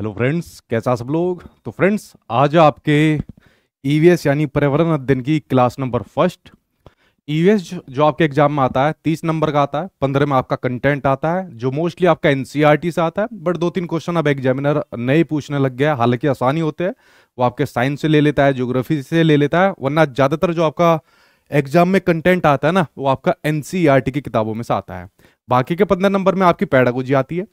Hello friends कैसा सब लोग तो फ्रेंड्स आज आपके ईवीएस e यानी पर्यावरण अध्ययन की क्लास नंबर फर्स्ट ईवीएस जो आपके एग्जाम में आता है तीस नंबर का आता है पंद्रह में आपका कंटेंट आता है जो मोस्टली आपका एनसीईआरटी e से आता है बट दो तीन क्वेश्चन अब एग्जामिनर नए पूछने लग गया हालांकि आसानी होते हैं वो आपके साइंस से ले लेता है जियोग्राफी से ले लेता है वरना ज़्यादातर जो आपका एग्जाम में कंटेंट आता है ना वो आपका एनसीईआरटी e की किताबों में से आता है बाकी के पंद्रह नंबर में आपकी पैडागोजी आती है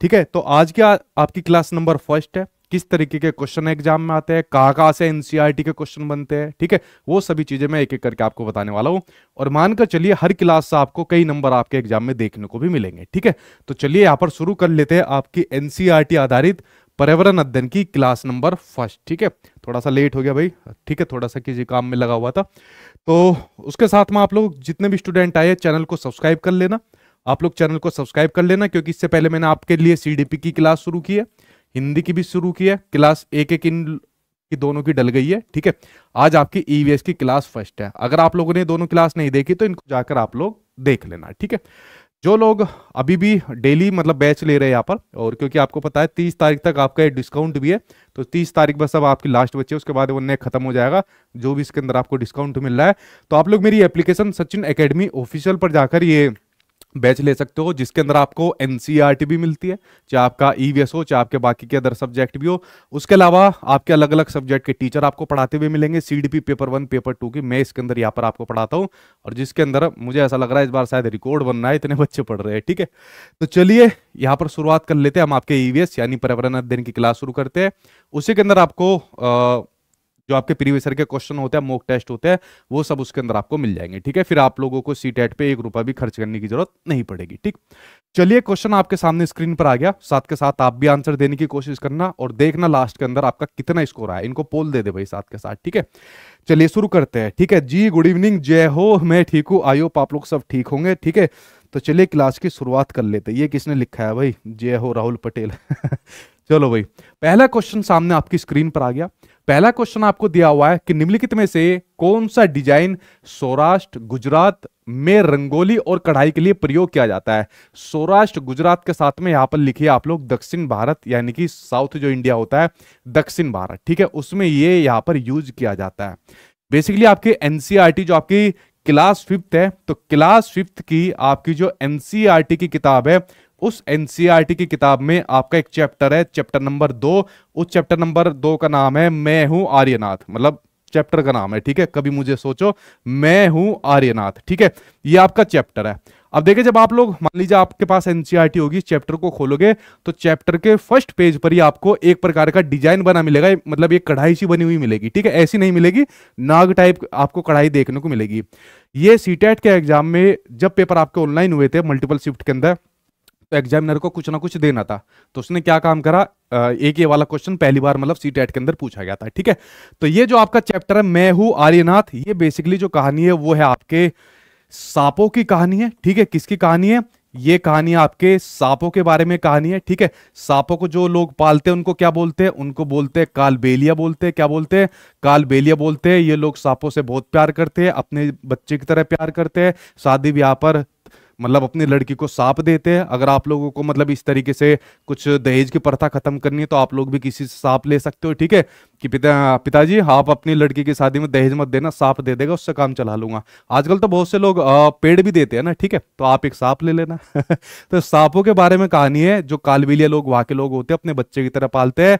ठीक है तो आज की आपकी क्लास नंबर फर्स्ट है किस तरीके के क्वेश्चन एग्जाम में आते हैं कहाँ कहाँ से एनसीईआरटी e के क्वेश्चन बनते हैं ठीक है वो सभी चीजें मैं एक एक करके आपको बताने वाला हूँ और मानकर चलिए हर क्लास से आपको कई नंबर आपके एग्जाम में देखने को भी मिलेंगे ठीक है तो चलिए यहाँ पर शुरू कर लेते हैं आपकी एनसीईआरटी e आधारित पर्यावरण अध्ययन की क्लास नंबर फर्स्ट ठीक है थोड़ा सा लेट हो गया भाई ठीक है थोड़ा सा किसी काम में लगा हुआ था तो उसके साथ में आप लोग जितने भी स्टूडेंट आए चैनल को सब्सक्राइब कर लेना आप लोग चैनल को सब्सक्राइब कर लेना क्योंकि इससे पहले मैंने आपके लिए सीडीपी की क्लास शुरू की है हिंदी की भी शुरू की है क्लास एक एक इन की दोनों की डल गई है ठीक है आज आपकी ईवीएस e की क्लास फर्स्ट है अगर आप लोगों ने दोनों क्लास नहीं देखी तो इनको जाकर आप लोग देख लेना ठीक है जो लोग अभी भी डेली मतलब बैच ले रहे हैं यहाँ पर और क्योंकि आपको पता है तीस तारीख तक आपका ये डिस्काउंट भी है तो तीस तारीख बस अब आपकी लास्ट बच्चे उसके बाद वो नए खत्म हो जाएगा जो भी इसके अंदर आपको डिस्काउंट मिल रहा है तो आप लोग मेरी एप्लीकेशन सचिन अकेडमी ऑफिशियल पर जाकर ये बैच ले सकते हो जिसके अंदर आपको एन e भी मिलती है चाहे आपका ई e हो चाहे आपके बाकी के अदर सब्जेक्ट भी हो उसके अलावा आपके अलग अलग सब्जेक्ट के टीचर आपको पढ़ाते हुए मिलेंगे C paper one paper two की मैं इसके अंदर यहाँ पर आपको पढ़ाता हूँ और जिसके अंदर मुझे ऐसा लग रहा है इस बार शायद रिकॉर्ड बन रहा है इतने बच्चे पढ़ रहे हैं ठीक है तो चलिए यहाँ पर शुरुआत कर लेते हैं हम आपके ई e यानी पर्यावरण अध्ययन की क्लास शुरू करते हैं उसी के अंदर आपको जो आपके प्रीवियस ईयर के क्वेश्चन होते हैं मॉक टेस्ट होते हैं वो सब उसके अंदर आपको मिल जाएंगे ठीक है फिर आप लोगों को सी टेट पर एक रुपया भी खर्च करने की जरूरत नहीं पड़ेगी ठीक चलिए क्वेश्चन आपके सामने स्क्रीन पर आ गया साथ के साथ आप भी आंसर देने की कोशिश करना और देखना लास्ट के अंदर आपका कितना स्कोर आया इनको पोल दे दे भाई साथ के साथ ठीक है चलिए शुरू करते हैं ठीक है जी गुड इवनिंग जय हो मैं ठीक हूँ आई होप आप लोग सब ठीक होंगे ठीक है तो चलिए क्लास की शुरुआत कर लेते ये किसने लिखा है भाई जय हो राहुल पटेल चलो भाई पहला क्वेश्चन सामने आपकी स्क्रीन पर आ गया पहला क्वेश्चन आपको दिया हुआ है कि निम्नलिखित में से कौन सा डिजाइन सौराष्ट्र गुजरात में रंगोली और कढ़ाई के लिए प्रयोग किया जाता है सौराष्ट्र गुजरात के साथ में यहां पर लिखिए आप लोग दक्षिण भारत यानी कि साउथ जो इंडिया होता है दक्षिण भारत ठीक है उसमें ये यहां पर यूज किया जाता है बेसिकली आपके एनसीआरटी e जो आपकी क्लास फिफ्थ है तो क्लास फिफ्थ की आपकी जो एनसीआरटी e की किताब है उस एनसीईआरटी e की किताब में आपका एक चैप्टर है चैप्टर नंबर दो उस चैप्टर नंबर दो का नाम है मैं हूं आर्यनाथ मतलब चैप्टर का नाम है ठीक है कभी मुझे सोचो मैं हूं आर्यनाथ ठीक है ये आपका चैप्टर है अब देखिए जब आप लोग मान लीजिए आपके पास एनसीईआरटी e होगी चैप्टर को खोलोगे तो चैप्टर के फर्स्ट पेज पर ही आपको एक प्रकार का डिजाइन बना मिलेगा मतलब ये कढ़ाई सी बनी हुई मिलेगी ठीक है ऐसी नहीं मिलेगी नाग टाइप आपको कढ़ाई देखने को मिलेगी ये सीटेट e के एग्जाम में जब पेपर आपके ऑनलाइन हुए थे मल्टीपल शिफ्ट के अंदर एग्जामिनर तो को कुछ ना कुछ देना था तो उसने क्या काम करा एक ये वाला क्वेश्चन पहली बार मतलब सी टेट e के अंदर पूछा गया था ठीक है तो ये जो आपका चैप्टर है मैं हूं आर्यनाथ ये बेसिकली जो कहानी है वो है आपके सांपों की कहानी है ठीक है किसकी कहानी है ये कहानी आपके सांपों के बारे में कहानी है ठीक है सांपों को जो लोग पालते हैं उनको क्या बोलते हैं उनको बोलते हैं कालबेलिया बोलते हैं क्या बोलते हैं कालबेलिया बोलते हैं ये लोग सांपों से बहुत प्यार करते हैं अपने बच्चे की तरह प्यार करते हैं शादी ब्याह पर मतलब अपनी लड़की को साप देते हैं अगर आप लोगों को मतलब इस तरीके से कुछ दहेज की प्रथा खत्म करनी है तो आप लोग भी किसी से साप ले सकते हो ठीक है कि पिता पिताजी आप अपनी लड़की की शादी में दहेज मत देना सांप दे देगा उससे काम चला लूंगा आजकल तो बहुत से लोग पेड़ भी देते हैं ना ठीक है तो आप एक सांप ले लेना तो सांपों के बारे में कहानी है जो कालबिलिया लोग वहां के लोग होते हैं अपने बच्चे की तरह पालते हैं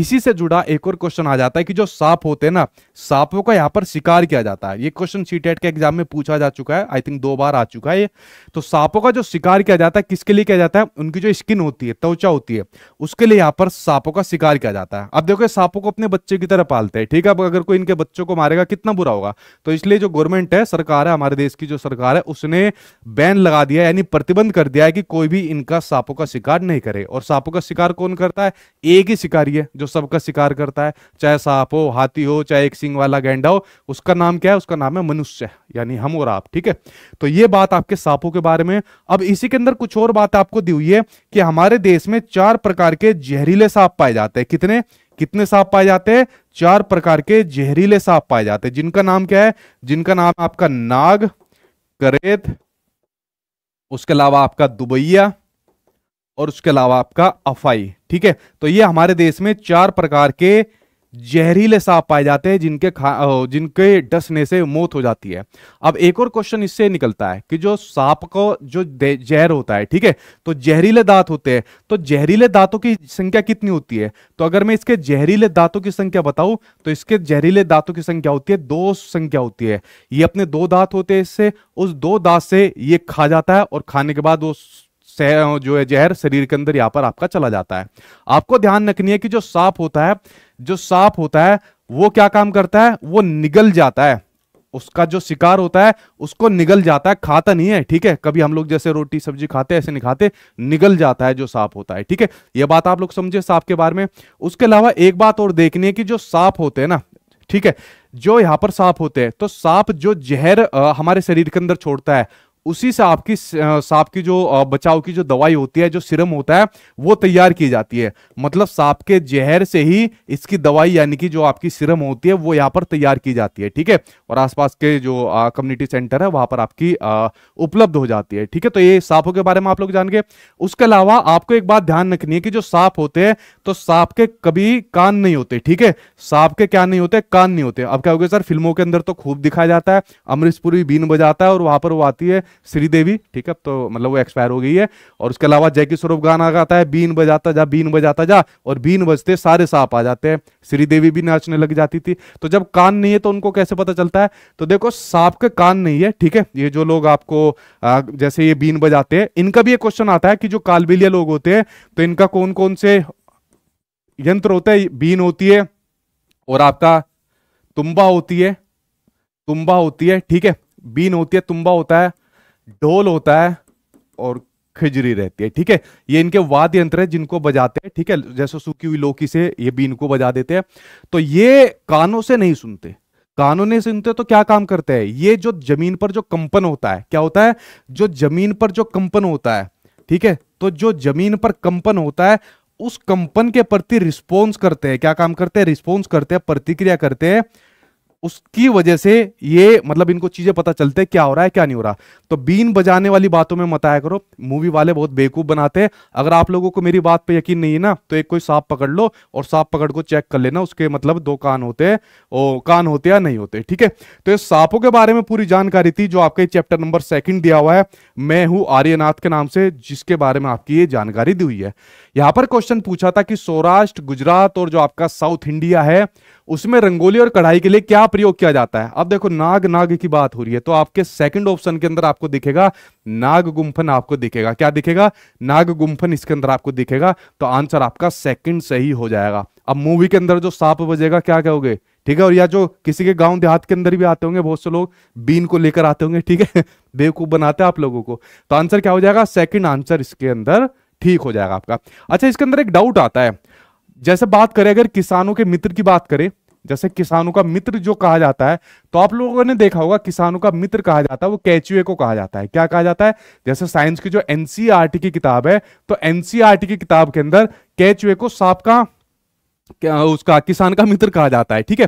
इसी से जुड़ा एक और क्वेश्चन आ जाता है कि जो सांप होते हैं ना सांपों का यहाँ पर शिकार किया जाता है ये क्वेश्चन सीटेट e के एग्जाम में पूछा जा चुका है आई थिंक दो बार आ चुका है ये तो सांपों का जो शिकार किया जाता है किसके लिए किया जाता है उनकी जो स्किन होती है त्वचा होती है उसके लिए यहाँ पर सांपों का शिकार किया जाता है अब देखो सांपों को अपने बच्चे की तरह पालते हैं ठीक है अगर कोई इनके बच्चों को मारेगा कितना बुरा होगा तो इसलिए जो गवर्नमेंट है सरकार है हमारे देश की जो सरकार है उसने बैन लगा दिया यानी प्रतिबंध कर दिया है कि कोई भी इनका सांपों का शिकार नहीं करे और सांपों का शिकार कौन करता है एक ही शिकारी है जो सबका शिकार करता है चाहे सांप हो हाथी हो चाहे एक सिंग वाला गेंडा हो उसका नाम क्या है उसका नाम है मनुष्य यानी हम और आप ठीक है तो ये बात आपके सांपों के बारे में अब इसी के अंदर कुछ और बात आपको दी हुई है कि हमारे देश में चार प्रकार के जहरीले सांप पाए जाते हैं कितने कितने सांप पाए जाते हैं चार प्रकार के जहरीले सांप पाए जाते हैं जिनका नाम क्या है जिनका नाम आपका नाग करेत उसके अलावा आपका दुबैया और उसके अलावा आपका अफाई ठीक है तो ये हमारे देश में चार प्रकार के जहरीले सांप पाए जाते हैं जिनके खा जिनके डसने से मौत हो जाती है अब एक और क्वेश्चन इससे निकलता है कि जो सांप को जो जहर होता है ठीक है तो जहरीले दांत होते हैं तो जहरीले दांतों की संख्या कितनी होती है तो अगर मैं इसके जहरीले दांतों की संख्या बताऊं तो इसके जहरीले दांतों की संख्या होती है दो संख्या होती है ये अपने दो दांत होते हैं इससे उस दो दांत से ये खा जाता है और खाने के बाद वो जो है जहर शरीर के अंदर यहाँ पर आपका चला जाता है आपको ध्यान रखनी है कि जो सांप होता है जो सांप होता है वो क्या काम करता है वो निगल जाता है उसका जो शिकार होता है उसको निगल जाता है खाता नहीं है ठीक है कभी हम लोग जैसे रोटी सब्जी खाते ऐसे नहीं खाते निगल जाता है जो सांप होता है ठीक है यह बात आप लोग समझे सांप के बारे में उसके अलावा एक बात और देखनी है कि जो सांप होते हैं ना ठीक है जो यहाँ पर सांप होते हैं तो सांप जो जहर हमारे शरीर के अंदर छोड़ता है उसी से आपकी सांप की जो बचाव की जो दवाई होती है जो सिरम होता है वो तैयार की जाती है मतलब सांप के जहर से ही इसकी दवाई यानी कि जो आपकी सिरम होती है वो यहाँ पर तैयार की जाती है ठीक है और आसपास के जो कम्युनिटी सेंटर है वहां पर आपकी उपलब्ध हो जाती है ठीक है तो ये सांपों के बारे में आप लोग जान गए उसके अलावा आपको एक बात ध्यान रखनी है कि जो सांप होते हैं तो सांप के कभी कान नहीं होते ठीक है सांप के क्या नहीं होते कान नहीं होते अब क्या हो गया सर फिल्मों के अंदर तो खूब दिखाया जाता है अमृतपुरी बीन बजाता है और वहां पर वो आती है श्रीदेवी ठीक है तो मतलब वो एक्सपायर हो गई है और उसके अलावा जैकी स्वरूप गाना गाता है बीन बजाता जा बीन बजाता जा और बीन बजते सारे सांप आ जाते हैं श्रीदेवी भी नाचने लग जाती थी तो जब कान नहीं है तो उनको कैसे पता चलता है तो देखो सांप के कान नहीं है ठीक है ये जो लोग आपको जैसे ये बीन बजाते हैं इनका भी एक क्वेश्चन आता है कि जो कालबिलिया लोग होते हैं तो इनका कौन कौन से यंत्र होता है बीन होती है और आपका तुम्बा होती है तुम्बा होती है ठीक है बीन होती है तुम्बा होता है ढोल होता है और खिजरी रहती है ठीक है ये इनके वाद्य यंत्र है जिनको बजाते हैं ठीक है जैसे सूखी हुई लोकी से ये भी इनको बजा देते हैं तो ये कानों से नहीं सुनते कानों नहीं सुनते तो क्या काम करते हैं ये जो जमीन पर जो कंपन होता है क्या होता है जो जमीन पर जो कंपन होता है ठीक है तो जो जमीन पर कंपन होता है उस कंपन के प्रति रिस्पॉन्स करते हैं क्या काम करते हैं रिस्पॉन्स करते हैं प्रतिक्रिया करते हैं उसकी वजह से ये मतलब इनको चीजें पता चलते क्या हो रहा है क्या नहीं हो रहा तो बीन बजाने वाली बातों में मत आया करो मूवी वाले बहुत बेवकूफ बनाते हैं अगर आप लोगों को मेरी बात पे यकीन नहीं है ना तो एक कोई सांप पकड़ लो और सांप पकड़ को चेक कर लेना उसके मतलब दो कान होते हैं और कान होते या नहीं होते ठीक है तो इस सांपों के बारे में पूरी जानकारी थी जो आपके चैप्टर नंबर सेकंड दिया हुआ है मैं हूं आर्यनाथ के नाम से जिसके बारे में आपकी ये जानकारी दी हुई है यहां पर क्वेश्चन पूछा था कि सौराष्ट्र गुजरात और जो आपका साउथ इंडिया है उसमें रंगोली और कढ़ाई के लिए क्या प्रयोग किया जाता है अब देखो नाग नाग की बात हो रही है तो आपके सेकंड ऑप्शन के अंदर आपको दिखेगा नाग गुम्फन आपको दिखेगा क्या दिखेगा नाग गुम्फन इसके अंदर आपको दिखेगा तो आंसर आपका सेकंड सही हो जाएगा अब मूवी के अंदर जो सांप बजेगा क्या कहोगे ठीक है और या जो किसी के गांव देहात के अंदर भी आते होंगे बहुत से लोग बीन को लेकर आते होंगे ठीक है बेवकूफ बनाते हैं आप लोगों को तो आंसर क्या हो जाएगा सेकंड आंसर इसके अंदर ठीक हो जाएगा आपका अच्छा इसके अंदर एक डाउट आता है जैसे बात करें अगर किसानों के मित्र की बात करें जैसे किसानों का मित्र जो कहा जाता है तो आप लोगों ने देखा होगा किसानों का मित्र कहा जाता है वो कैचुए को कहा जाता है क्या कहा जाता है जैसे साइंस की जो एनसीआरटी की किताब है तो एनसीआरटी की किताब के अंदर कैचुए को सांप का उसका किसान का मित्र कहा जाता है ठीक है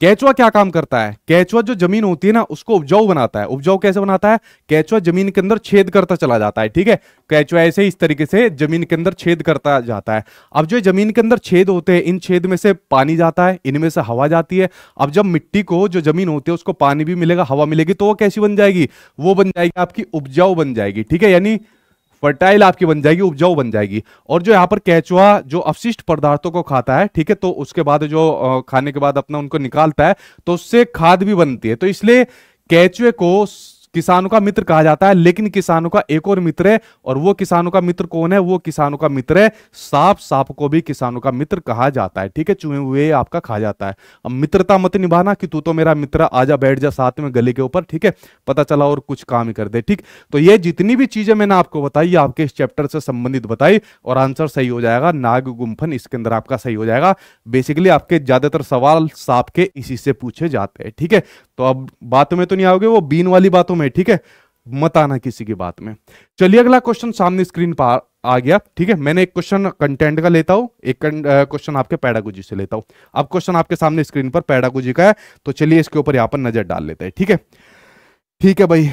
कैचुआ क्या काम करता है कैचुआ जो जमीन होती है ना उसको उपजाऊ बनाता है उपजाऊ कैसे बनाता है कैचुआ जमीन के अंदर छेद करता चला जाता है ठीक है कैचुआ ऐसे इस तरीके से जमीन के अंदर छेद करता जाता है अब जो जमीन के अंदर छेद होते हैं इन छेद में से पानी जाता है इनमें से हवा जाती है अब जब मिट्टी को जो जमीन होती है उसको पानी भी मिलेगा हवा मिलेगी तो वो कैसी बन जाएगी वो बन जाएगी आपकी उपजाऊ बन जाएगी ठीक है यानी फर्टाइल आपकी बन जाएगी उपजाऊ बन जाएगी और जो यहाँ पर कैचुआ जो अवशिष्ट पदार्थों को खाता है ठीक है तो उसके बाद जो खाने के बाद अपना उनको निकालता है तो उससे खाद भी बनती है तो इसलिए कैचुए को किसानों का मित्र कहा जाता है लेकिन किसानों का एक और मित्र है और वो किसानों का मित्र कौन है वो किसानों का मित्र है सांप सांप को भी किसानों का मित्र कहा जाता है ठीक है चूहे हुए आपका कहा जाता है अब मित्रता मत निभाना कि तू तो मेरा मित्र आजा बैठ जा साथ में गले के ऊपर ठीक है पता चला और कुछ काम ही कर दे ठीक तो ये जितनी भी चीजें मैंने आपको बताई आपके इस चैप्टर से संबंधित बताई और आंसर सही हो जाएगा नाग गुम्फन इसके अंदर आपका सही हो जाएगा बेसिकली आपके ज्यादातर सवाल सांप के इसी से पूछे जाते हैं ठीक है तो अब बातों में तो नहीं आओगे वो बीन वाली बातों में में ठीक है मत आना किसी की बात में चलिए अगला क्वेश्चन सामने स्क्रीन पर आ गया ठीक है मैंने एक क्वेश्चन कंटेंट का लेता हूं एक क्वेश्चन आपके पैडागोजी से लेता हूं अब क्वेश्चन आपके सामने स्क्रीन पर पैडागोजी का है तो चलिए इसके ऊपर यहां पर नजर डाल लेते हैं ठीक है ठीक है भाई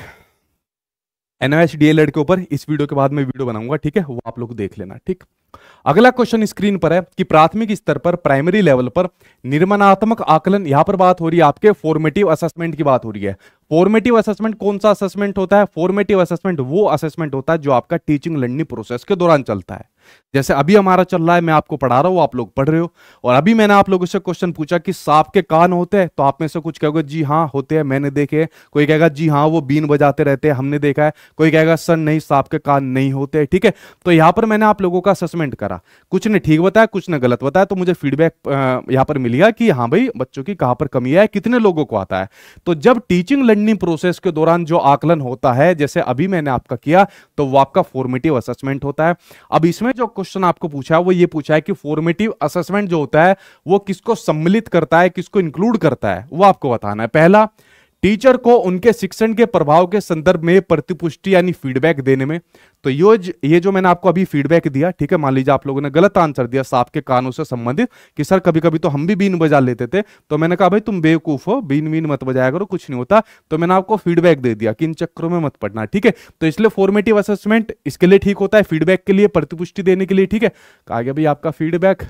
एनएसडीएलएड के ऊपर इस वीडियो के बाद में वीडियो बनाऊंगा ठीक है वो आप लोग देख लेना ठीक है अगला क्वेश्चन स्क्रीन पर है कि प्राथमिक स्तर पर प्राइमरी लेवल पर निर्माणात्मक आकलन यहां पर बात हो रही है आपके फॉर्मेटिव असेसमेंट की बात हो रही है फॉर्मेटिव असेसमेंट कौन सा असेसमेंट होता है फॉर्मेटिव असेसमेंट वो असेसमेंट होता है जो आपका टीचिंग लर्निंग प्रोसेस के दौरान चलता है जैसे अभी हमारा चल रहा है मैं आपको पढ़ा रहा हूँ आप लोग पढ़ रहे हो और अभी मैंने आप लोगों से क्वेश्चन पूछा कि सांप के कान होते हैं तो आप में से कुछ कहोगे जी हाँ होते हैं मैंने देखे कोई कहेगा जी हाँ वो बीन बजाते रहते हैं हमने देखा है कोई कहेगा सर नहीं सांप के कान नहीं होते ठीक है तो यहाँ पर मैंने आप लोगों का असेसमेंट करा कुछ ने ठीक बताया कुछ ने गलत बताया तो मुझे फीडबैक यहाँ पर मिल गया कि हाँ भाई बच्चों की कहाँ पर कमी है कितने लोगों को आता है तो जब टीचिंग लर्निंग प्रोसेस के दौरान जो आकलन होता है जैसे अभी मैंने आपका किया तो वो आपका फॉर्मेटिव असेसमेंट होता है अब इसमें जो क्वेश्चन आपको पूछा है वो ये पूछा है कि फॉर्मेटिव असेसमेंट जो होता है वो किसको सम्मिलित करता है किसको इंक्लूड करता है वो आपको बताना है पहला टीचर को उनके शिक्षण के प्रभाव के संदर्भ में प्रतिपुष्टि यानी फीडबैक देने में तो ये ये जो मैंने आपको अभी फीडबैक दिया ठीक है मान लीजिए आप लोगों ने गलत आंसर दिया सांप के कानों से संबंधित कि सर कभी कभी तो हम भी बीन बजा लेते थे तो मैंने कहा भाई तुम बेवकूफ हो बीन वीन मत बजाया करो कुछ नहीं होता तो मैंने आपको फीडबैक दे दिया कि इन चक्रों में मत पड़ना ठीक है तो इसलिए फॉर्मेटिव असेसमेंट इसके लिए ठीक होता है फीडबैक के लिए प्रतिपुष्टि देने के लिए ठीक है कहा गया भाई आपका फीडबैक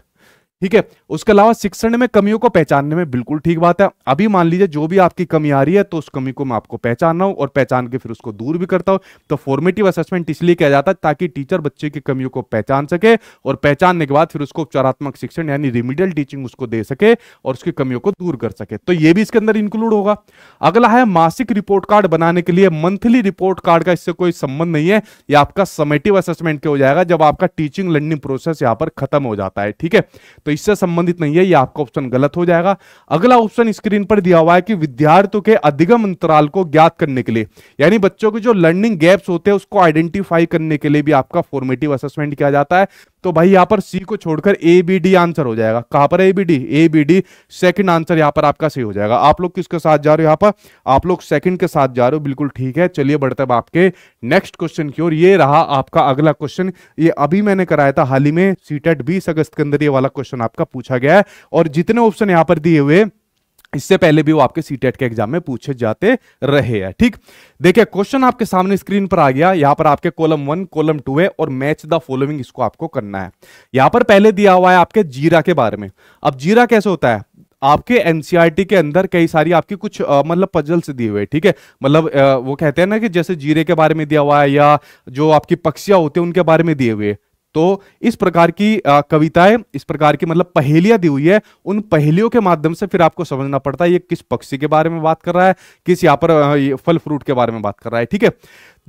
ठीक है उसके अलावा शिक्षण में कमियों को पहचानने में बिल्कुल ठीक बात है अभी मान लीजिए जो भी आपकी कमी आ रही है तो उस कमी को मैं आपको पहचान रहा हूं और पहचान के फिर उसको दूर भी करता हूं तो फॉर्मेटिव असेसमेंट इसलिए किया जाता है ताकि टीचर बच्चे की कमियों को पहचान सके और पहचानने के बाद फिर उसको उपचारात्मक शिक्षण यानी रिमिडियल टीचिंग उसको दे सके और उसकी कमियों को दूर कर सके तो ये भी इसके अंदर इंक्लूड होगा अगला है मासिक रिपोर्ट कार्ड बनाने के लिए मंथली रिपोर्ट कार्ड का इससे कोई संबंध नहीं है यह आपका समेटिव असेसमेंट के हो जाएगा जब आपका टीचिंग लर्निंग प्रोसेस यहाँ पर खत्म हो जाता है ठीक है तो तो इससे संबंधित नहीं है ये आपका ऑप्शन गलत हो जाएगा अगला ऑप्शन स्क्रीन पर दिया हुआ है कि विद्यार्थियों के अधिगम अंतराल को ज्ञात करने के लिए यानी बच्चों के जो लर्निंग गैप्स होते हैं उसको आइडेंटिफाई करने के लिए भी आपका फॉर्मेटिव असेसमेंट किया जाता है तो भाई यहाँ पर सी को छोड़कर ए बी डी आंसर हो जाएगा कहां पर A B D A B D second answer यहाँ पर आपका सही हो जाएगा आप लोग किसके साथ जा रहे हो यहाँ पर आप लोग सेकंड के साथ जा रहे हो बिल्कुल ठीक है चलिए बढ़ते आपके नेक्स्ट क्वेश्चन की ओर ये रहा आपका अगला क्वेश्चन ये अभी मैंने कराया था हाल ही में सीटेट बीस अगस्त के अंदर ये वाला क्वेश्चन आपका पूछा गया है और जितने ऑप्शन यहाँ पर दिए हुए इससे पहले भी वो आपके सी टेट e के एग्जाम में पूछे जाते रहे हैं ठीक देखिए क्वेश्चन आपके सामने स्क्रीन पर आ गया यहां पर आपके कॉलम वन कॉलम टू है और मैच द फॉलोइंग इसको आपको करना है यहां पर पहले दिया हुआ है आपके जीरा के बारे में अब जीरा कैसे होता है आपके एनसीईआरटी e के अंदर कई सारी आपकी कुछ मतलब पजल्स दिए हुए ठीक है मतलब वो कहते हैं ना कि जैसे जीरे के बारे में दिया हुआ है या जो आपकी पक्षियां होती है उनके बारे में दिए हुए तो इस प्रकार की कविताएं इस प्रकार की मतलब पहेलियां दी हुई है उन पहेलियों के माध्यम से फिर आपको समझना पड़ता है ये किस पक्षी के बारे में बात कर रहा है किस यहाँ पर फल फ्रूट के बारे में बात कर रहा है ठीक है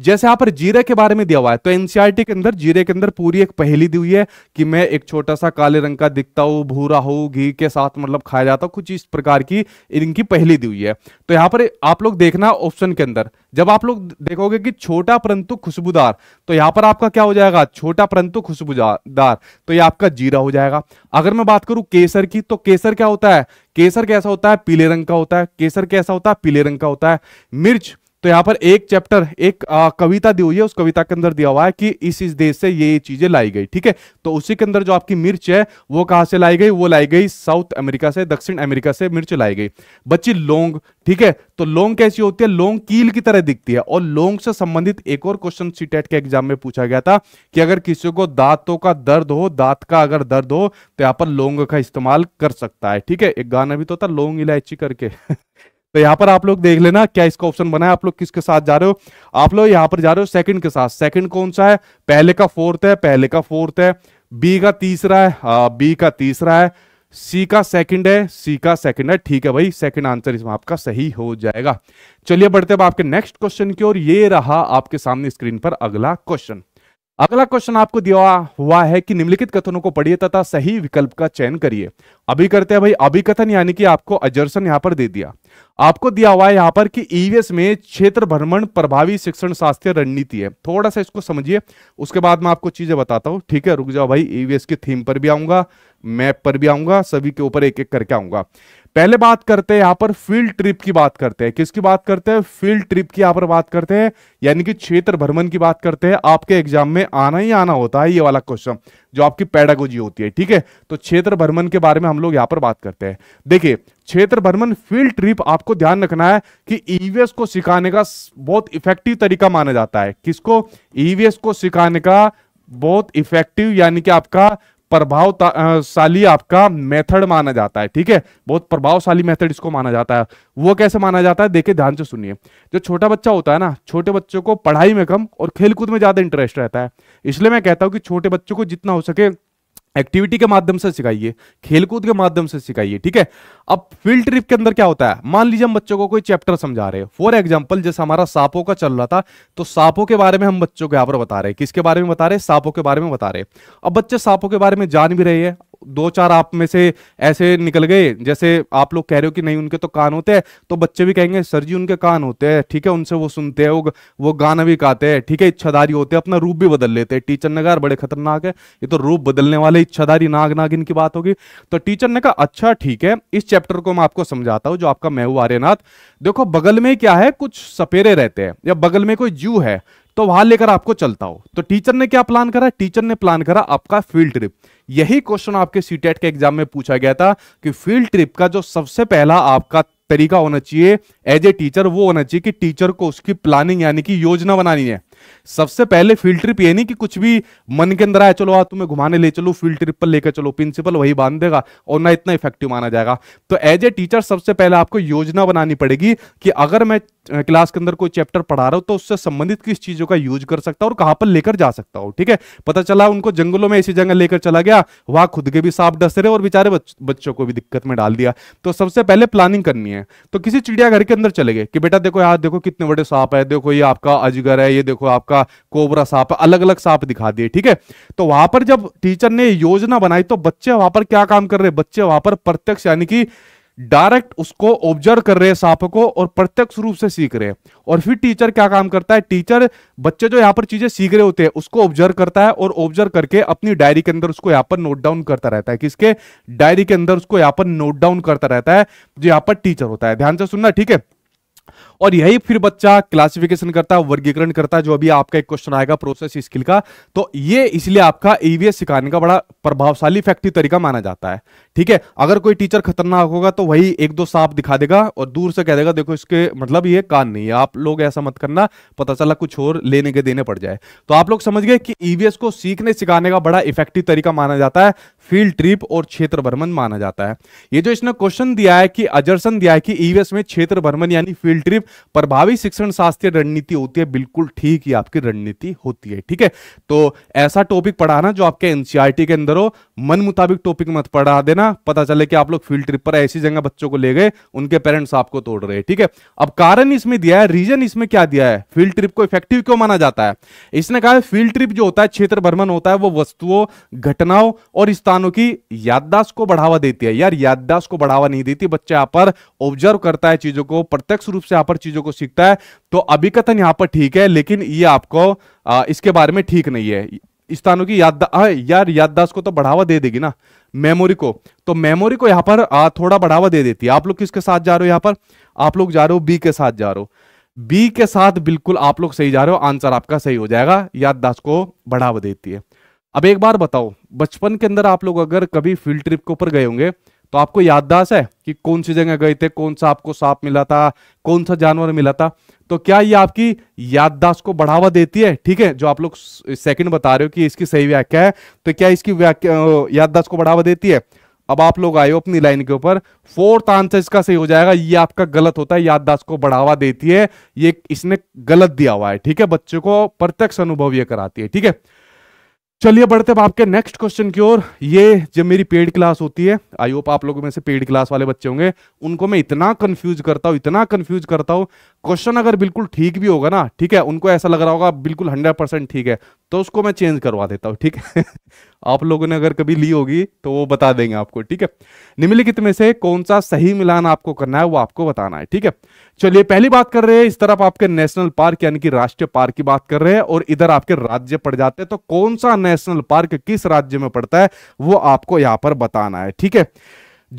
जैसे यहाँ पर जीरे के बारे में दिया हुआ है तो एनसीआरटी के अंदर जीरे के अंदर पूरी एक पहेली दी हुई है कि मैं एक छोटा सा काले रंग का दिखता हूं भूरा हूं घी के साथ मतलब खाया जाता हूं कुछ इस प्रकार की इनकी पहेली दी हुई है तो यहाँ पर आप लोग देखना ऑप्शन के अंदर जब आप लोग देखोगे कि छोटा परंतु खुशबूदार तो यहाँ पर आपका क्या हो जाएगा छोटा परंतु खुशबूदार तो ये आपका जीरा हो जाएगा अगर मैं बात करूं केसर की तो केसर क्या होता है केसर कैसा होता है पीले रंग का होता है केसर कैसा होता है पीले रंग का होता है मिर्च तो यहाँ पर एक चैप्टर एक आ, कविता दी हुई है उस कविता के अंदर दिया हुआ है कि इस इस देश से ये चीजें लाई गई ठीक है तो उसी के अंदर जो आपकी मिर्च है वो कहाँ से लाई गई वो लाई गई साउथ अमेरिका से दक्षिण अमेरिका से मिर्च लाई गई बच्ची लोंग ठीक है तो लोंग कैसी होती है लोंग कील की तरह दिखती है और लोंग से संबंधित एक और क्वेश्चन सीटेट e के एग्जाम में पूछा गया था कि अगर किसी को दांतों का दर्द हो दांत का अगर दर्द हो तो यहाँ पर लोंग का इस्तेमाल कर सकता है ठीक है एक गाना भी तो था लोंग इलायची करके तो यहाँ पर आप लोग देख लेना क्या इसका ऑप्शन बना है आप लोग किसके साथ जा रहे हो आप लोग यहाँ पर जा रहे हो सेकंड के साथ सेकंड कौन सा है पहले का फोर्थ है पहले का फोर्थ है बी का तीसरा है बी हाँ, का तीसरा है सी का सेकंड है सी का सेकंड है ठीक है भाई सेकंड आंसर इसमें आपका सही हो जाएगा चलिए बढ़ते अब आपके नेक्स्ट क्वेश्चन की ओर ये रहा आपके सामने स्क्रीन पर अगला क्वेश्चन अगला क्वेश्चन आपको दिया हुआ है कि निम्नलिखित कथनों को पढ़िए तथा सही विकल्प का चयन करिए अभी करते हैं भाई कथन यानी कि आपको अजर्सन यहां पर दे दिया आपको दिया हुआ है यहां पर कि ईवीएस e में क्षेत्र भ्रमण प्रभावी शिक्षण शास्त्रीय रणनीति है थोड़ा सा इसको समझिए उसके बाद मैं आपको चीजें बताता हूं ठीक है रुक जाओ भाई ईवीएस की थीम पर भी आऊंगा मैप पर भी आऊंगा सभी के ऊपर एक एक करके आऊंगा पहले बात करते हैं यहां पर फील्ड ट्रिप की बात करते हैं किसकी बात करते हैं फील्ड ट्रिप की यहां पर बात करते हैं यानी कि क्षेत्र भ्रमण की बात करते हैं आपके एग्जाम में आना ही आना होता है ये वाला क्वेश्चन जो आपकी पैडागोजी होती है ठीक है तो क्षेत्र भ्रमण के बारे में हम लोग यहां पर बात करते हैं देखिए क्षेत्र भ्रमण फील्ड ट्रिप आपको ध्यान रखना है कि ईवीएस e को सिखाने का बहुत इफेक्टिव तरीका माना जाता है किसको ईवीएस e को सिखाने का बहुत इफेक्टिव यानी कि आपका प्रभावशाली आपका मेथड माना जाता है ठीक है बहुत प्रभावशाली मेथड इसको माना जाता है वो कैसे माना जाता है देखिए ध्यान से सुनिए जो छोटा बच्चा होता है ना छोटे बच्चों को पढ़ाई में कम और खेलकूद में ज्यादा इंटरेस्ट रहता है इसलिए मैं कहता हूं कि छोटे बच्चों को जितना हो सके एक्टिविटी के माध्यम से सिखाइए खेलकूद के माध्यम से सिखाइए ठीक है अब फील्ड ट्रिप के अंदर क्या होता है मान लीजिए हम बच्चों को कोई चैप्टर समझा रहे हैं फॉर एग्जाम्पल जैसे हमारा सांपों का चल रहा था तो सांपों के बारे में हम बच्चों को यहाँ पर बता रहे हैं किसके बारे में बता रहे हैं सांपों के बारे में बता रहे हैं अब बच्चे सांपों के बारे में जान भी रहे हैं दो चार आप में से ऐसे निकल गए जैसे आप लोग कह रहे हो कि नहीं उनके तो कान होते हैं तो बच्चे भी कहेंगे सर जी उनके कान होते हैं ठीक है उनसे वो सुनते हैं वो वो गाना भी गाते हैं ठीक है इच्छाधारी होते हैं अपना रूप भी बदल लेते हैं टीचर ने कहा बड़े खतरनाक है ये तो रूप बदलने वाले इच्छाधारी नाग नागिन की बात होगी तो टीचर ने कहा अच्छा ठीक है इस चैप्टर को मैं आपको समझाता हूँ जो आपका मेहू आर्यनाथ देखो बगल में क्या है कुछ सपेरे रहते हैं या बगल में कोई जू है तो वहां लेकर आपको चलता हो तो टीचर ने क्या प्लान करा टीचर ने प्लान करा आपका फील्ड ट्रिप यही क्वेश्चन आपके सीटेट e के एग्जाम में पूछा गया था कि फील्ड ट्रिप का जो सबसे पहला आपका तरीका होना चाहिए एज ए टीचर वो होना चाहिए कि टीचर को उसकी प्लानिंग यानी कि योजना बनानी है सबसे पहले फील्ड ट्रिप ये नहीं कि कुछ भी मन के अंदर आए चलो आ तुम्हें घुमाने ले चलो फील्ड ट्रिप पर लेकर चलो प्रिंसिपल वही बांध देगा और ना इतना इफेक्टिव माना जाएगा तो एज ए टीचर सबसे पहले आपको योजना बनानी पड़ेगी कि अगर मैं क्लास के अंदर कोई चैप्टर पढ़ा रहा हूँ तो उससे संबंधित किस चीजों का यूज कर सकता हूँ और कहां पर लेकर जा सकता हूँ ठीक है पता चला उनको जंगलों में ऐसी जगह लेकर चला गया वहां खुद के भी सांप डसे रहे और बेचारे बच्चों को भी दिक्कत में डाल दिया तो सबसे पहले प्लानिंग करनी है तो किसी चिड़ियाघर के अंदर चले गए कि बेटा देखो यार देखो कितने बड़े सांप है देखो ये आपका अजगर है ये देखो आपका कोबरा सांप अलग अलग सांप दिखा दिए ठीक है तो वहां पर जब टीचर ने योजना बनाई तो बच्चे वहां पर क्या काम कर रहे हैं बच्चे वहां पर प्रत्यक्ष यानी कि डायरेक्ट उसको ऑब्जर्व कर रहे हैं सांप को और प्रत्यक्ष रूप से सीख रहे हैं और फिर टीचर क्या काम करता है टीचर बच्चे जो यहाँ पर चीजें सीख रहे होते हैं उसको ऑब्जर्व करता है और ऑब्जर्व करके अपनी डायरी के अंदर उसको यहाँ पर नोट डाउन करता रहता है किसके डायरी के अंदर उसको यहाँ पर नोट डाउन करता रहता है जो यहाँ पर टीचर होता है ध्यान से सुनना ठीक है और यही फिर बच्चा क्लासिफिकेशन करता है वर्गीकरण करता है जो अभी आपका एक क्वेश्चन आएगा प्रोसेस स्किल का तो ये इसलिए आपका ईवीएस e सिखाने का बड़ा प्रभावशाली इफेक्टिव तरीका माना जाता है ठीक है अगर कोई टीचर खतरनाक होगा तो वही एक दो सांप दिखा देगा और दूर से कह देगा देखो इसके मतलब ये कान नहीं है आप लोग ऐसा मत करना पता चला कुछ और लेने के देने पड़ जाए तो आप लोग समझ गए कि ईवीएस e को सीखने सिखाने का बड़ा इफेक्टिव तरीका माना जाता है फील्ड ट्रिप और क्षेत्र भ्रमण माना जाता है ये जो इसने क्वेश्चन दिया है कि अजर्सन दिया है कि ईवीएस में क्षेत्र भ्रमण यानी फील्ड ट्रिप प्रभावी शिक्षण शास्त्रीय रणनीति होती है बिल्कुल ठीक ही आपकी रणनीति होती है ठीक है तो ऐसा टॉपिक पढ़ाना जो आपके एनसीआरटी e के अंदर हो मन मुताबिक टॉपिक मत पढ़ा देना पता चले कि आप लोग फील्ड ट्रिप पर ऐसी जगह बच्चों को ले गए उनके पेरेंट्स आपको तोड़ रहे ठीक है अब कारण इसमें दिया है रीजन इसमें क्या दिया है फील्ड ट्रिप को इफेक्टिव क्यों माना जाता है इसने कहा फील्ड ट्रिप जो होता है क्षेत्र भ्रमण होता है वो वस्तुओं घटनाओं और स्थान कानों की याददाश्त को बढ़ावा देती है यार याददाश्त को बढ़ावा नहीं देती बच्चा यहां पर ऑब्जर्व करता है चीजों को प्रत्यक्ष रूप से यहां पर चीजों को सीखता है तो अभी कथन यहां पर ठीक है लेकिन ये आपको आ, इसके बारे में ठीक नहीं है स्थानों की याद हाँ, यार याददाश्त को तो बढ़ावा दे देगी ना मेमोरी को तो मेमोरी को यहां पर आ, थोड़ा बढ़ावा दे देती है आप लोग किसके साथ जा रहे हो यहां पर आप लोग जा रहे हो बी के साथ जा रहे हो बी के साथ बिल्कुल आप लोग सही जा रहे हो आंसर आपका सही हो जाएगा याददाश्त को बढ़ावा देती है अब एक बार बताओ बचपन के अंदर आप लोग अगर कभी फील्ड ट्रिप के ऊपर गए होंगे तो आपको याददाश्त है कि कौन सी जगह गए थे कौन सा आपको सांप मिला था कौन सा जानवर मिला था तो क्या ये आपकी याददाश्त को बढ़ावा देती है ठीक है जो आप लोग सेकंड बता रहे हो कि इसकी सही व्याख्या है तो क्या इसकी व्याख्या याददाश्त को बढ़ावा देती है अब आप लोग आए हो अपनी लाइन के ऊपर फोर्थ आंसर इसका सही हो जाएगा ये आपका गलत होता है याददाश्त को बढ़ावा देती है ये इसने गलत दिया हुआ है ठीक है बच्चों को प्रत्यक्ष अनुभव ये कराती है ठीक है चलिए बढ़ते हैं आपके नेक्स्ट क्वेश्चन की ओर ये जब मेरी पेड क्लास होती है आई होप आप लोगों में से पेड क्लास वाले बच्चे होंगे उनको मैं इतना कंफ्यूज करता हूँ इतना कंफ्यूज करता हूँ क्वेश्चन अगर बिल्कुल ठीक भी होगा ना ठीक है उनको ऐसा लग रहा होगा बिल्कुल हंड्रेड परसेंट ठीक है तो उसको मैं चेंज करवा देता हूँ ठीक है आप लोगों ने अगर कभी ली होगी तो वो बता देंगे आपको ठीक है निम्नलिखित में से कौन सा सही मिलान आपको करना है वो आपको बताना है ठीक है चलिए पहली बात कर रहे हैं इस तरफ आपके नेशनल पार्क यानी कि राष्ट्रीय पार्क की बात कर रहे हैं और इधर आपके राज्य पड़ जाते हैं तो कौन सा नेशनल पार्क किस राज्य में पड़ता है वो आपको यहाँ पर बताना है ठीक है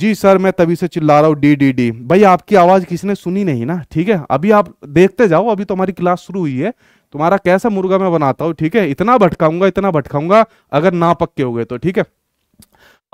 जी सर मैं तभी से चिल्ला रहा हूँ डी डी डी भाई आपकी आवाज किसी ने सुनी नहीं ना ठीक है अभी आप देखते जाओ अभी तो हमारी क्लास शुरू हुई है तुम्हारा कैसा मुर्गा मैं बनाता हूँ ठीक है इतना भटकाऊंगा इतना भटकाऊंगा अगर ना पक्के हो गए तो ठीक है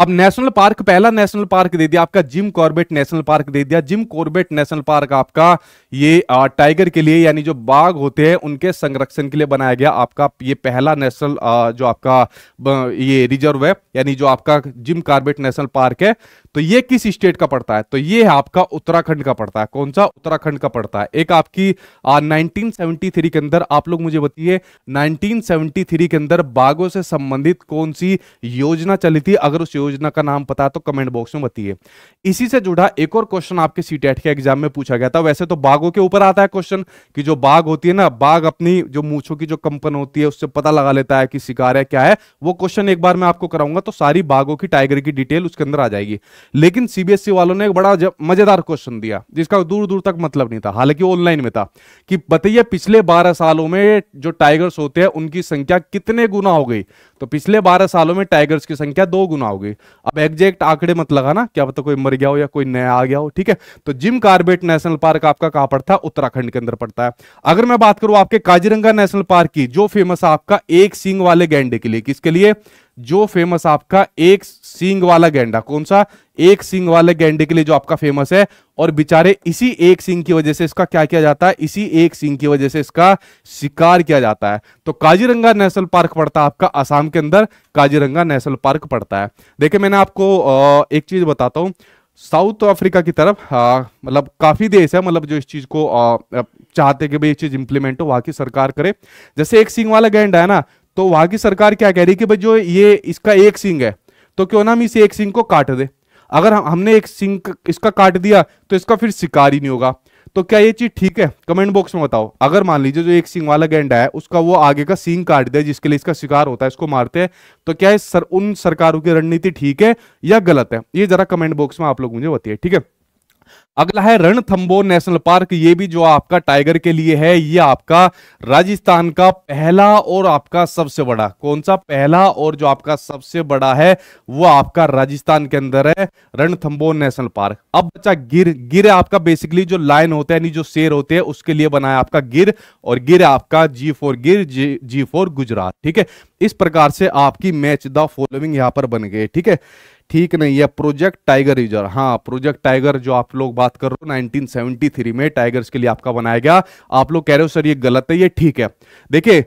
अब नेशनल पार्क पहला नेशनल पार्क दे दिया आपका जिम कॉर्बेट नेशनल पार्क दे दिया जिम कॉर्बेट नेशनल पार्क आपका ये टाइगर के लिए यानी जो बाघ होते हैं उनके संरक्षण के लिए बनाया गया आपका ये पहला नेशनल जो आपका ये रिजर्व है यानी जो आपका जिम कॉर्बेट नेशनल पार्क है तो ये किस स्टेट का पड़ता है तो ये है आपका उत्तराखंड का पड़ता है कौन सा उत्तराखंड का पड़ता है एक आपकी नाइनटीन के अंदर आप लोग मुझे बताइए नाइनटीन के अंदर बाघों से संबंधित कौन सी योजना चली थी अगर उस योजना योजना का नाम पता तो है तो कमेंट बॉक्स में बताइए इसी से जुड़ा एक और क्वेश्चन आपके सी e के एग्जाम में पूछा गया था वैसे तो बाघों के ऊपर आता है क्वेश्चन कि जो बाघ होती है ना बाघ अपनी जो मूछों की जो कंपन होती है उससे पता लगा लेता है कि शिकार है क्या है वो क्वेश्चन एक बार मैं आपको कराऊंगा तो सारी बाघों की टाइगर की डिटेल उसके अंदर आ जाएगी लेकिन सीबीएसई e वालों ने एक बड़ा मजेदार क्वेश्चन दिया जिसका दूर दूर तक मतलब नहीं था हालांकि ऑनलाइन में था कि बताइए पिछले बारह सालों में जो टाइगर्स होते हैं उनकी संख्या कितने गुना हो गई तो पिछले बारह सालों में टाइगर्स की संख्या दो गुना हो गई अब एग्जैक्ट आंकड़े मत लगाना क्या पता तो कोई मर गया हो या कोई नया आ गया हो ठीक है तो जिम कार्बेट नेशनल पार्क आपका कहां पड़ता है उत्तराखंड के अंदर पड़ता है अगर मैं बात करूं आपके काजीरंगा नेशनल पार्क की जो फेमस है आपका एक सिंग वाले गैंडे के लिए किसके लिए जो फेमस आपका एक सींग वाला गेंडा कौन सा एक सींग वाले गेंडे के लिए जो आपका फेमस है और बेचारे इसी एक सींग की वजह से इसका क्या किया जाता है इसी एक सींग की वजह से इसका शिकार किया जाता है तो काजीरंगा नेशनल पार्क पड़ता है आपका आसाम के अंदर काजीरंगा नेशनल पार्क पड़ता है देखिए मैंने आपको एक चीज बताता हूं साउथ अफ्रीका की तरफ मतलब काफ़ी देश है मतलब जो इस चीज़ को आ, चाहते कि भाई ये चीज़ इंप्लीमेंट हो वहां की सरकार करे जैसे एक सिंग वाला गैंड है ना तो वहां की सरकार क्या कह रही कि भाई जो ये इसका एक सिंग है तो क्यों ना हम इसे एक सिंग को काट दे अगर हम हमने एक सिंग इसका काट दिया तो इसका फिर शिकार ही नहीं होगा तो क्या ये चीज ठीक है कमेंट बॉक्स में बताओ अगर मान लीजिए जो एक सिंग वाला गेंडा है उसका वो आगे का सिंग काट दे जिसके लिए इसका शिकार होता है इसको मारते हैं तो क्या है सर उन सरकारों की रणनीति ठीक है या गलत है ये जरा कमेंट बॉक्स में आप लोग मुझे बताइए ठीक है अगला है रणथंबोर नेशनल पार्क ये भी जो आपका टाइगर के लिए है ये आपका राजस्थान का पहला और आपका सबसे बड़ा कौन सा पहला और जो आपका सबसे बड़ा है वो आपका राजस्थान के अंदर है रणथंबोर नेशनल पार्क अब बच्चा गिर गिर आपका बेसिकली जो लाइन होता है यानी जो शेर होते हैं उसके लिए बनाया आपका गिर और गिर आपका जी फोर गिर जी, जी फोर गुजरात ठीक है इस प्रकार से आपकी मैच द फॉलोइंग यहां पर बन गए ठीक है ठीक नहीं है प्रोजेक्ट टाइगर रिजर्व हाँ प्रोजेक्ट टाइगर जो आप लोग बात कर रहे हो 1973 में टाइगर्स के लिए आपका बनाया गया आप लोग कह रहे हो सर ये गलत है ये ठीक है देखिए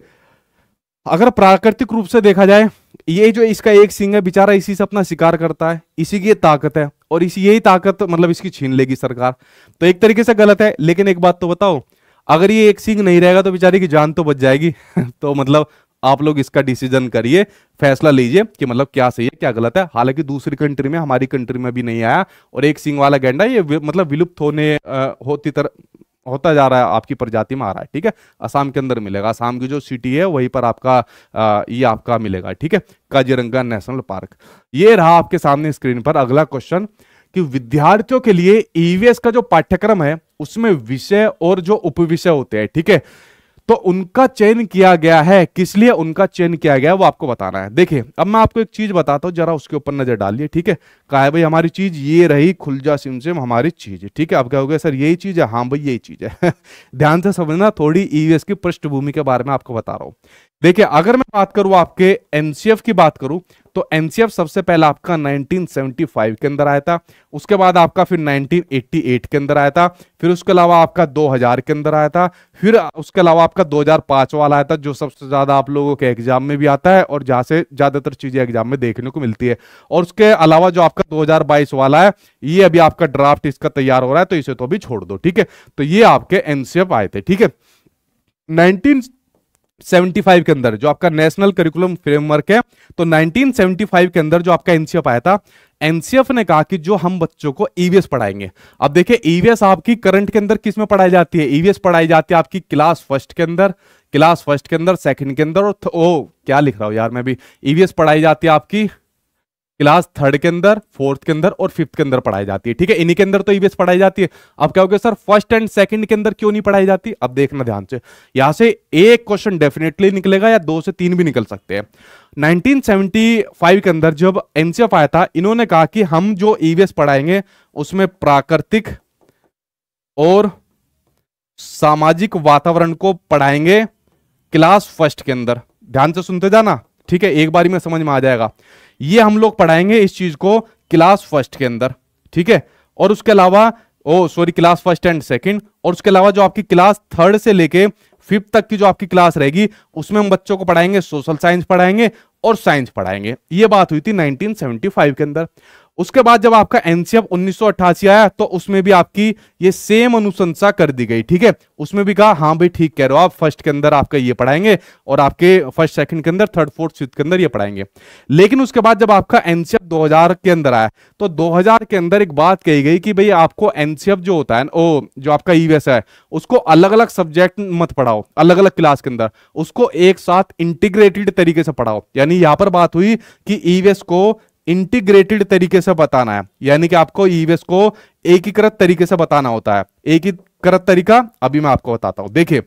अगर प्राकृतिक रूप से देखा जाए ये जो इसका एक सिंह है बेचारा इसी से अपना शिकार करता है इसी की ताकत है और इसी यही ताकत मतलब इसकी छीन लेगी सरकार तो एक तरीके से गलत है लेकिन एक बात तो बताओ अगर ये एक सिंह नहीं रहेगा तो बेचारे की जान तो बच जाएगी तो मतलब आप लोग इसका डिसीजन करिए फैसला लीजिए कि मतलब क्या सही है क्या गलत है हालांकि दूसरी कंट्री में हमारी कंट्री में भी नहीं आया और एक सिंह वाला गेंडा ये मतलब विलुप्त होने होती तरह होता जा रहा है आपकी प्रजाति में आ रहा है ठीक है असम के अंदर मिलेगा असम की जो सिटी है वहीं पर आपका आ, ये आपका मिलेगा ठीक है काजीरंगा नेशनल पार्क ये रहा आपके सामने स्क्रीन पर अगला क्वेश्चन कि विद्यार्थियों के लिए ईवीएस e का जो पाठ्यक्रम है उसमें विषय और जो उपविषय होते हैं ठीक है थीके? तो उनका चयन किया गया है किस लिए उनका चयन किया गया है वो आपको बताना है देखिए अब मैं आपको एक चीज बताता हूँ जरा उसके ऊपर नजर डालिए ठीक है कहा है भाई हमारी चीज ये रही खुलजा सिम हमारी चीज है ठीक है आप कहोगे सर यही चीज है हाँ भाई यही चीज है ध्यान से समझना थोड़ी ईवीएस e की पृष्ठभूमि के बारे में आपको बता रहा हूँ देखिये अगर मैं बात करूं आपके एनसीएफ की बात करूं तो एनसीएफ सबसे पहला आपका 1975 के अंदर आया था उसके बाद आपका फिर 1988 के अंदर आया था फिर उसके अलावा आपका 2000 के अंदर आया था फिर उसके अलावा आपका 2005 वाला आया था जो सबसे ज़्यादा आप लोगों के एग्जाम में भी आता है और जहां से ज़्यादातर चीज़ें एग्जाम में देखने को मिलती है और उसके अलावा जो आपका दो वाला है ये अभी आपका ड्राफ्ट इसका तैयार हो रहा है तो इसे तो अभी छोड़ दो ठीक है तो ये आपके एनसीएफ आए थे ठीक है नाइनटीन 1975 के अंदर जो आपका नेशनल करिकुलम फ्रेमवर्क है तो 1975 के अंदर जो आपका एनसीएफ आया था एनसीएफ ने कहा कि जो हम बच्चों को ईवीएस e पढ़ाएंगे अब देखिए ईवीएस e आपकी करंट के अंदर किस में पढ़ाई जाती है ईवीएस e पढ़ाई जाती है आपकी क्लास फर्स्ट के अंदर क्लास फर्स्ट के अंदर सेकंड के अंदर और ओ क्या लिख रहा हूं यार मैं भी ईवीएस पढ़ाई जाती है आपकी क्लास थर्ड के अंदर फोर्थ के अंदर और फिफ्थ के अंदर पढ़ाई जाती है ठीक है इन्हीं के अंदर तो ईवीएस e पढ़ाई जाती है अब क्या होगा सर फर्स्ट एंड सेकंड के अंदर क्यों नहीं पढ़ाई जाती अब देखना ध्यान से यहां से एक क्वेश्चन डेफिनेटली निकलेगा या दो से तीन भी निकल सकते हैं 1975 के अंदर जब एमसीएफ आया था इन्होंने कहा कि हम जो ईवीएस e पढ़ाएंगे उसमें प्राकृतिक और सामाजिक वातावरण को पढ़ाएंगे क्लास फर्स्ट के अंदर ध्यान से सुनते जाना ठीक है एक बार में समझ में आ जाएगा ये हम लोग पढ़ाएंगे इस चीज को क्लास फर्स्ट के अंदर ठीक है और उसके अलावा oh sorry class first and second और उसके अलावा जो आपकी क्लास थर्ड से लेके फिफ्थ तक की जो आपकी क्लास रहेगी उसमें हम बच्चों को पढ़ाएंगे सोशल साइंस पढ़ाएंगे और साइंस पढ़ाएंगे ये बात हुई थी 1975 के अंदर उसके बाद जब आपका एनसीएफ उन्नीस आया तो उसमें भी आपकी ये सेम अनुशंसा कर दी गई ठीक है उसमें भी कहा हाँ भाई ठीक कह रहे हो आप फर्स्ट के अंदर आपका ये पढ़ाएंगे और आपके फर्स्ट सेकंड के अंदर थर्ड फोर्थ फिफ्थ के अंदर ये पढ़ाएंगे लेकिन उसके बाद जब आपका एनसीएफ 2000 के अंदर आया तो 2000 के अंदर एक बात कही गई कि भाई आपको एनसीएफ जो होता है ओ जो आपका ईवीएस e है उसको अलग अलग सब्जेक्ट मत पढ़ाओ अलग अलग क्लास के अंदर उसको एक साथ इंटीग्रेटेड तरीके से पढ़ाओ यानी यहां पर बात हुई कि ईवीएस e को इंटीग्रेटेड तरीके से बताना है यानी कि आपको ईवीएस e को एकीकृत तरीके से बताना होता है एकीकृत तरीका अभी मैं आपको बताता हूं देखिए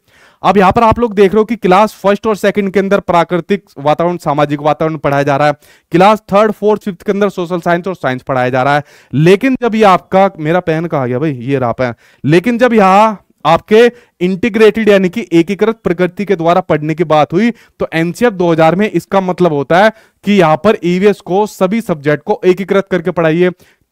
अब यहां पर आप लोग देख रहे हो कि क्लास फर्स्ट और सेकंड के अंदर प्राकृतिक वातावरण सामाजिक वातावरण पढ़ाया जा रहा है क्लास थर्ड फोर्थ फिफ्थ के अंदर सोशल साइंस और साइंस पढ़ाया जा रहा है लेकिन जब ये आपका मेरा पेन कहा गया भाई ये रहा पेन लेकिन जब यहाँ आपके इंटीग्रेटेड यानी कि एकीकृत प्रकृति के द्वारा पढ़ने की बात हुई तो एनसीएफ 2000 में इसका मतलब होता है कि यहां पर ईवीएस e को सभी सब्जेक्ट को एकीकृत करके पढ़ाइए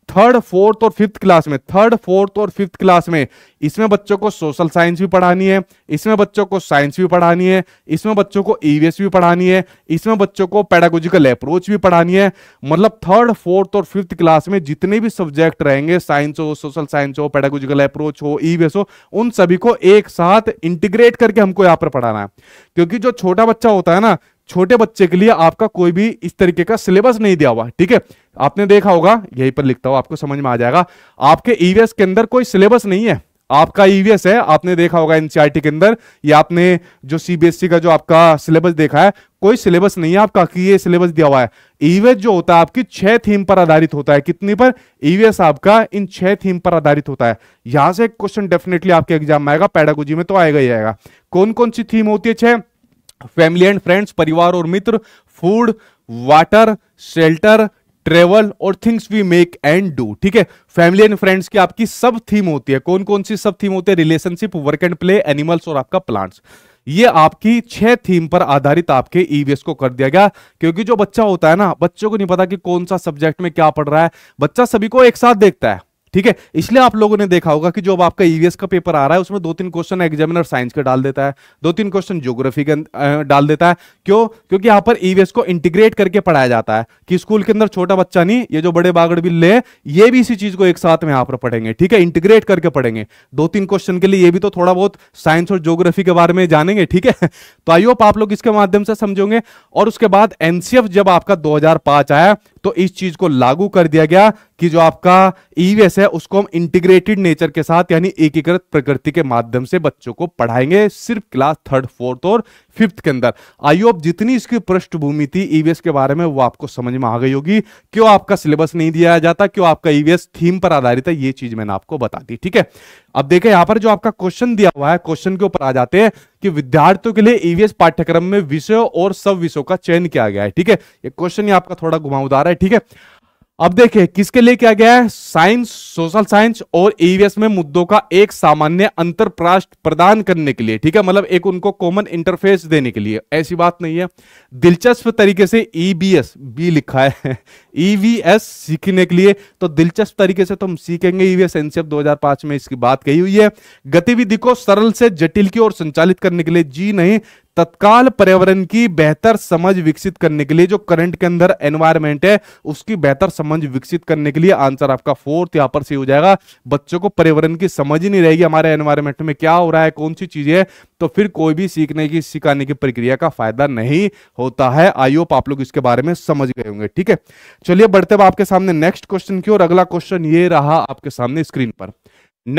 थर्ड फोर्थ और फिफ्थ क्लास में थर्ड फोर्थ और फिफ्थ क्लास में इसमें बच्चों को सोशल साइंस भी पढ़ानी है इसमें बच्चों को साइंस भी पढ़ानी है इसमें बच्चों को ईवीएस e भी पढ़ानी है इसमें बच्चों को पैडागोजिकल अप्रोच भी पढ़ानी है मतलब थर्ड फोर्थ और फिफ्थ क्लास में जितने भी सब्जेक्ट रहेंगे साइंस हो सोशल साइंस हो पैडागोजिकल अप्रोच हो ईवीएस e हो उन सभी को एक साथ इंटीग्रेट करके हमको यहाँ पर पढ़ाना है क्योंकि जो छोटा बच्चा होता है ना छोटे बच्चे के लिए आपका कोई भी इस तरीके का सिलेबस नहीं दिया हुआ ठीक है आपने देखा होगा यहीं पर लिखता हूं आपको समझ में आ जाएगा आपके ईवीएस e के अंदर कोई सिलेबस नहीं है आपका ईवीएस e है आपने देखा होगा एनसीआरटी e के अंदर या आपने जो सीबीएसई का जो आपका सिलेबस देखा है कोई सिलेबस नहीं है आपका कि ये सिलेबस दिया हुआ है ईवीएस जो होता है आपकी छह थीम पर आधारित होता है कितनी पर ईवीएस आपका इन छह थीम पर आधारित होता है यहां से क्वेश्चन डेफिनेटली आपके एग्जाम में आएगा पैडागोजी में तो आएगा ही आएगा कौन कौन सी थीम होती है छह फैमिली एंड फ्रेंड्स परिवार और मित्र फूड वाटर शेल्टर ट्रेवल और things we make and do ठीक है फैमिली एंड फ्रेंड्स की आपकी सब थीम होती है कौन कौन सी सब थीम होती है relationship work and play animals और आपका प्लांट्स ये आपकी छह थीम पर आधारित आपके ईवीएस e को कर दिया गया क्योंकि जो बच्चा होता है ना बच्चों को नहीं पता कि कौन सा सब्जेक्ट में क्या पढ़ रहा है बच्चा सभी को एक साथ देखता है ठीक है इसलिए आप लोगों ने देखा होगा कि जो अब आपका ईवीएस e का पेपर आ रहा है उसमें दो तीन क्वेश्चन एग्जामिनर साइंस का डाल देता है दो तीन क्वेश्चन ज्योग्राफी का डाल देता है क्यों क्योंकि यहां पर ईवीएस e को इंटीग्रेट करके पढ़ाया जाता है कि स्कूल के अंदर छोटा बच्चा नहीं ये जो बड़े बागड़ बिल्ले है ये भी इसी चीज को एक साथ में यहां पर पढ़ेंगे ठीक है इंटीग्रेट करके पढ़ेंगे दो तीन क्वेश्चन के लिए ये भी तो थोड़ा बहुत साइंस और ज्योग्राफी के बारे में जानेंगे ठीक है तो आई होप आप लोग इसके माध्यम से समझोगे और उसके बाद एनसीएफ जब आपका 2005 आया तो इस चीज को लागू कर दिया गया कि जो आपका ईवीएस e है उसको हम इंटीग्रेटेड नेचर के साथ यानी एकीकृत प्रकृति के माध्यम से बच्चों को पढ़ाएंगे सिर्फ क्लास थर्ड फोर्थ और फिफ्थ के अंदर आई होप जितनी इसकी पृष्ठभूमि थी ईवीएस e के बारे में वो आपको समझ में आ गई होगी क्यों आपका सिलेबस नहीं दिया जाता क्यों आपका ईवीएस e थीम पर आधारित है ये चीज मैंने आपको बता दी ठीक है अब देखें यहां पर जो आपका क्वेश्चन दिया हुआ है क्वेश्चन के ऊपर आ जाते हैं कि विद्यार्थियों के लिए ईवीएस e पाठ्यक्रम में विषय और सब विषयों का चयन किया गया है ठीक है ये क्वेश्चन आपका थोड़ा घुमावदार है ठीक है अब देखे किसके लिए क्या गया है साइंस सोशल साइंस और ईवीएस में मुद्दों का एक सामान्य अंतरप्राष्ट प्रदान करने के लिए ठीक है मतलब एक उनको कॉमन इंटरफेस देने के लिए ऐसी बात नहीं है दिलचस्प तरीके से ईबीएस e बी लिखा है ईवीएस e सीखने के लिए तो दिलचस्प तरीके से तो हम सीखेंगे ईवीएस e एनसीएफ दो में इसकी बात कही हुई है गतिविधि को सरल से जटिल की ओर संचालित करने के लिए जी नहीं तत्काल पर्यावरण की बेहतर समझ विकसित करने के लिए जो करंट के अंदर एनवायरमेंट है उसकी बेहतर समझ विकसित करने के लिए आंसर आपका फोर्थ यहां पर सही हो जाएगा बच्चों को पर्यावरण की समझ ही नहीं रहेगी हमारे एनवायरमेंट में क्या हो रहा है कौन सी चीजें तो फिर कोई भी सीखने की सिखाने की प्रक्रिया का फायदा नहीं होता है आई होप आप लोग इसके बारे में समझ गए होंगे ठीक है चलिए बढ़ते आपके सामने नेक्स्ट क्वेश्चन की और अगला क्वेश्चन ये रहा आपके सामने स्क्रीन पर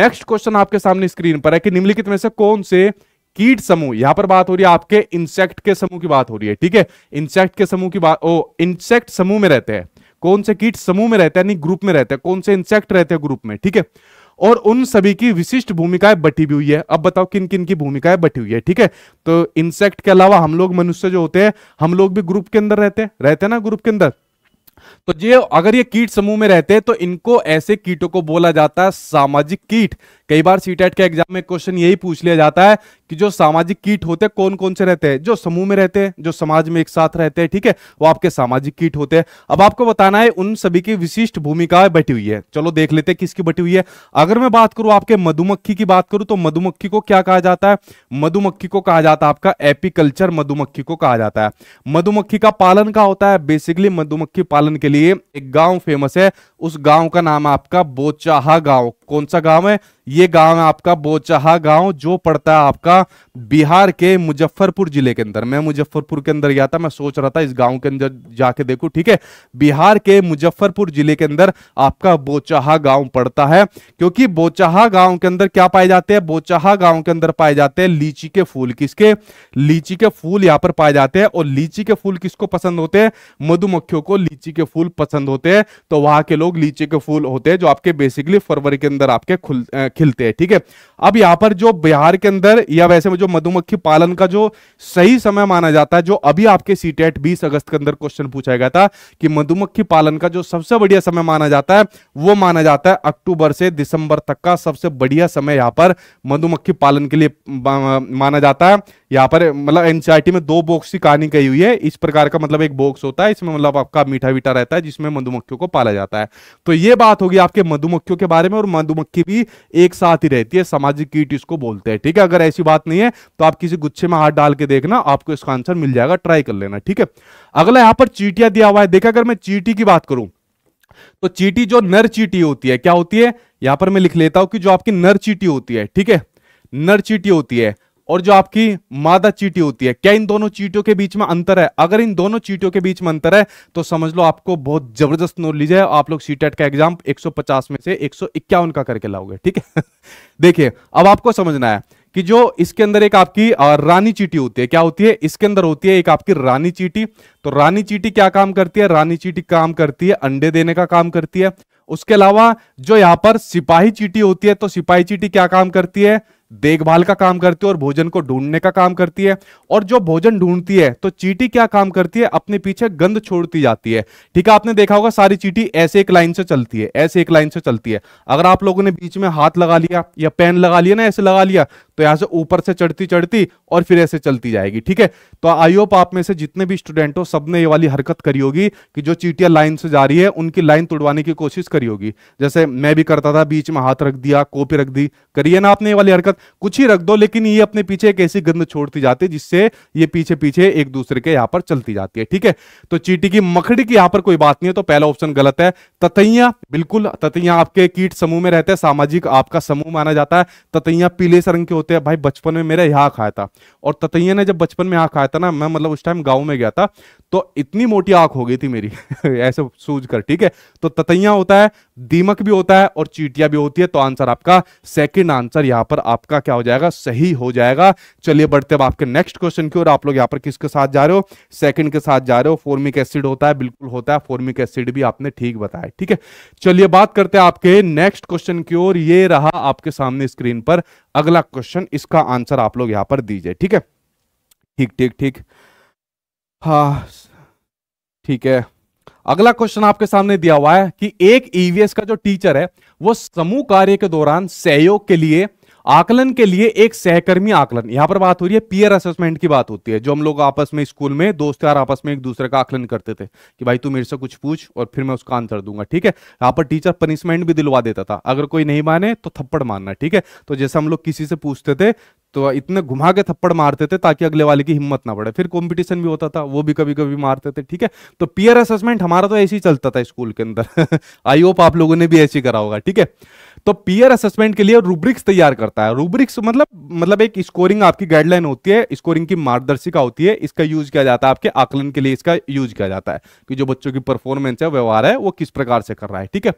नेक्स्ट क्वेश्चन आपके सामने स्क्रीन पर है कि निम्नलिखित में से कौन से कीट समूह यहां पर बात हो रही है आपके इंसेक्ट के समूह की बात हो रही है ठीक है इंसेक्ट के समूह की बात ओ इंसेक्ट समूह में रहते हैं कौन से कीट समूह में रहते हैं नहीं ग्रुप में रहते हैं कौन से इंसेक्ट रहते हैं ग्रुप में ठीक है और उन सभी की विशिष्ट भूमिकाएं बटी भी हुई है अब बताओ किन किन की भूमिकाएं बटी हुई है ठीक है तो इंसेक्ट के अलावा हम लोग मनुष्य जो होते हैं हम लोग भी ग्रुप के अंदर रहते हैं रहते हैं ना ग्रुप के अंदर तो ये अगर ये कीट समूह में रहते हैं तो इनको ऐसे कीटों को बोला जाता है सामाजिक कीट कई बार सी के एग्जाम में क्वेश्चन यही पूछ लिया जाता है कि जो सामाजिक कीट होते कौन कौन से रहते हैं जो समूह में रहते हैं जो समाज में एक साथ रहते हैं ठीक है वो आपके सामाजिक कीट होते हैं अब आपको बताना है उन सभी की विशिष्ट भूमिका बटी हुई है चलो देख लेते हैं किसकी बटी हुई है अगर मैं बात करूं आपके मधुमक्खी की बात करूं तो मधुमक्खी को क्या कहा जाता है मधुमक्खी को कहा जाता है आपका एपिकल्चर मधुमक्खी को कहा जाता है मधुमक्खी का पालन कहा होता है बेसिकली मधुमक्खी पालन के लिए एक गांव फेमस है उस गांव का नाम आपका बोचाहा गांव कौन सा गांव है ये गांव है आपका बोचहा गांव जो पड़ता है आपका बिहार के मुजफ्फरपुर जिले के अंदर मैं मुजफ्फरपुर के अंदर गया था मैं सोच रहा था इस गांव के अंदर जाके देखू ठीक है बिहार के मुजफ्फरपुर जिले के अंदर आपका बोचहा गांव पड़ता है क्योंकि बोचहा गांव के अंदर क्या पाए जाते हैं बोचहा गांव के अंदर पाए जाते हैं लीची के फूल किसके लीची के फूल यहाँ पर पाए जाते हैं और लीची के फूल किसको पसंद होते हैं मधुमक्खियों को लीची के फूल पसंद होते हैं तो वहां के लोग लीची के फूल होते हैं जो आपके बेसिकली फरवरी के अंदर आपके खुल खिलते हैं ठीक है थीके? अब यहाँ पर जो बिहार के अंदर या वैसे में जो मधुमक्खी पालन का जो सही समय माना जाता है जो अभी आपके सी टेट अगस्त के अंदर क्वेश्चन पूछा गया था कि मधुमक्खी पालन का जो सबसे बढ़िया समय माना जाता है वो माना जाता है अक्टूबर से दिसंबर तक का सबसे बढ़िया समय यहाँ पर मधुमक्खी पालन के लिए माना जाता है यहाँ पर मतलब एनसीआरटी e में दो बॉक्स की कहानी कही हुई है इस प्रकार का मतलब एक बॉक्स होता है इसमें मतलब आपका मीठा वीठा रहता है जिसमें मधुमक्खियों को पाला जाता है तो ये बात होगी आपके मधुमक्खियों के बारे में और मधुमक्खी भी एक साथ ही रहती है सामाजिक कीट इसको बोलते हैं ठीक है अगर ऐसी बात नहीं है तो आप किसी गुच्छे में हाथ डाल के देखना आपको इसका आंसर मिल जाएगा ट्राई कर लेना ठीक है अगला यहाँ पर चीटिया दिया हुआ है देखा अगर मैं चीटी की बात करूं तो चीटी जो नर चीटी होती है क्या होती है यहां पर मैं लिख लेता हूं कि जो आपकी नर चीटी होती है ठीक है नर चीटी होती है और जो आपकी मादा चीटी होती है क्या इन दोनों चीटियों के बीच में अंतर है अगर इन दोनों चीटियों के बीच में अंतर है तो समझ लो आपको बहुत जबरदस्त नॉलेज है आप लोग सीटेट का एग्जाम 150 में से एक का करके लाओगे ठीक है देखिए अब आपको समझना है कि जो इसके अंदर एक आपकी रानी चीटी होती है क्या होती है इसके अंदर होती है एक आपकी रानी चीटी तो रानी चीटी क्या काम करती है रानी चीटी काम करती है अंडे देने का काम करती है उसके अलावा जो यहाँ पर सिपाही चीटी होती है तो सिपाही चीटी क्या काम करती है देखभाल का काम करती है और भोजन को ढूंढने का काम करती है और जो भोजन ढूंढती है तो चीटी क्या काम करती है अपने पीछे गंध छोड़ती जाती है ठीक है आपने देखा होगा सारी चीटी ऐसे एक लाइन से चलती है ऐसे एक लाइन से चलती है अगर आप लोगों ने बीच में हाथ लगा लिया या पेन लगा लिया ना ऐसे लगा लिया तो यहां से ऊपर से चढ़ती चढ़ती और फिर ऐसे चलती जाएगी ठीक है तो आई होप आप में से जितने भी स्टूडेंट हो सबने ये वाली हरकत करी होगी कि जो चीटियां लाइन से जा रही है उनकी लाइन तुड़वाने की कोशिश करी होगी जैसे मैं भी करता था बीच में हाथ रख दिया कॉपी रख दी करिए ना आपने ये वाली हरकत कुछ ही रख दो लेकिन ये अपने पीछे एक ऐसी गंध छोड़ती जाती है जिससे ये पीछे पीछे एक दूसरे के यहाँ पर चलती जाती है ठीक है तो चीटी की मखड़ी की यहाँ पर कोई बात नहीं है तो पहला ऑप्शन गलत है ततैया बिल्कुल ततैया आपके कीट समूह में रहते हैं सामाजिक आपका समूह माना जाता है ततैया पीले रंग के होते हैं भाई बचपन में मेरा यहाँ खाया था और ततैया ने जब बचपन में यहाँ खाया था ना मैं मतलब उस टाइम गाँव में गया था तो इतनी मोटी आँख हो गई थी मेरी ऐसे सूझ कर ठीक है तो ततैया होता है दीमक भी होता है और चीटिया भी होती है तो आंसर आपका सेकंड आंसर यहां पर आपका क्या हो जाएगा सही हो जाएगा चलिए बढ़ते हैं आपके नेक्स्ट क्वेश्चन की ओर आप लोग यहां पर किसके साथ जा रहे हो सेकंड के साथ जा रहे हो फॉर्मिक एसिड होता है बिल्कुल होता है फॉर्मिक एसिड भी आपने ठीक बताया ठीक है चलिए बात करते हैं आपके नेक्स्ट क्वेश्चन की ओर ये रहा आपके सामने स्क्रीन पर अगला क्वेश्चन इसका आंसर आप लोग यहां पर दीजिए ठीक है ठीक ठीक ठीक हा ठीक है अगला क्वेश्चन आपके सामने दिया हुआ है कि एक ईवीएस e का जो टीचर है वो समूह कार्य के दौरान सहयोग के लिए आकलन के लिए एक सहकर्मी आकलन यहां पर बात हो रही है पीयर असेसमेंट की बात होती है जो हम लोग आपस में स्कूल में दोस्त यार आपस में एक दूसरे का आकलन करते थे कि भाई तू मेरे से कुछ पूछ और फिर मैं उसका आंसर दूंगा ठीक है यहां पर टीचर पनिशमेंट भी दिलवा देता था अगर कोई नहीं माने तो थप्पड़ मानना ठीक है तो जैसे हम लोग किसी से पूछते थे तो इतने घुमा के थप्पड़ मारते थे ताकि अगले वाले की हिम्मत ना बढ़े फिर कंपटीशन भी होता था वो भी कभी कभी मारते थे ठीक है तो पियर असेसमेंट हमारा तो ऐसे ही चलता था स्कूल के अंदर आई होप आप लोगों ने भी ऐसे करा होगा ठीक है तो पीयर असेसमेंट के लिए रूब्रिक्स तैयार करता है रूब्रिक्स मतलब मतलब एक स्कोरिंग आपकी गाइडलाइन होती है स्कोरिंग की मार्गदर्शिका होती है इसका यूज किया जाता है आपके आकलन के लिए इसका यूज किया जाता है कि जो बच्चों की परफॉर्मेंस है व्यवहार है वो किस प्रकार से कर रहा है ठीक है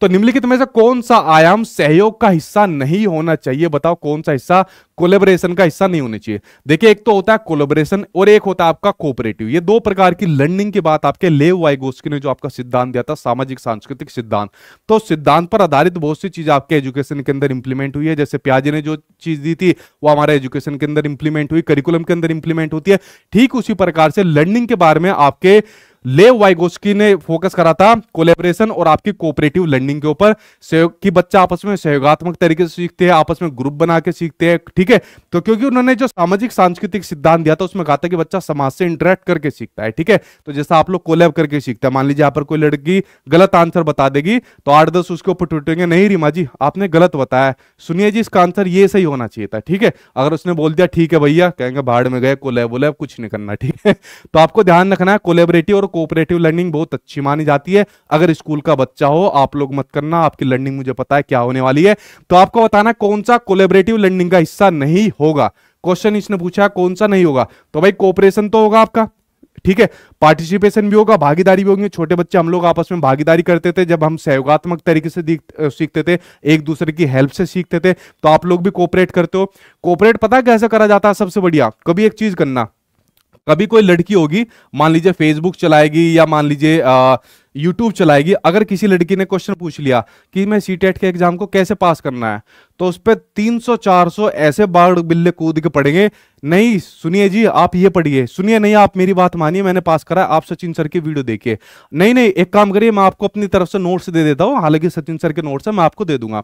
तो निम्नलिखित में से कौन सा आयाम सहयोग का हिस्सा नहीं होना चाहिए बताओ कौन सा हिस्सा कोलेबरेशन का हिस्सा नहीं होने चाहिए देखिए एक तो होता है कोलेबरेशन और एक होता है आपका कोऑपरेटिव ये दो प्रकार की लर्निंग की बात आपके लेव वाइगोस्की ने जो आपका सिद्धांत दिया था सामाजिक सांस्कृतिक सिद्धांत तो सिद्धांत पर आधारित बहुत सी चीज आपके एजुकेशन के अंदर इंप्लीमेंट हुई है जैसे प्याजे ने जो चीज दी थी वो हमारे एजुकेशन के अंदर इंप्लीमेंट हुई करिकुलम के अंदर इंप्लीमेंट होती है ठीक उसी प्रकार से लर्निंग के बारे में आपके लेव वाइगोस्की ने फोकस करा था कोलेबरेशन और आपकी कोऑपरेटिव लर्निंग के ऊपर की बच्चा आपस में सहयोगात्मक तरीके से सीखते हैं आपस में ग्रुप बना के सीखते हैं ठीक है तो क्योंकि उन्होंने जो सामाजिक सांस्कृतिक सिद्धांत दिया था उसमें कहा था कि बच्चा समाज से इंटरेक्ट करके सीखता है ठीक है तो जैसा आप लोग कोलेब करके सीखते हैं मान लीजिए यहाँ पर कोई लड़की गलत आंसर बता देगी तो आठ दस उसके ऊपर टूटेंगे नहीं रीमा जी आपने गलत बताया सुनिए जी इसका आंसर ये सही होना चाहिए था ठीक है अगर उसने बोल दिया ठीक है भैया कहेंगे बाढ़ में गए कोलेब वोलेब कुछ नहीं करना ठीक है तो आपको ध्यान रखना है कोलेबरेटिव और कोऑपरेटिव लर्निंग बहुत अच्छी मानी जाती है अगर स्कूल का बच्चा हो आप लोग मत करना आपकी लर्निंग मुझे पता है क्या होने वाली है तो आपको बताना कौन सा कोलेबरेटिव लर्निंग का हिस्सा नहीं होगा क्वेश्चन इसने पूछा कौन सा नहीं होगा तो भाई कोऑपरेशन तो होगा आपका ठीक है पार्टिसिपेशन भी होगा भागीदारी भी होगी छोटे बच्चे हम लोग आपस में भागीदारी करते थे जब हम सहयोगात्मक तरीके से सीखते थे एक दूसरे की हेल्प से सीखते थे तो आप लोग भी कोऑपरेट करते हो कोऑपरेट पता कैसे करा जाता है सबसे बढ़िया कभी एक चीज करना कभी कोई लड़की होगी मान लीजिए फेसबुक चलाएगी या मान लीजिए यूट्यूब चलाएगी अगर किसी लड़की ने क्वेश्चन पूछ लिया कि मैं सी e के एग्जाम को कैसे पास करना है तो उस पर तीन सौ चार सौ ऐसे बाढ़ बिल्ले कूद के पड़ेंगे नहीं सुनिए जी आप ये पढ़िए सुनिए नहीं आप मेरी बात मानिए मैंने पास करा आप सचिन सर की वीडियो देखिए नहीं नहीं एक काम करिए मैं आपको अपनी तरफ से नोट्स दे देता हूँ हालांकि सचिन सर के नोट्स है मैं आपको दे दूंगा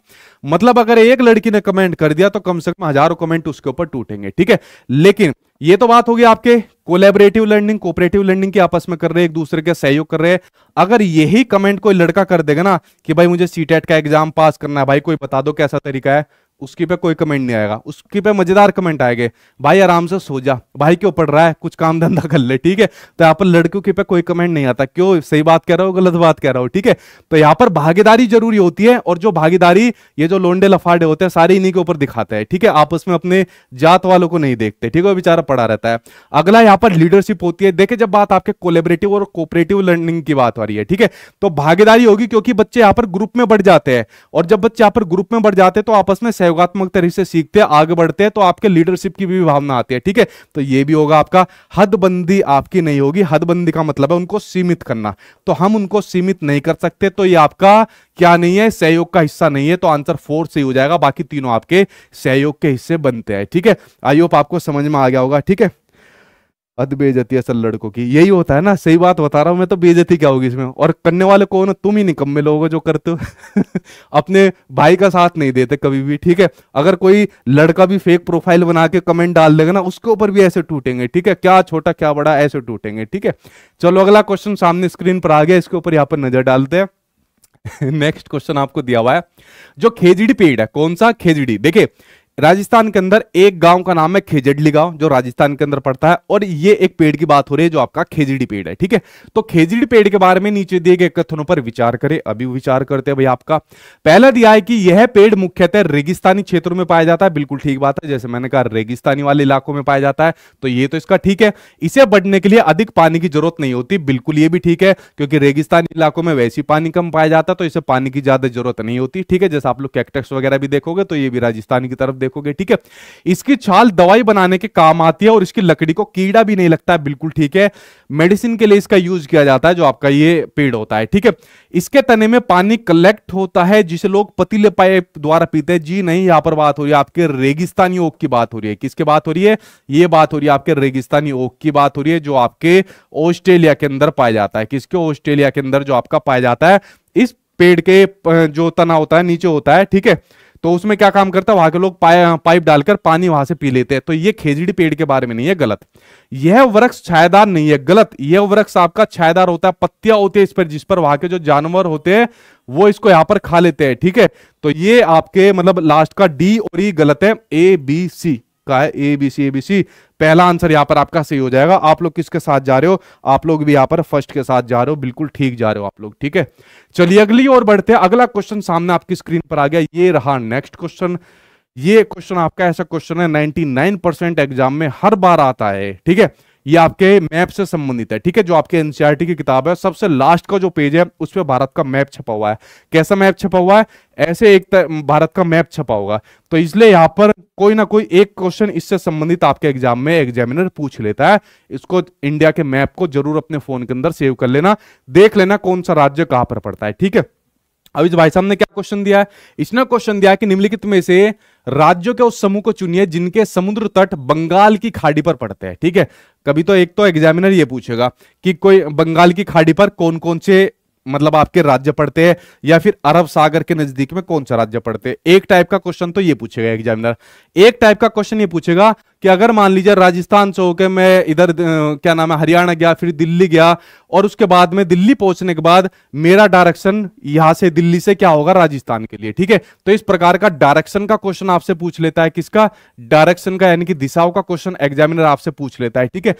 मतलब अगर एक लड़की ने कमेंट कर दिया तो कम से कम हजारों कमेंट उसके ऊपर टूटेंगे ठीक है लेकिन ये तो बात होगी आपके कोलेबरेटिव लर्निंग कोऑपरेटिव लर्निंग के आपस में कर रहे हैं एक दूसरे के सहयोग कर रहे हैं अगर यही कमेंट कोई लड़का कर देगा ना कि भाई मुझे सीटेट का एग्जाम पास करना है भाई कोई बता दो कैसा तरीका है उसके पे कोई कमेंट नहीं आएगा उसके पे मजेदार कमेंट आएंगे भाई आराम से सो जा भाई क्यों पढ़ रहा है कुछ काम धंधा कर ले ठीक है तो यहाँ पर लड़कियों के पे कोई कमेंट नहीं आता क्यों सही बात कह रहा हो गलत बात कह रहा हो ठीक है तो यहाँ पर भागीदारी जरूरी होती है और जो भागीदारी ये जो लोंडे लफाड़े होते हैं सारे इन्हीं के ऊपर दिखाते हैं ठीक है आपस में अपने जात वालों को नहीं देखते ठीक है बेचारा पड़ा रहता है अगला यहाँ पर लीडरशिप होती है देखे जब बात आपके कोलेबरेटिव और कोपरेटिव लर्निंग की बात आ रही है ठीक है तो भागीदारी होगी क्योंकि बच्चे यहाँ पर ग्रुप में बढ़ जाते हैं और जब बच्चे यहाँ पर ग्रुप में बढ़ जाते हैं तो आपस में सहयोगात्मक तरीके से सीखते हैं आगे बढ़ते हैं तो आपके लीडरशिप की भी भावना आती है ठीक है तो ये भी होगा आपका हदबंदी आपकी नहीं होगी हदबंदी का मतलब है उनको सीमित करना तो हम उनको सीमित नहीं कर सकते तो ये आपका क्या नहीं है सहयोग का हिस्सा नहीं है तो आंसर फोर से हो जाएगा बाकी तीनों आपके सहयोग के हिस्से बनते हैं ठीक है आई होप आपको समझ में आ गया होगा ठीक है अद बेजती असल लड़कों की यही होता है ना सही बात बता रहा हूँ मैं तो बेजती क्या होगी इसमें और करने वाले कौन तुम ही निकम्मे लोग जो करते हो अपने भाई का साथ नहीं देते कभी भी ठीक है अगर कोई लड़का भी फेक प्रोफाइल बना के कमेंट डाल देगा ना उसके ऊपर भी ऐसे टूटेंगे ठीक है क्या छोटा क्या बड़ा ऐसे टूटेंगे ठीक है चलो अगला क्वेश्चन सामने स्क्रीन पर आ गया इसके ऊपर यहाँ पर नजर डालते हैं नेक्स्ट क्वेश्चन आपको दिया हुआ है जो खेजड़ी पेड़ है कौन सा खेजड़ी देखिए राजस्थान के अंदर एक गांव का नाम है खेजडली गांव जो राजस्थान के अंदर पड़ता है और ये एक पेड़ की बात हो रही है जो आपका खेजड़ी पेड़ है ठीक है तो खेजड़ी पेड़ के बारे में नीचे दिए गए कथनों पर विचार करें अभी विचार करते हैं भाई आपका पहला दिया है कि यह पेड़ मुख्यतः रेगिस्तानी क्षेत्रों में पाया जाता है बिल्कुल ठीक बात है जैसे मैंने कहा रेगिस्तानी वाले इलाकों में पाया जाता है तो ये तो इसका ठीक है इसे बढ़ने के लिए अधिक पानी की जरूरत नहीं होती बिल्कुल ये भी ठीक है क्योंकि रेगिस्तानी इलाकों में वैसे पानी कम पाया जाता है तो इसे पानी की ज्यादा जरूरत नहीं होती ठीक है जैसे आप लोग कैक्टस वगैरह भी देखोगे तो ये भी राजस्थान की तरफ देखोगे ठीक है इसकी छाल दवाई बनाने के काम आती है और इसकी लकड़ी को कीड़ा भी नहीं लगता है बिल्कुल ठीक है मेडिसिन के लिए इसका यूज किया जाता है जो आपका ये पेड़ होता है ठीक है इसके तने में पानी कलेक्ट होता है जिसे लोग पतीले पाइप द्वारा पीते हैं जी नहीं यहां पर बात हो रही है आपके रेगिस्तानी ओक की बात हो रही है किसके बात हो रही है ये बात हो रही है आपके रेगिस्तानी ओक की बात हो रही है जो आपके ऑस्ट्रेलिया के अंदर पाया जाता है किसके ऑस्ट्रेलिया के अंदर जो आपका पाया जाता है इस पेड़ के जो तना होता है नीचे होता है ठीक है तो उसमें क्या काम करता है वहां के लोग पाइप डालकर पानी वहां से पी लेते हैं तो ये खेजड़ी पेड़ के बारे में नहीं है गलत यह वृक्ष छायादार नहीं है गलत यह वृक्ष आपका छायादार होता है पत्तियां होती है इस पर जिस पर वहां के जो जानवर होते हैं वो इसको यहां पर खा लेते हैं ठीक है तो ये आपके मतलब लास्ट का डी और ई गलत है ए बी सी का है A B C A B C पहला आंसर यहाँ पर आपका सही हो जाएगा आप लोग किसके साथ जा रहे हो आप लोग भी यहाँ पर फर्स्ट के साथ जा रहे हो बिल्कुल ठीक जा रहे हो आप लोग ठीक है चलिए अगली और बढ़ते हैं अगला क्वेश्चन सामने आपकी स्क्रीन पर आ गया ये रहा नेक्स्ट क्वेश्चन ये क्वेश्चन आपका ऐसा क्वेश्चन है नाइनटी परसेंट एग्जाम में हर बार आता है ठीक है ये आपके मैप से संबंधित है ठीक है जो आपके एनसीआरटी e की किताब है सबसे लास्ट का जो पेज है उस पर भारत का मैप छपा हुआ है कैसा मैप छपा हुआ है ऐसे एक भारत का मैप छपा होगा तो इसलिए यहाँ पर कोई ना कोई एक क्वेश्चन इससे संबंधित आपके एग्जाम में एग्जामिनर पूछ लेता है इसको इंडिया के मैप को जरूर अपने फोन के अंदर सेव कर लेना देख लेना कौन सा राज्य कहां पर पड़ता है ठीक है अब इस तो भाई साहब ने क्या क्वेश्चन दिया है इसने क्वेश्चन दिया कि निम्नलिखित में से राज्यों के उस समूह को चुनिए जिनके समुद्र तट बंगाल की खाड़ी पर पड़ते हैं ठीक है कभी तो एक तो एग्जामिनर ये पूछेगा कि कोई बंगाल की खाड़ी पर कौन कौन से मतलब आपके राज्य पड़ते हैं या फिर अरब सागर के नजदीक में कौन सा राज्य पड़ते हैं एक टाइप का क्वेश्चन तो ये पूछेगा एग्जामिनर एक टाइप का क्वेश्चन ये पूछेगा कि अगर मान लीजिए राजस्थान से होकर मैं इधर क्या नाम है हरियाणा गया फिर दिल्ली गया और उसके बाद में दिल्ली पहुंचने के बाद मेरा डायरेक्शन यहां से दिल्ली से क्या होगा राजस्थान के लिए ठीक है तो इस प्रकार का डायरेक्शन का क्वेश्चन आपसे पूछ लेता है किसका डायरेक्शन का यानी कि दिशाओं का क्वेश्चन एग्जामिनर आपसे पूछ लेता है ठीक है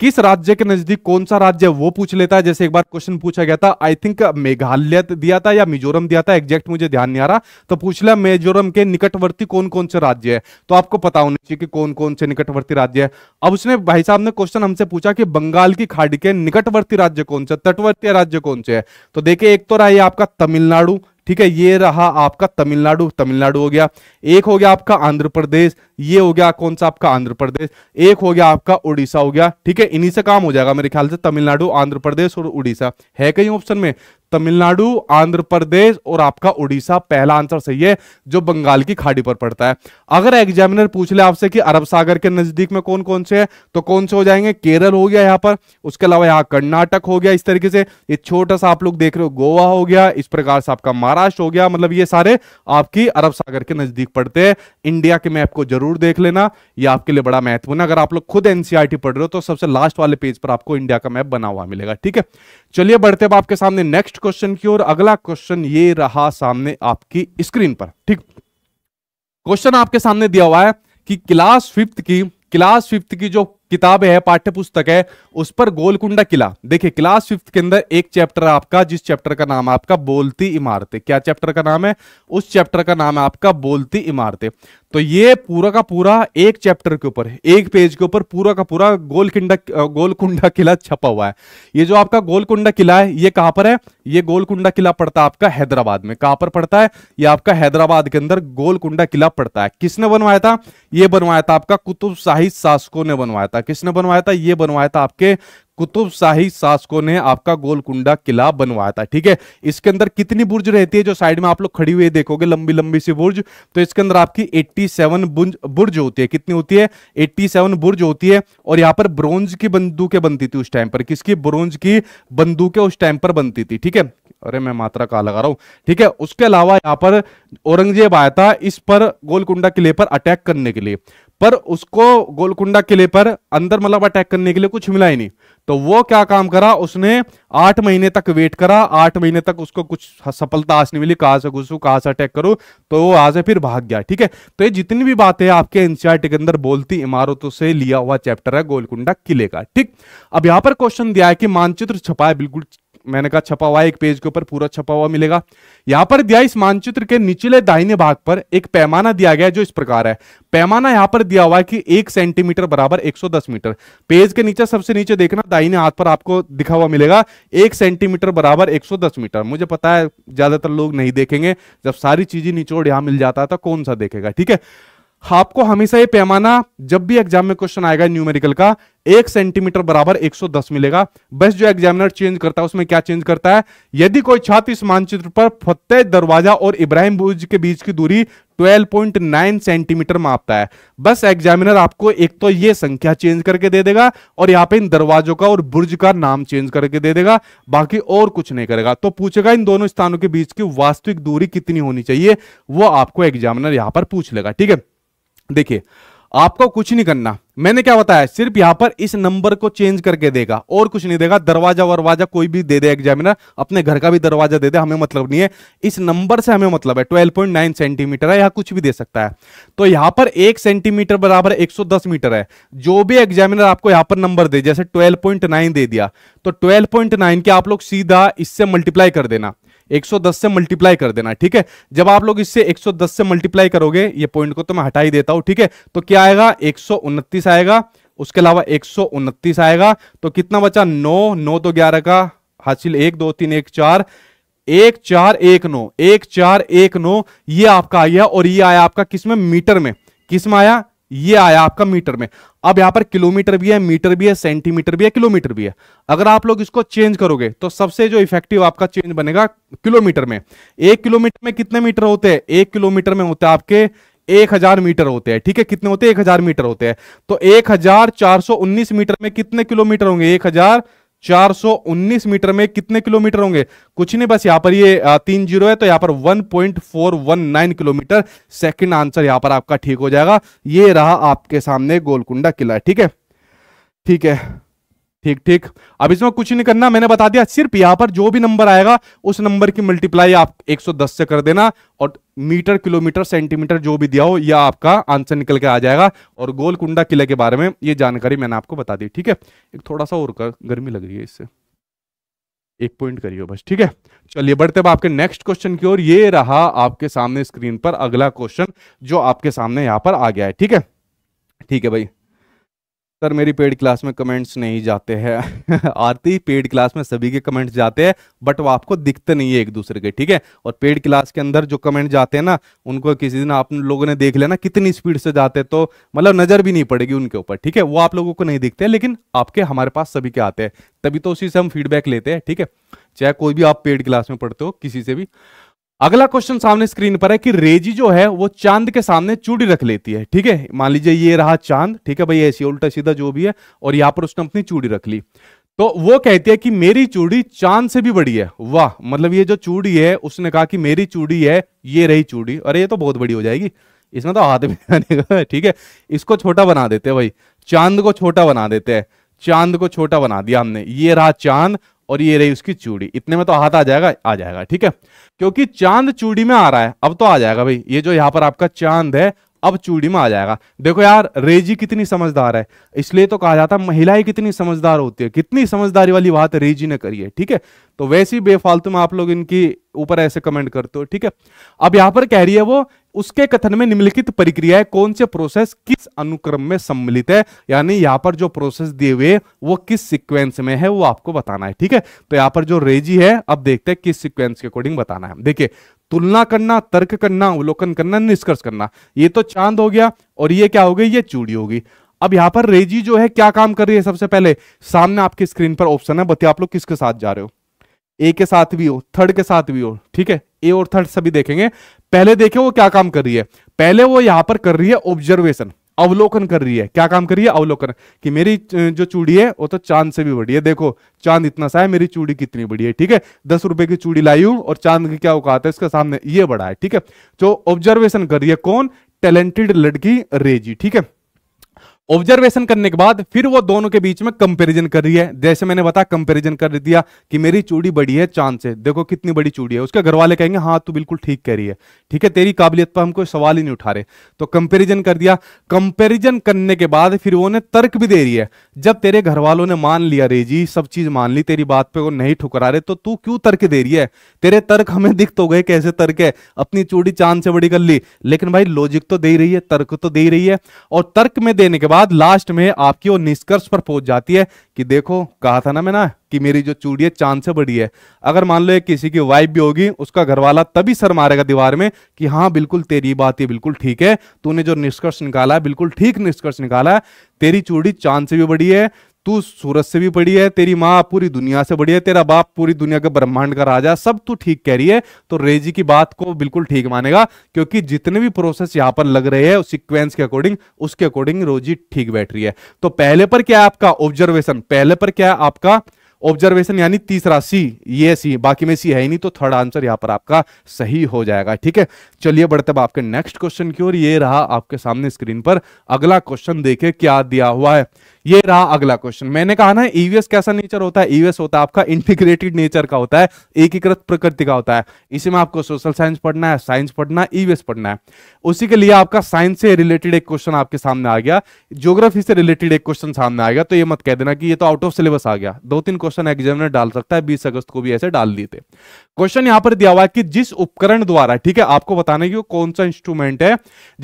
किस राज्य के नजदीक कौन सा राज्य वो पूछ लेता है जैसे एक बार क्वेश्चन पूछा गया था आई थिंक मेघालय दिया था या मिजोरम दिया था एग्जैक्ट मुझे ध्यान नहीं आ रहा तो पूछ लिया मिजोरम के निकटवर्ती कौन कौन से राज्य है तो आपको पता होना चाहिए कि कौन कौन से निकटवर्ती राज्य है अब उसने भाई साहब ने क्वेश्चन हमसे पूछा कि बंगाल की खाड़ी के निकटवर्ती राज्य कौन से तटवर्ती राज्य कौन से है तो देखिए एक तो रहा ये आपका तमिलनाडु ठीक है ये रहा आपका तमिलनाडु तमिलनाडु हो गया एक हो गया आपका आंध्र प्रदेश ये हो गया कौन सा आपका आंध्र प्रदेश एक हो गया आपका उड़ीसा हो गया ठीक है इन्हीं से काम हो जाएगा मेरे ख्याल से तमिलनाडु आंध्र प्रदेश और उड़ीसा है कहीं ऑप्शन में तमिलनाडु आंध्र प्रदेश और आपका उड़ीसा पहला आंसर सही है जो बंगाल की खाड़ी पर पड़ता है अगर एग्जामिनर पूछ ले आपसे कि अरब सागर के नजदीक में कौन कौन से है तो कौन से हो जाएंगे केरल हो गया यहाँ पर उसके अलावा यहाँ कर्नाटक हो गया इस तरीके से ये छोटा सा आप लोग देख रहे हो गोवा हो गया इस प्रकार से आपका महाराष्ट्र हो गया मतलब ये सारे आपकी अरब सागर के नजदीक पड़ते हैं इंडिया के मैप को जरूर जरूर देख लेना ये आपके लिए बड़ा महत्वपूर्ण है अगर आप लोग खुद एनसीआरटी e पढ़ रहे हो तो सबसे लास्ट वाले पेज पर आपको इंडिया का मैप बना हुआ मिलेगा ठीक है चलिए बढ़ते अब आपके सामने नेक्स्ट क्वेश्चन की ओर अगला क्वेश्चन ये रहा सामने आपकी स्क्रीन पर ठीक क्वेश्चन आपके सामने दिया हुआ है कि क्लास फिफ्थ की क्लास फिफ्थ की जो किताब है पाठ्य पुस्तक है उस पर गोलकुंडा किला देखिए क्लास फिफ्थ के अंदर एक चैप्टर आपका जिस चैप्टर का नाम है आपका बोलती इमारतें क्या चैप्टर का नाम है उस चैप्टर का नाम है आपका बोलती इमारतें तो ये पूरा का पूरा एक चैप्टर के ऊपर है एक पेज के ऊपर पूरा का पूरा गोलकिंडा गोलकुंडा किला छपा हुआ है ये जो आपका गोलकुंडा किला है ये कहां पर है ये गोलकुंडा किला पड़ता है आपका हैदराबाद में कहां पर पड़ता है ये आपका हैदराबाद के अंदर गोलकुंडा किला पड़ता है किसने बनवाया था ये बनवाया था आपका कुतुब शाही शासकों ने बनवाया था किसने बनवाया था ये बनवाया था आपके शाही शासकों ने आपका गोलकुंडा किला बनवाया था ठीक है इसके अंदर कितनी बुर्ज रहती है जो साइड में आप लोग खड़ी हुई देखोगे लंबी लंबी सी बुर्ज तो इसके अंदर आपकी 87 सेवन बुर्ज होती है कितनी होती है 87 बुर्ज होती है और यहाँ पर ब्रोंज की बंदूकें बनती थी उस टाइम पर किसकी ब्रोंज की बंदूकें उस टाइम पर बनती थी ठीक है अरे मैं मात्रा कहा लगा रहा हूं ठीक है उसके अलावा यहाँ पर औरंगजेब आया था इस पर गोलकुंडा किले पर अटैक करने के लिए पर उसको गोलकुंडा किले पर अंदर मतलब अटैक करने के लिए कुछ मिला ही नहीं तो वो क्या काम करा उसने आठ महीने तक वेट करा आठ महीने तक उसको कुछ सफलता आज नहीं मिली कहां से घुसू कहा से अटैक करूं तो वो आज फिर भाग गया ठीक है तो ये जितनी भी बातें आपके एनसीआरटी के अंदर बोलती इमारतों से लिया हुआ चैप्टर है गोलकुंडा किले का ठीक अब यहां पर क्वेश्चन दिया है कि मानचित्र छपा है बिल्कुल मैंने कहा छपा हुआ एक पेज के ऊपर पूरा छपा हुआ मिलेगा यहाँ पर दिया इस मानचित्र के निचले दाहिने भाग पर एक पैमाना दिया गया है जो इस प्रकार है पैमाना यहाँ पर दिया हुआ है कि एक सेंटीमीटर बराबर 110 मीटर पेज के नीचे सबसे नीचे देखना दाहिने हाथ पर आपको दिखा हुआ मिलेगा एक सेंटीमीटर बराबर दस मीटर मुझे पता है ज्यादातर लोग नहीं देखेंगे जब सारी चीजें निचोड़ यहां मिल जाता है तो कौन सा देखेगा ठीक है आपको हमेशा ये पैमाना जब भी एग्जाम में क्वेश्चन आएगा न्यूमेरिकल का एक सेंटीमीटर बराबर 110 मिलेगा बस जो एग्जामिनर चेंज करता है उसमें क्या चेंज करता है यदि कोई छात्र इस मानचित्र पर फतेह दरवाजा और इब्राहिम बुज के बीच की दूरी 12.9 सेंटीमीटर मापता है बस एग्जामिनर आपको एक तो ये संख्या चेंज करके दे देगा और यहाँ पे इन दरवाजों का और बुर्ज का नाम चेंज करके दे देगा बाकी और कुछ नहीं करेगा तो पूछेगा इन दोनों स्थानों के बीच की वास्तविक दूरी कितनी होनी चाहिए वो आपको एग्जामिनर यहां पर पूछ लेगा ठीक है देखिए आपको कुछ नहीं करना मैंने क्या बताया सिर्फ यहां पर इस नंबर को चेंज करके देगा और कुछ नहीं देगा दरवाजा वरवाजा कोई भी दे दे एग्जामिनर अपने घर का भी दरवाजा दे दे हमें मतलब नहीं है इस नंबर से हमें मतलब है 12.9 सेंटीमीटर है यहां कुछ भी दे सकता है तो यहां पर एक सेंटीमीटर बराबर 110 मीटर है जो भी एग्जामिनर आपको यहां पर नंबर दे जैसे ट्वेल्व दे दिया तो ट्वेल्व के आप लोग सीधा इससे मल्टीप्लाई कर देना 110 से मल्टीप्लाई कर देना ठीक है जब आप लोग इससे 110 से मल्टीप्लाई करोगे ये पॉइंट को तो मैं हटा ही देता हूं ठीक है तो क्या आएगा एक आएगा उसके अलावा एक आएगा तो कितना बचा नौ नौ तो ग्यारह का हासिल एक दो तीन एक चार एक चार एक नौ एक चार एक नौ ये आपका आ गया और ये आया आपका किसमें मीटर में किसमें आया ये आया आपका मीटर में अब यहां पर किलोमीटर भी है मीटर भी है सेंटीमीटर भी है किलोमीटर भी है अगर आप लोग इसको चेंज करोगे तो सबसे जो इफेक्टिव आपका चेंज बनेगा किलोमीटर में एक किलोमीटर में कितने मीटर होते हैं एक किलोमीटर में होते हैं आपके एक हजार मीटर होते हैं ठीक है कितने होते हैं एक हजार मीटर होते हैं तो एक हजार चार सौ उन्नीस मीटर में कितने किलोमीटर होंगे एक हजार 419 मीटर में कितने किलोमीटर होंगे कुछ नहीं बस यहां पर ये तीन जीरो है तो यहां पर 1.419 किलोमीटर सेकंड आंसर यहां पर आपका ठीक हो जाएगा ये रहा आपके सामने गोलकुंडा किला ठीक है ठीक है ठीक ठीक अब इसमें कुछ नहीं करना मैंने बता दिया सिर्फ यहां पर जो भी नंबर आएगा उस नंबर की मल्टीप्लाई आप 110 से कर देना और मीटर किलोमीटर सेंटीमीटर जो भी दिया हो यह आपका आंसर निकल के आ जाएगा और गोलकुंडा किले के बारे में ये जानकारी मैंने आपको बता दी ठीक है एक थोड़ा सा और कर, गर्मी लग रही है इससे एक पॉइंट करिए बस ठीक है चलिए बढ़ते अब आपके नेक्स्ट क्वेश्चन की ओर ये रहा आपके सामने स्क्रीन पर अगला क्वेश्चन जो आपके सामने यहाँ पर आ गया है ठीक है ठीक है भाई सर मेरी पेड क्लास में कमेंट्स नहीं जाते हैं आरती पेड क्लास में सभी के कमेंट्स जाते हैं बट वो आपको दिखते नहीं है एक दूसरे के ठीक है और पेड क्लास के अंदर जो कमेंट जाते हैं ना उनको किसी दिन आप लोगों ने देख लेना कितनी स्पीड से जाते हैं तो मतलब नजर भी नहीं पड़ेगी उनके ऊपर ठीक है वो आप लोगों को नहीं दिखते लेकिन आपके हमारे पास सभी के आते हैं तभी तो उसी से हम फीडबैक लेते हैं ठीक है चाहे कोई भी आप पेड क्लास में पढ़ते हो किसी से भी अगला क्वेश्चन सामने स्क्रीन पर है कि रेजी जो है वो चांद के सामने चूड़ी रख लेती है ठीक है मान लीजिए ये रहा चांद ठीक है भाई ऐसी उल्टा सीधा जो भी है और यहां पर उसने अपनी चूड़ी रख ली तो वो कहती है कि मेरी चूड़ी चांद से भी बड़ी है वाह मतलब ये जो चूड़ी है उसने कहा कि मेरी चूड़ी है ये रही चूड़ी अरे ये तो बहुत बड़ी हो जाएगी इसमें तो हाथ भी आने का ठीक है इसको छोटा बना देते हैं भाई चांद को छोटा बना देते हैं चांद को छोटा बना दिया हमने ये रहा चांद और ये रही उसकी चूड़ी इतने में तो हाथ आ जाएगा आ जाएगा ठीक है क्योंकि चांद चूड़ी में आ रहा है अब तो आ जाएगा भाई ये जो यहाँ पर आपका चांद है अब चूड़ी में आ जाएगा देखो यार रेजी कितनी समझदार है इसलिए तो कहा जाता है महिलाएं कितनी समझदार होती है कितनी समझदारी वाली बात रेजी ने करी है ठीक है तो वैसी बेफालतू में आप लोग इनकी ऊपर ऐसे कमेंट करते हो ठीक है अब यहां पर कह रही है वो उसके कथन में निम्नलिखित प्रक्रिया कौन से प्रोसेस किस अनुक्रम में सम्मिलित है यानी यहां पर जो प्रोसेस दिए हुए वो किस सीक्वेंस में है वो आपको बताना है ठीक है तो यहां पर जो रेजी है अब देखते हैं किस सीक्वेंस के अकॉर्डिंग बताना है देखिए तुलना करना तर्क करना अवलोकन करना निष्कर्ष करना ये तो चांद हो गया और ये क्या हो गई ये चूड़ी होगी अब यहां पर रेजी जो है क्या काम कर रही है सबसे पहले सामने आपकी स्क्रीन पर ऑप्शन है बताइए आप लोग किसके साथ जा रहे हो ए के साथ भी हो थर्ड के साथ भी हो ठीक है ए और थर्ड सभी देखेंगे पहले देखे वो क्या काम कर रही है पहले वो यहां पर कर रही है ऑब्जर्वेशन अवलोकन कर रही है क्या काम कर रही है अवलोकन कि मेरी जो चूड़ी है वो तो चांद से भी बड़ी है देखो चांद इतना सा है मेरी चूड़ी कितनी बड़ी है ठीक है दस रुपए की चूड़ी लाई हूं और चांद की क्या औकात है उसके सामने ये बड़ा है ठीक है जो तो ऑब्जर्वेशन कर रही है कौन टैलेंटेड लड़की रेजी ठीक है ऑब्जर्वेशन करने के बाद फिर वो दोनों के बीच में कंपैरिजन कर रही है जैसे मैंने बताया कंपैरिजन कर दिया कि मेरी चूड़ी बड़ी है चांद से देखो कितनी बड़ी चूड़ी है उसके घर वाले कहेंगे हाँ तू बिल्कुल ठीक कह रही है ठीक है तेरी काबिलियत पर हम कोई सवाल ही नहीं उठा रहे तो कंपेरिजन कर दिया कंपेरिजन करने के बाद फिर वो ने तर्क भी दे रही है जब तेरे घर वालों ने मान लिया रे जी सब चीज मान ली तेरी बात पर वो नहीं ठुकरा रहे तो तू क्यों तर्क दे रही है तेरे तर्क हमें दिख तो गए कैसे तर्क है अपनी चूड़ी चांद से बड़ी कर ली लेकिन भाई लॉजिक तो दे रही है तर्क तो दे रही है और तर्क में देने के बाद बाद लास्ट में आपकी वो निष्कर्ष पर पहुंच जाती है कि देखो कहा था ना मैं ना कि मेरी जो चूड़ी है चांद से बड़ी है अगर मान लो किसी की वाइफ भी होगी उसका घरवाला तभी सर मारेगा दीवार में कि हाँ बिल्कुल तेरी बात ये बिल्कुल ठीक है तूने जो निष्कर्ष निकाला है बिल्कुल ठीक निष्कर्ष निकाला है तेरी चूड़ी चांद से भी बड़ी है तू सूरज से भी बड़ी है तेरी माँ पूरी दुनिया से बड़ी है तेरा बाप पूरी दुनिया का ब्रह्मांड का राजा सब तू ठीक कह रही है तो रेजी की बात को बिल्कुल ठीक मानेगा क्योंकि जितने भी प्रोसेस यहाँ पर लग रहे हैं सिक्वेंस के अकॉर्डिंग उसके अकॉर्डिंग रोजी ठीक बैठ रही है तो पहले पर क्या है आपका ऑब्जर्वेशन पहले पर क्या है आपका ऑब्जर्वेशन यानी तीसरा सी ये सी बाकी में सी है ही नहीं तो थर्ड आंसर यहाँ पर आपका सही हो जाएगा ठीक है चलिए बढ़ते अब आपके नेक्स्ट क्वेश्चन की ओर ये रहा आपके सामने स्क्रीन पर अगला क्वेश्चन देखे क्या दिया हुआ है ये रहा अगला क्वेश्चन मैंने कहा ना ईवीएस e कैसा नेचर होता है ईवीएस e होता है आपका इंटीग्रेटेड नेचर का होता है एकीकृत प्रकृति का होता है इसी में आपको सोशल साइंस पढ़ना है साइंस पढ़ना है ईवीएस e पढ़ना है उसी के लिए आपका साइंस से रिलेटेड एक क्वेश्चन आपके सामने आ गया ज्योग्राफी से रिलेटेड एक क्वेश्चन सामने आ गया तो ये मत कह देना कि ये तो आउट ऑफ सिलेबस आ गया दो तीन क्वेश्चन एग्जामिनर डाल सकता है बीस अगस्त को भी ऐसे डाल दिए थे क्वेश्चन यहां पर दिया हुआ है कि जिस उपकरण द्वारा ठीक है आपको बताने की कौन सा इंस्ट्रूमेंट है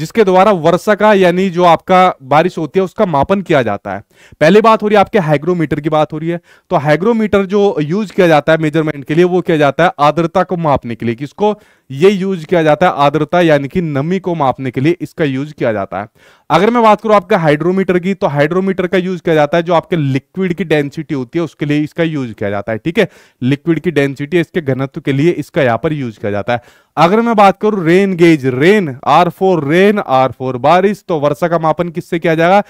जिसके द्वारा वर्षा का यानी जो आपका बारिश होती है उसका मापन किया जाता है पहले बात हो रही है आपके हाइग्रोमीटर की बात हो रही है तो हाइग्रोमीटर जो यूज किया जाता है मेजरमेंट के लिए वो किया जाता है आर्द्रता को मापने के लिए किसको ये यूज किया जाता है आर्द्रता यानी कि नमी को मापने के लिए इसका यूज किया जाता है अगर मैं बात करूं आपका हाइड्रोमीटर की तो हाइड्रोमीटर का यूज किया जाता है जो आपके लिक्विड की डेंसिटी होती है उसके लिए इसका यूज किया जाता है ठीक है लिक्विड की डेंसिटी इसके घनत्व के लिए इसका यहां पर यूज किया जाता है अगर मैं बात करूं rain gauge rain R four rain R four बारिश तो वर्षा का मापन किससे किया जाएगा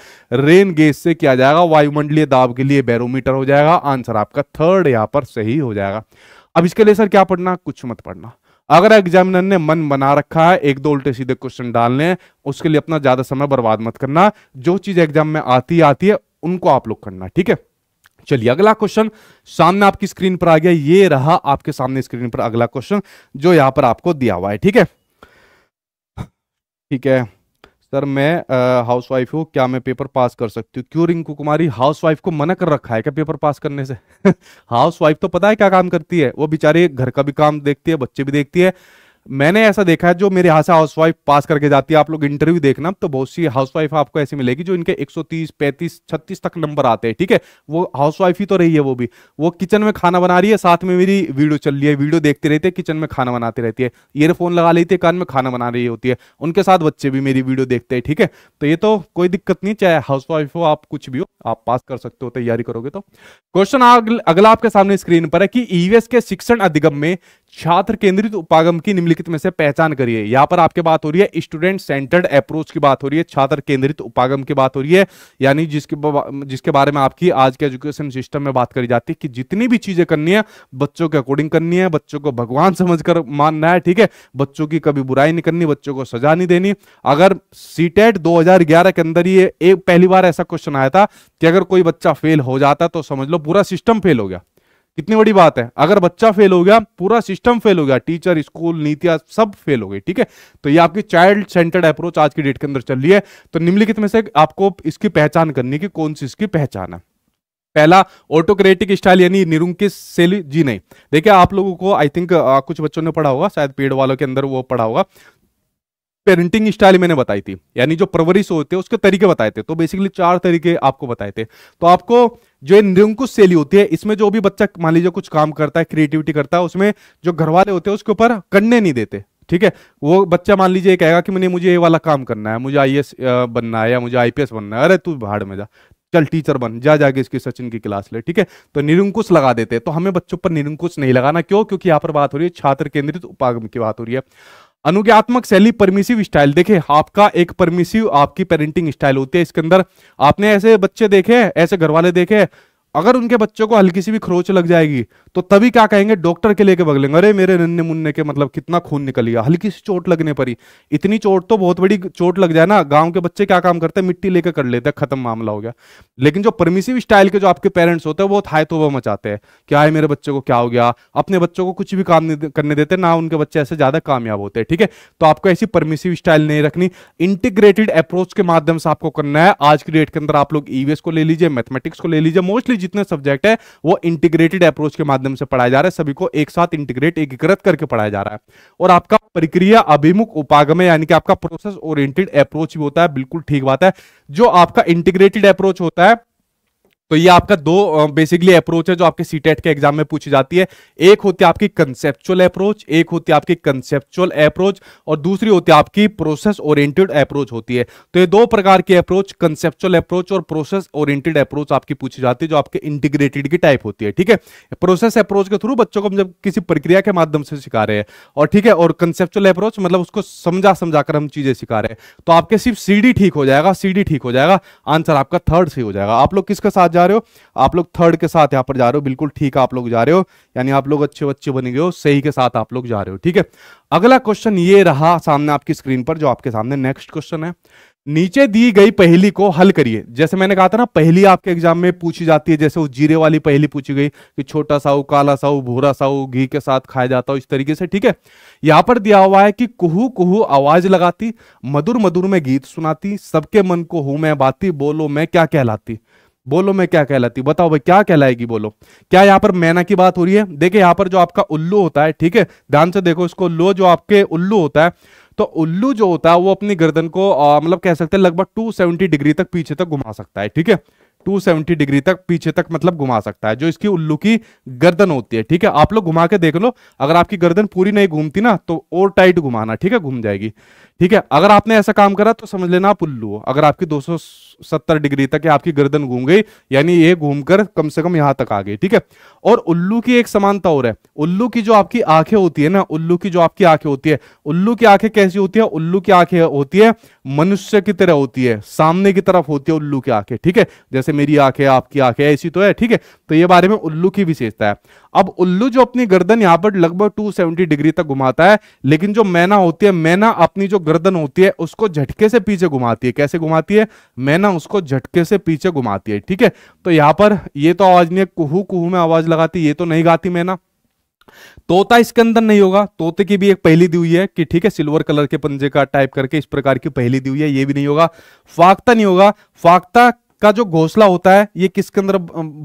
रेन गेज से किया जाएगा वायुमंडलीय दाब के लिए बैरोमीटर हो जाएगा आंसर आपका थर्ड यहां पर सही हो जाएगा अब इसके लिए सर क्या पढ़ना कुछ मत पढ़ना अगर एग्जामिनर ने मन बना रखा है एक दो उल्टे सीधे क्वेश्चन डालने उसके लिए अपना ज्यादा समय बर्बाद मत करना जो चीज एग्जाम में आती आती है उनको आप लोग करना ठीक है चलिए अगला क्वेश्चन सामने आपकी स्क्रीन पर आ गया ये रहा आपके सामने स्क्रीन पर अगला क्वेश्चन जो यहां पर आपको दिया हुआ है ठीक है ठीक है सर मैं हाउस वाइफ हूँ क्या मैं पेपर पास कर सकती हूँ क्यों रिंकू कुमारी हाउस वाइफ को मना कर रखा है क्या पेपर पास करने से हाउस वाइफ तो पता है क्या काम करती है वो बेचारी घर का भी काम देखती है बच्चे भी देखती है मैंने ऐसा देखा है जो मेरे यहाँ से हाउसवाइफ पास करके जाती है आप लोग इंटरव्यू देखना तो बहुत सी हाउसवाइफ आपको ऐसी मिलेगी जो इनके 130 35 36 तक नंबर आते हैं ठीक है वो हाउसवाइफ ही तो रही है वो भी वो किचन में खाना बना रही है साथ में मेरी वीडियो चल रही है वीडियो देखती रहती है किचन में खाना बनाती रहती है ईयरफोन लगा लेती है कान में खाना बना रही होती है उनके साथ बच्चे भी मेरी वीडियो देखते हैं ठीक है तो ये तो कोई दिक्कत नहीं चाहे हाउसवाइफ हो आप कुछ भी हो आप पास कर सकते हो तैयारी करोगे तो क्वेश्चन अगला आपके सामने स्क्रीन पर है कि ईवीएस e के शिक्षण अधिगम में छात्र केंद्रित उपागम की निम्नलिखित में से पहचान करिए यहां पर आपके बात हो रही है स्टूडेंट सेंटर्ड अप्रोच की बात हो रही है छात्र केंद्रित उपागम की बात हो रही है यानी जिसके जिसके बारे में आपकी आज के एजुकेशन सिस्टम में बात करी जाती है कि जितनी भी चीजें करनी है बच्चों के अकॉर्डिंग करनी है बच्चों को भगवान समझ मानना है ठीक है बच्चों की कभी बुराई नहीं करनी बच्चों को सजा नहीं देनी अगर सीटेट 2011 e के अंदर ये एक पहली बार ऐसा क्वेश्चन आया था कि अगर कोई बच्चा फेल हो जाता तो समझ लो पूरा सिस्टम फेल हो गया कितनी बड़ी बात है अगर बच्चा फेल हो गया पूरा सिस्टम फेल हो गया टीचर स्कूल नीतियां सब फेल हो गई ठीक है तो ये आपकी चाइल्ड सेंटर्ड अप्रोच आज की डेट के अंदर चल रही है तो निम्नलिखित में से आपको इसकी पहचान करनी की कौन सी इसकी पहचान है पहला ऑटोक्रेटिक स्टाइल यानी निरुंकित शैली जी नहीं देखिए आप लोगों को आई थिंक कुछ बच्चों ने पढ़ा होगा शायद पेड़ वालों के अंदर वो पढ़ा होगा पेरेंटिंग स्टाइल मैंने बताई थी यानी जो परवरिश होते हैं उसके तरीके बताए थे तो बेसिकली चार तरीके आपको बताए थे तो आपको जो निरंकुश शैली होती है इसमें जो भी बच्चा मान लीजिए कुछ काम करता है क्रिएटिविटी करता है उसमें जो घर वाले होते हैं उसके ऊपर करने नहीं देते ठीक है वो बच्चा मान लीजिए कहेगा कि मैंने मुझे ये वाला काम करना है मुझे आई बनना है या मुझे आईपीएस बनना है अरे तू भाड़ में जा चल टीचर बन जा जाके इसकी सचिन की क्लास ले ठीक है तो निरंकुश लगा देते हैं तो हमें बच्चों पर निरंकुश नहीं लगाना क्यों क्योंकि यहाँ पर बात हो रही है छात्र केंद्रित उपागम की बात हो रही है अनुज्ञात्मक शैली परमिसिव स्टाइल देखे आपका एक परमिसिव आपकी पेरेंटिंग स्टाइल होती है इसके अंदर आपने ऐसे बच्चे देखे ऐसे घर वाले देखे अगर उनके बच्चों को हल्की सी भी खरोच लग जाएगी तो तभी क्या कहेंगे डॉक्टर के लेके बगलेंगे अरे मेरे नन्ने मुन्ने के मतलब कितना खून निकल गया हल्की सी चोट लगने पर ही इतनी चोट तो बहुत बड़ी चोट लग जाए ना गांव के बच्चे क्या काम करते हैं मिट्टी लेकर कर लेते हैं खत्म मामला हो गया लेकिन जो परमिसिव स्टाइल के जो आपके पेरेंट्स होते हैं वो थाए तो वह मचाते हैं क्या है मेरे बच्चे को क्या हो गया अपने बच्चों को कुछ भी काम करने देते ना उनके बच्चे ऐसे ज्यादा कामयाब होते हैं ठीक है तो आपको ऐसी परमिसिव स्टाइल नहीं रखनी इंटीग्रेटेड अप्रोच के माध्यम से आपको करना है आज की डेट के अंदर आप लोग ईवीएस e को ले लीजिए मैथमेटिक्स को ले लीजिए मोस्टली जितने सब्जेक्ट है वो इंटीग्रेटेड अप्रोच के माध्यम से पढ़ाया जा रहा है सभी को एक साथ इंटीग्रेट एकीकृत करके पढ़ाया जा रहा है और आपका प्रक्रिया अभिमुख उपागम यानी कि आपका प्रोसेस ओरिएंटेड अप्रोच भी होता है बिल्कुल ठीक बात है जो आपका इंटीग्रेटेड अप्रोच होता है तो ये आपका दो बेसिकली अप्रोच है जो आपके सीटेट e के एग्जाम में पूछी जाती है एक होती है आपकी कंसेप्चुअल अप्रोच एक होती है आपकी कंसेप्चुअल अप्रोच और दूसरी होती है आपकी प्रोसेस ओरिएंटेड अप्रोच होती है तो ये दो प्रकार की अप्रोच कंसेप्चुअल अप्रोच और प्रोसेस ओरिएंटेड अप्रोच आपकी पूछी जाती है जो आपके इंटीग्रेटेड की टाइप होती है ठीक है प्रोसेस अप्रोच के थ्रू बच्चों को हम जब किसी प्रक्रिया के माध्यम से सिखा रहे हैं और ठीक है और कंसेप्चुअल अप्रोच मतलब उसको समझा समझा हम चीजें सिखा रहे हैं तो आपके सिर्फ सी ठीक हो जाएगा सी ठीक हो जाएगा आंसर आपका थर्ड से हो जाएगा आप लोग किसके साथ जा जा रहे हो आप लोग थर्ड के साथ यहाँ पर जा रहे हो बिल्कुल ठीक आप लोग जा रहे हो यानी आप लोग अच्छे बच्चे बने गए हो सही के साथ आप लोग जा रहे हो ठीक है अगला क्वेश्चन ये रहा सामने आपकी स्क्रीन पर जो आपके सामने नेक्स्ट क्वेश्चन है नीचे दी गई पहली को हल करिए जैसे मैंने कहा था ना पहली आपके एग्जाम में पूछी जाती है जैसे वो जीरे वाली पहली पूछी गई कि छोटा सा साऊ काला सा साऊ भूरा सा साऊ घी के साथ खाया जाता हो इस तरीके से ठीक है यहां पर दिया हुआ है कि कुहू कुहू आवाज लगाती मधुर मधुर में गीत सुनाती सबके मन को हूं मैं बाती बोलो मैं क्या कहलाती बोलो मैं क्या कहलाती बताओ भाई क्या कहलाएगी बोलो क्या यहाँ पर मैना की बात हो रही है देखिए यहाँ पर जो आपका उल्लू होता है ठीक है ध्यान से देखो इसको लो जो आपके उल्लू होता है तो उल्लू जो होता है वो अपनी गर्दन को मतलब कह सकते हैं लगभग 270 डिग्री तक पीछे तक घुमा सकता है ठीक है 270 डिग्री तक पीछे तक मतलब घुमा सकता है जो इसकी उल्लू की गर्दन होती है ठीक है आप लोग घुमा के देख लो अगर आपकी गर्दन पूरी नहीं घूमती ना तो और टाइट घुमाना ठीक है घूम जाएगी ठीक है अगर आपने ऐसा काम करा तो समझ लेना आप उल्लू हो अगर आपकी 270 डिग्री तक आपकी गर्दन घूम गई यानी ये घूमकर कम से कम यहां तक आ गई ठीक है और उल्लू की एक समानता और है उल्लू की जो आपकी आंखें होती है ना उल्लू की जो आपकी आंखें होती है उल्लू की आंखें कैसी होती है उल्लू की आंखें होती है मनुष्य की तरह होती है सामने की तरफ होती है उल्लू की आंखें ठीक है जैसे मेरी आंखें आपकी आंखें ऐसी तो है ठीक है तो ये बारे में उल्लू की विशेषता है अब उल्लू जो अपनी गर्दन यहाँ पर लगभग 270 डिग्री तक घुमाता है लेकिन जो मैना होती है मैना अपनी जो गर्दन होती है उसको झटके से पीछे घुमाती है कैसे घुमाती है मैना उसको झटके से पीछे घुमाती है ठीक है तो यहाँ पर ये तो आवाज नहीं है कुहू कुहू में आवाज लगाती ये तो नहीं गाती मैना तोता इसके अंदर नहीं होगा तोते की भी एक पहली दी हुई है कि ठीक है सिल्वर कलर के पंजे का टाइप करके इस प्रकार की पहली दी हुई है ये भी नहीं होगा फाकता नहीं होगा फाकता का जो घोसला होता है ये किसके अंदर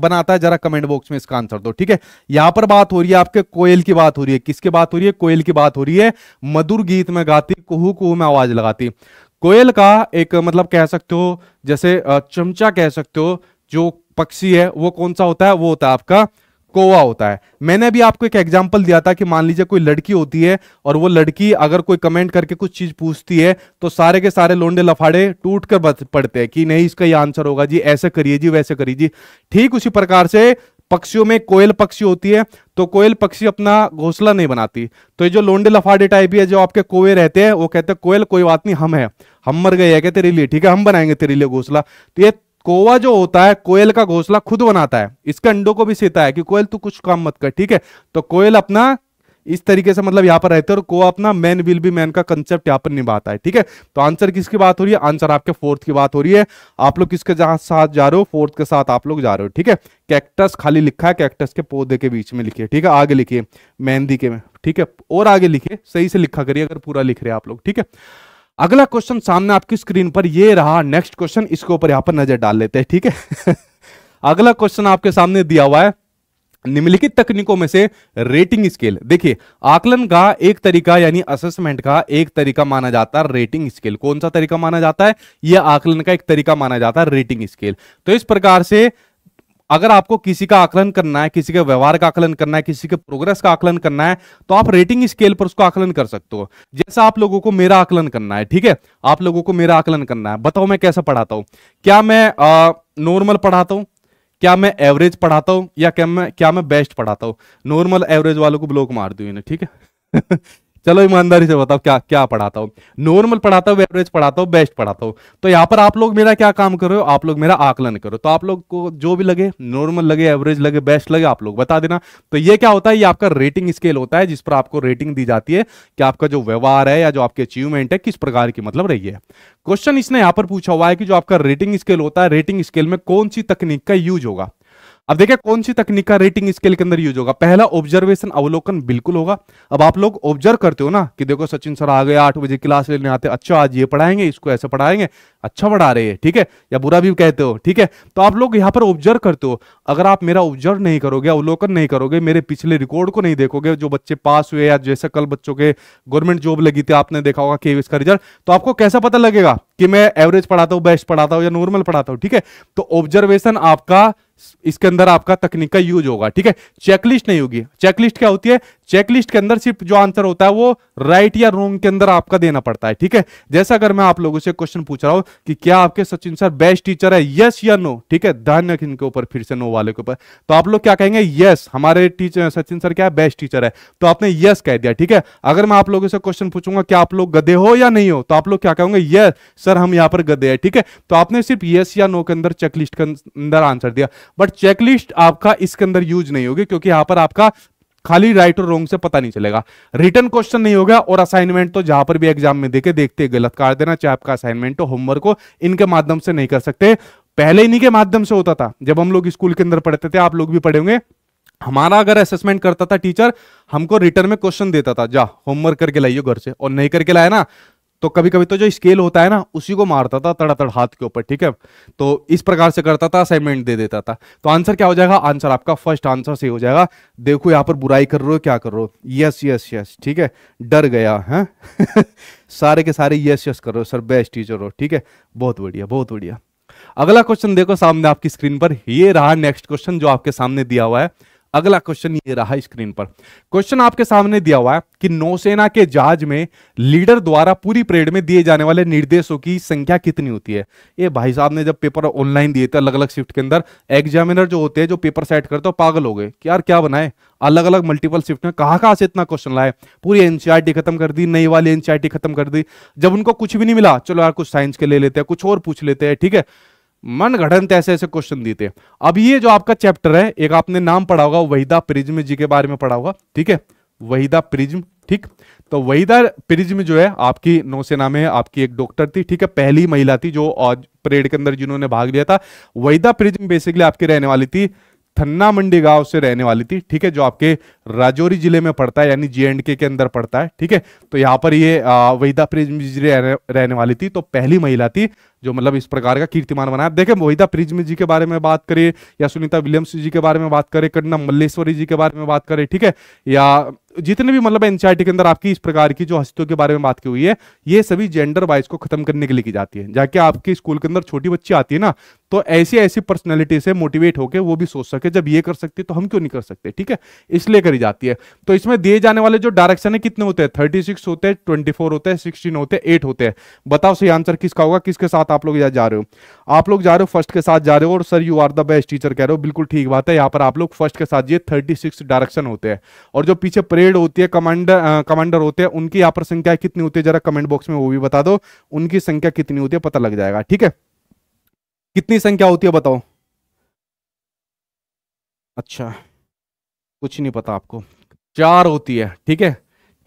बनाता है जरा कमेंट बॉक्स में इसका आंसर दो ठीक है यहां पर बात हो रही है आपके कोयल की बात हो रही है किसकी बात हो रही है कोयल की बात हो रही है मधुर गीत में गाती कुहू कुहू में आवाज लगाती कोयल का एक मतलब कह सकते हो जैसे चमचा कह सकते हो जो पक्षी है वो कौन सा होता है वो होता है आपका कोवा होता है मैंने भी आपको एक एग्जाम्पल दिया था कि मान लीजिए कोई लड़की होती है और वो लड़की अगर कोई कमेंट करके कुछ चीज पूछती है तो सारे के सारे लोंडे लफाड़े टूट कर पड़ते हैं कि नहीं इसका ये आंसर होगा जी ऐसे करिए जी वैसे करिए जी ठीक उसी प्रकार से पक्षियों में कोयल पक्षी होती है तो कोयल पक्षी अपना घोसला नहीं बनाती तो ये जो लोंडे लफाड़े टाइप है जो आपके कोवे रहते हैं वो कहते हैं कोयल कोई बात नहीं हम है हम मर गए कहते तेरे लिए ठीक है हम बनाएंगे तेरे लिए घोसला तो ये कोवा जो होता है कोयल का घोसला खुद बनाता है इसके अंडों को भी सीता है कि कोयल तू कुछ काम मत कर ठीक है तो कोयल अपना इस तरीके से मतलब यहाँ पर रहते हैं और कोवा अपना मैन विल बी मैन का कंसेप्ट यहां पर निभाता है ठीक है तो आंसर किसकी बात हो रही है आंसर आपके फोर्थ की बात हो रही है आप लोग किसके साथ जा रहे हो फोर्थ के साथ आप लोग जा रहे हो ठीक है कैक्टस खाली लिखा है कैक्टस के पौधे के बीच में लिखिए ठीक है आगे लिखिए मेहंदी के में ठीक है और आगे लिखिए सही से लिखा करिए अगर पूरा लिख रहे हैं आप लोग ठीक है अगला क्वेश्चन सामने आपकी स्क्रीन पर ये रहा नेक्स्ट क्वेश्चन इसके ऊपर यहां पर नजर डाल लेते हैं ठीक है अगला क्वेश्चन आपके सामने दिया हुआ है निम्नलिखित तकनीकों में से रेटिंग स्केल देखिए आकलन का एक तरीका यानी असेसमेंट का एक तरीका माना जाता है रेटिंग स्केल कौन सा तरीका माना जाता है यह आकलन का एक तरीका माना जाता है रेटिंग स्केल तो इस प्रकार से अगर आपको किसी का आकलन करना है किसी के व्यवहार का आकलन करना है किसी के प्रोग्रेस का आकलन करना है तो आप रेटिंग स्केल पर उसको आकलन कर सकते हो जैसा आप लोगों को मेरा आकलन करना है ठीक है आप लोगों को मेरा आकलन करना है बताओ मैं कैसे पढ़ाता हूं क्या मैं नॉर्मल पढ़ाता हूं क्या मैं एवरेज पढ़ाता हूं या क्या मैं क्या मैं बेस्ट पढ़ाता हूं नॉर्मल एवरेज वालों को ब्लॉक मार दू इन्हें ठीक है चलो ईमानदारी से बताओ क्या क्या पढ़ाता हूँ नॉर्मल पढ़ाता हूँ एवरेज पढ़ाता हूँ बेस्ट पढ़ाता हूँ तो यहाँ पर आप लोग मेरा क्या काम कर रहे हो आप लोग मेरा आकलन करो तो आप लोग को जो भी लगे नॉर्मल लगे एवरेज लगे बेस्ट लगे आप लोग बता देना तो ये क्या होता है ये आपका रेटिंग स्केल होता है जिस पर आपको रेटिंग दी जाती है कि आपका जो व्यवहार है या जो आपकी अचीवमेंट है किस प्रकार की मतलब रही है क्वेश्चन इसने यहाँ पर पूछा हुआ है कि जो आपका रेटिंग स्केल होता है रेटिंग स्केल में कौन सी तकनीक का यूज होगा अब देखिए कौन सी तकनीक का रेटिंग स्केल के अंदर यूज होगा पहला ऑब्जर्वेशन अवलोकन बिल्कुल होगा अब आप लोग ऑब्जर्व करते हो ना कि देखो सचिन सर आ गए आठ बजे क्लास लेने आते अच्छा आज ये पढ़ाएंगे इसको ऐसे पढ़ाएंगे अच्छा बढ़ा रहे हैं ठीक है या बुरा भी कहते हो ठीक है तो आप लोग यहाँ पर ऑब्जर्व करते हो अगर आप मेरा ऑब्जर्व नहीं करोगे अवलोकन नहीं करोगे मेरे पिछले रिकॉर्ड को नहीं देखोगे जो बच्चे पास हुए या जैसे कल बच्चों के गवर्नमेंट जॉब लगी थी आपने देखा होगा के का रिजल्ट तो आपको कैसा पता लगेगा कि मैं एवरेज पढ़ाता हूँ बेस्ट पढ़ाता हूँ या नॉर्मल पढ़ाता हूँ ठीक है तो ऑब्जर्वेशन आपका इसके अंदर आपका तकनीक का यूज होगा ठीक है चेकलिस्ट नहीं होगी चेकलिस्ट क्या होती है चेकलिस्ट के अंदर सिर्फ जो आंसर होता है वो राइट या रोंग के अंदर आपका देना पड़ता है ठीक है जैसा अगर मैं आप लोगों से क्वेश्चन पूछ रहा हूं कि क्या आपके सचिन सर बेस्ट टीचर है यस या नो ठीक है ध्यान रखें इनके ऊपर फिर से नो वाले के ऊपर तो आप लोग क्या कहेंगे यस हमारे टीचर सचिन सर क्या है बेस्ट टीचर है तो आपने यस कह दिया ठीक है अगर मैं आप लोगों से क्वेश्चन पूछूंगा क्या आप लोग गधे हो या नहीं हो तो आप लोग क्या कहेंगे यस सर हम यहाँ पर गधे हैं ठीक है तो आपने सिर्फ यस या नो के अंदर चेकलिस्ट के अंदर आंसर दिया बट चेकलिस्ट आपका इसके अंदर यूज नहीं होगी क्योंकि यहाँ पर आपका खाली राइट और रॉन्ग से पता नहीं चलेगा रिटर्न क्वेश्चन नहीं होगा और असाइनमेंट तो जहां पर भी एग्जाम में देखे देखते गलत कर देना चाहे आपका असाइनमेंट हो होमवर्क हो इनके माध्यम से नहीं कर सकते पहले इन्हीं के माध्यम से होता था जब हम लोग स्कूल के अंदर पढ़ते थे आप लोग भी पढ़े होंगे हमारा अगर असेसमेंट करता था टीचर हमको रिटर्न में क्वेश्चन देता था जा होमवर्क करके लाइयो घर से और नहीं करके लाया ना तो कभी कभी तो जो स्केल होता है ना उसी को मारता था तड़ातड़ हाथ के ऊपर ठीक है तो इस प्रकार से करता था असाइनमेंट दे देता था तो आंसर क्या हो जाएगा आंसर आपका फर्स्ट आंसर सही हो जाएगा देखो यहाँ पर बुराई कर रहे हो क्या कर रहे हो यस यस यस ठीक है डर गया है हाँ? सारे के सारे यस यस कर रहे हो सर बेस्ट टीचर हो ठीक है बहुत बढ़िया बहुत बढ़िया अगला क्वेश्चन देखो सामने आपकी स्क्रीन पर ये रहा नेक्स्ट क्वेश्चन जो आपके सामने दिया हुआ है अगला क्वेश्चन ये रहा स्क्रीन पर क्वेश्चन आपके सामने दिया हुआ है कि नौसेना के जहाज में लीडर द्वारा पूरी परेड में दिए जाने वाले निर्देशों की संख्या कितनी होती है ये भाई साहब ने जब पेपर ऑनलाइन दिए थे अलग अलग शिफ्ट के अंदर एग्जामिनर जो होते हैं जो पेपर सेट करते हो पागल हो गए यार क्या बनाए अलग अलग मल्टीपल शिफ्ट में कहा से इतना क्वेश्चन लाए पूरी एनसीआरटी e खत्म कर दी नई वाली एनसीआरटी e खत्म कर दी जब उनको कुछ भी नहीं मिला चलो यार कुछ साइंस के ले लेते हैं कुछ और पूछ लेते हैं ठीक है मन गढ़ंत ऐसे ऐसे क्वेश्चन दिए थे अब ये जो आपका चैप्टर है एक आपने नाम पढ़ा होगा वहीदा प्रिज्म जी के बारे में पढ़ा होगा ठीक है वहीदा प्रिज्म ठीक तो वहीदा प्रिज्म जो है आपकी नौसेना में आपकी एक डॉक्टर थी ठीक है पहली महिला थी जो परेड के अंदर जिन्होंने भाग लिया था वहीदा प्रिज्म बेसिकली आपकी रहने वाली थी थन्ना मंडी गांव से रहने वाली थी ठीक है जो आपके राजौरी जिले में पड़ता है यानी जे के अंदर पड़ता है ठीक है तो यहां पर ये वहीदा प्रिज्म रहने वाली थी तो पहली महिला थी जो मतलब इस प्रकार का कीर्तिमान बनाया देखे मोहिता प्रिज्म जी के बारे में बात करे या सुनीता विलियम्स जी के बारे में बात करें करना मल्लेश्वरी जी के बारे में बात करें ठीक है या जितने भी मतलब एनसीआरटी के अंदर आपकी इस प्रकार की जो हस्तियों के बारे में बात की हुई है ये सभी जेंडर वाइज को खत्म करने के लिए की जाती है जाके आपके स्कूल के अंदर छोटी बच्ची आती है ना तो ऐसी ऐसी पर्सनैलिटी से मोटिवेट होकर वो भी सोच सके जब ये कर सकती है तो हम क्यों नहीं कर सकते ठीक है इसलिए करी जाती है तो इसमें दिए जाने वाले जो डायरेक्शन है कितने होते हैं थर्टी होते हैं ट्वेंटी होते हैं सिक्सटीन होते हैं एट होते हैं बताओ सही आंसर किसका होगा किसके साथ साथ आप लोग यहाँ जा रहे हो आप लोग जा रहे हो फर्स्ट के साथ जा रहे हो और sir you are the best teacher कह रहे हो बिल्कुल ठीक बात है यहाँ पर आप लोग फर्स्ट के साथ जाइए थर्टी सिक्स डायरेक्शन होते हैं और जो पीछे परेड होती है कमांडर कमांडर होते हैं उनकी यहाँ पर संख्या कितनी होती है जरा कमेंट बॉक्स में वो भी बता दो उनकी संख्या कितनी होती है पता लग जाएगा ठीक है कितनी संख्या होती है बताओ अच्छा कुछ नहीं पता आपको चार होती है ठीक है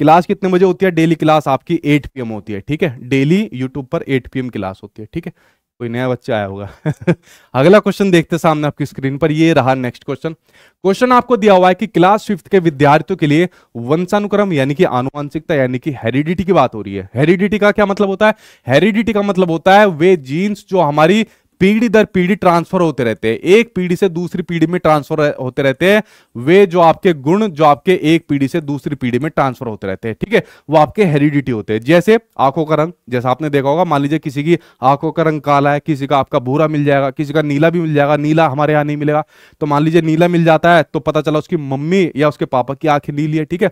क्लास कितने बजे होती है डेली क्लास आपकी 8 पीएम होती है ठीक है डेली यूट्यूब पर 8 पीएम क्लास होती है ठीक है कोई नया बच्चा आया होगा अगला क्वेश्चन देखते सामने आपकी स्क्रीन पर ये रहा नेक्स्ट क्वेश्चन क्वेश्चन आपको दिया हुआ है कि क्लास फिफ्थ के विद्यार्थियों के लिए वंशानुक्रम यानी कि आनुवंशिकता यानी कि हेरिडिटी की बात हो रही है हेरिडिटी का क्या मतलब होता है हेरिडिटी का मतलब होता है वे जीन्स जो हमारी पीढ़ी दर पीढ़ी ट्रांसफर होते रहते हैं एक पीढ़ी से दूसरी पीढ़ी में ट्रांसफर होते रहते हैं वे जो आपके गुण जो आपके एक पीढ़ी से दूसरी पीढ़ी में ट्रांसफर होते रहते हैं ठीक है वो आपके हेरिडिटी होते हैं जैसे आंखों का रंग जैसा आपने देखा होगा मान लीजिए किसी की आंखों का रंग काला है किसी का आपका भूरा मिल जाएगा किसी का नीला भी मिल जाएगा नीला हमारे यहाँ नहीं मिलेगा तो मान लीजिए नीला मिल जाता है तो पता चला उसकी मम्मी या उसके पापा की आंखें नीली है ठीक है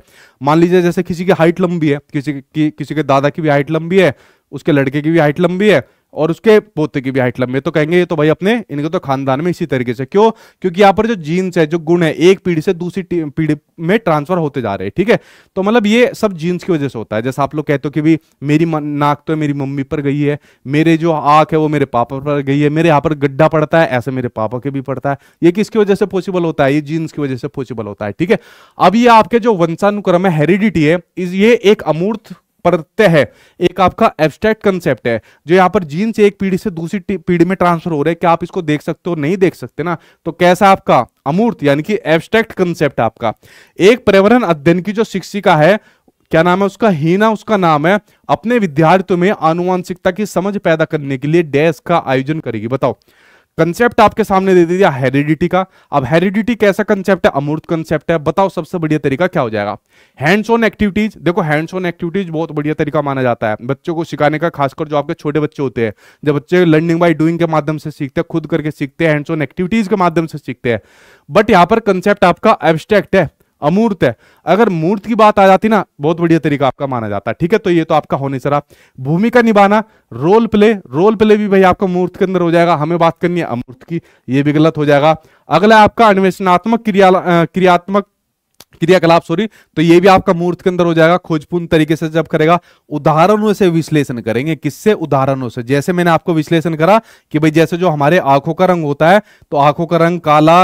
मान लीजिए जैसे किसी की हाइट लंबी है किसी की किसी के दादा की भी हाइट लंबी है उसके लड़के की भी हाइट लंबी है और उसके पोते की भी हाइट लंबी है तो कहेंगे ये तो भाई अपने इनके तो खानदान में इसी तरीके से क्यों क्योंकि यहाँ पर जो जीन्स है जो गुण है एक पीढ़ी से दूसरी पीढ़ी में ट्रांसफर होते जा रहे हैं ठीक है थीके? तो मतलब ये सब जीन्स की वजह से होता है जैसे आप लोग कहते हो कि भी मेरी नाक तो मेरी मम्मी पर गई है मेरे जो आँख है वो मेरे पापा पर गई है मेरे यहाँ पर गड्ढा पड़ता है ऐसे मेरे पापा के भी पड़ता है ये किसकी वजह से पॉसिबल होता है ये जीन्स की वजह से पॉसिबल होता है ठीक है अब ये आपके जो वंशानुक्रम है हेरिडिटी है ये एक अमूर्त प्रत्यय है एक आपका एब्स्ट्रैक्ट कंसेप्ट है जो यहाँ पर जीन से एक पीढ़ी से दूसरी पीढ़ी में ट्रांसफर हो रहे हैं क्या आप इसको देख सकते हो नहीं देख सकते ना तो कैसा आपका अमूर्त यानी कि एब्स्ट्रैक्ट कंसेप्ट आपका एक पर्यावरण अध्ययन की जो शिक्षिका है क्या नाम है उसका हीना उसका नाम है अपने विद्यार्थियों में आनुवांशिकता की समझ पैदा करने के लिए डैश का आयोजन करेगी बताओ कंसेप्ट आपके सामने दे दिया हेरिडिटी का अब हेरिडिटी कैसा कंसेप्ट है अमूर्त कंसेप्ट है बताओ सबसे बढ़िया तरीका क्या हो जाएगा हैंड्स ऑन एक्टिविटीज देखो हैंड्स ऑन एक्टिविटीज बहुत बढ़िया तरीका माना जाता है बच्चों को सिखाने का खासकर जो आपके छोटे बच्चे होते हैं जब बच्चे लर्निंग बाई डूइंग के माध्यम से सीखते हैं खुद करके सीखते हैं हैंड्स ऑन एक्टिविटीज के माध्यम से सीखते हैं बट यहाँ पर कंसेप्ट आपका एब्स्ट्रैक्ट है अमूर्त है अगर मूर्त की बात आ जाती ना बहुत बढ़िया तरीका आपका माना जाता है ठीक है तो ये तो आपका होने से भूमिका निभाना रोल प्ले रोल प्ले भी भाई आपका मूर्त के अंदर हो जाएगा हमें बात करनी है अमूर्त की ये भी गलत हो जाएगा अगला आपका अन्वेषणात्मक क्रिया क्रियात्मक क्रियाकलाप सॉरी तो ये भी आपका मूर्त के अंदर हो जाएगा खोजपूर्ण तरीके से जब करेगा उदाहरणों से विश्लेषण करेंगे किससे उदाहरणों से जैसे मैंने आपको विश्लेषण करा कि भाई जैसे जो हमारे आंखों का रंग होता है तो आंखों का रंग काला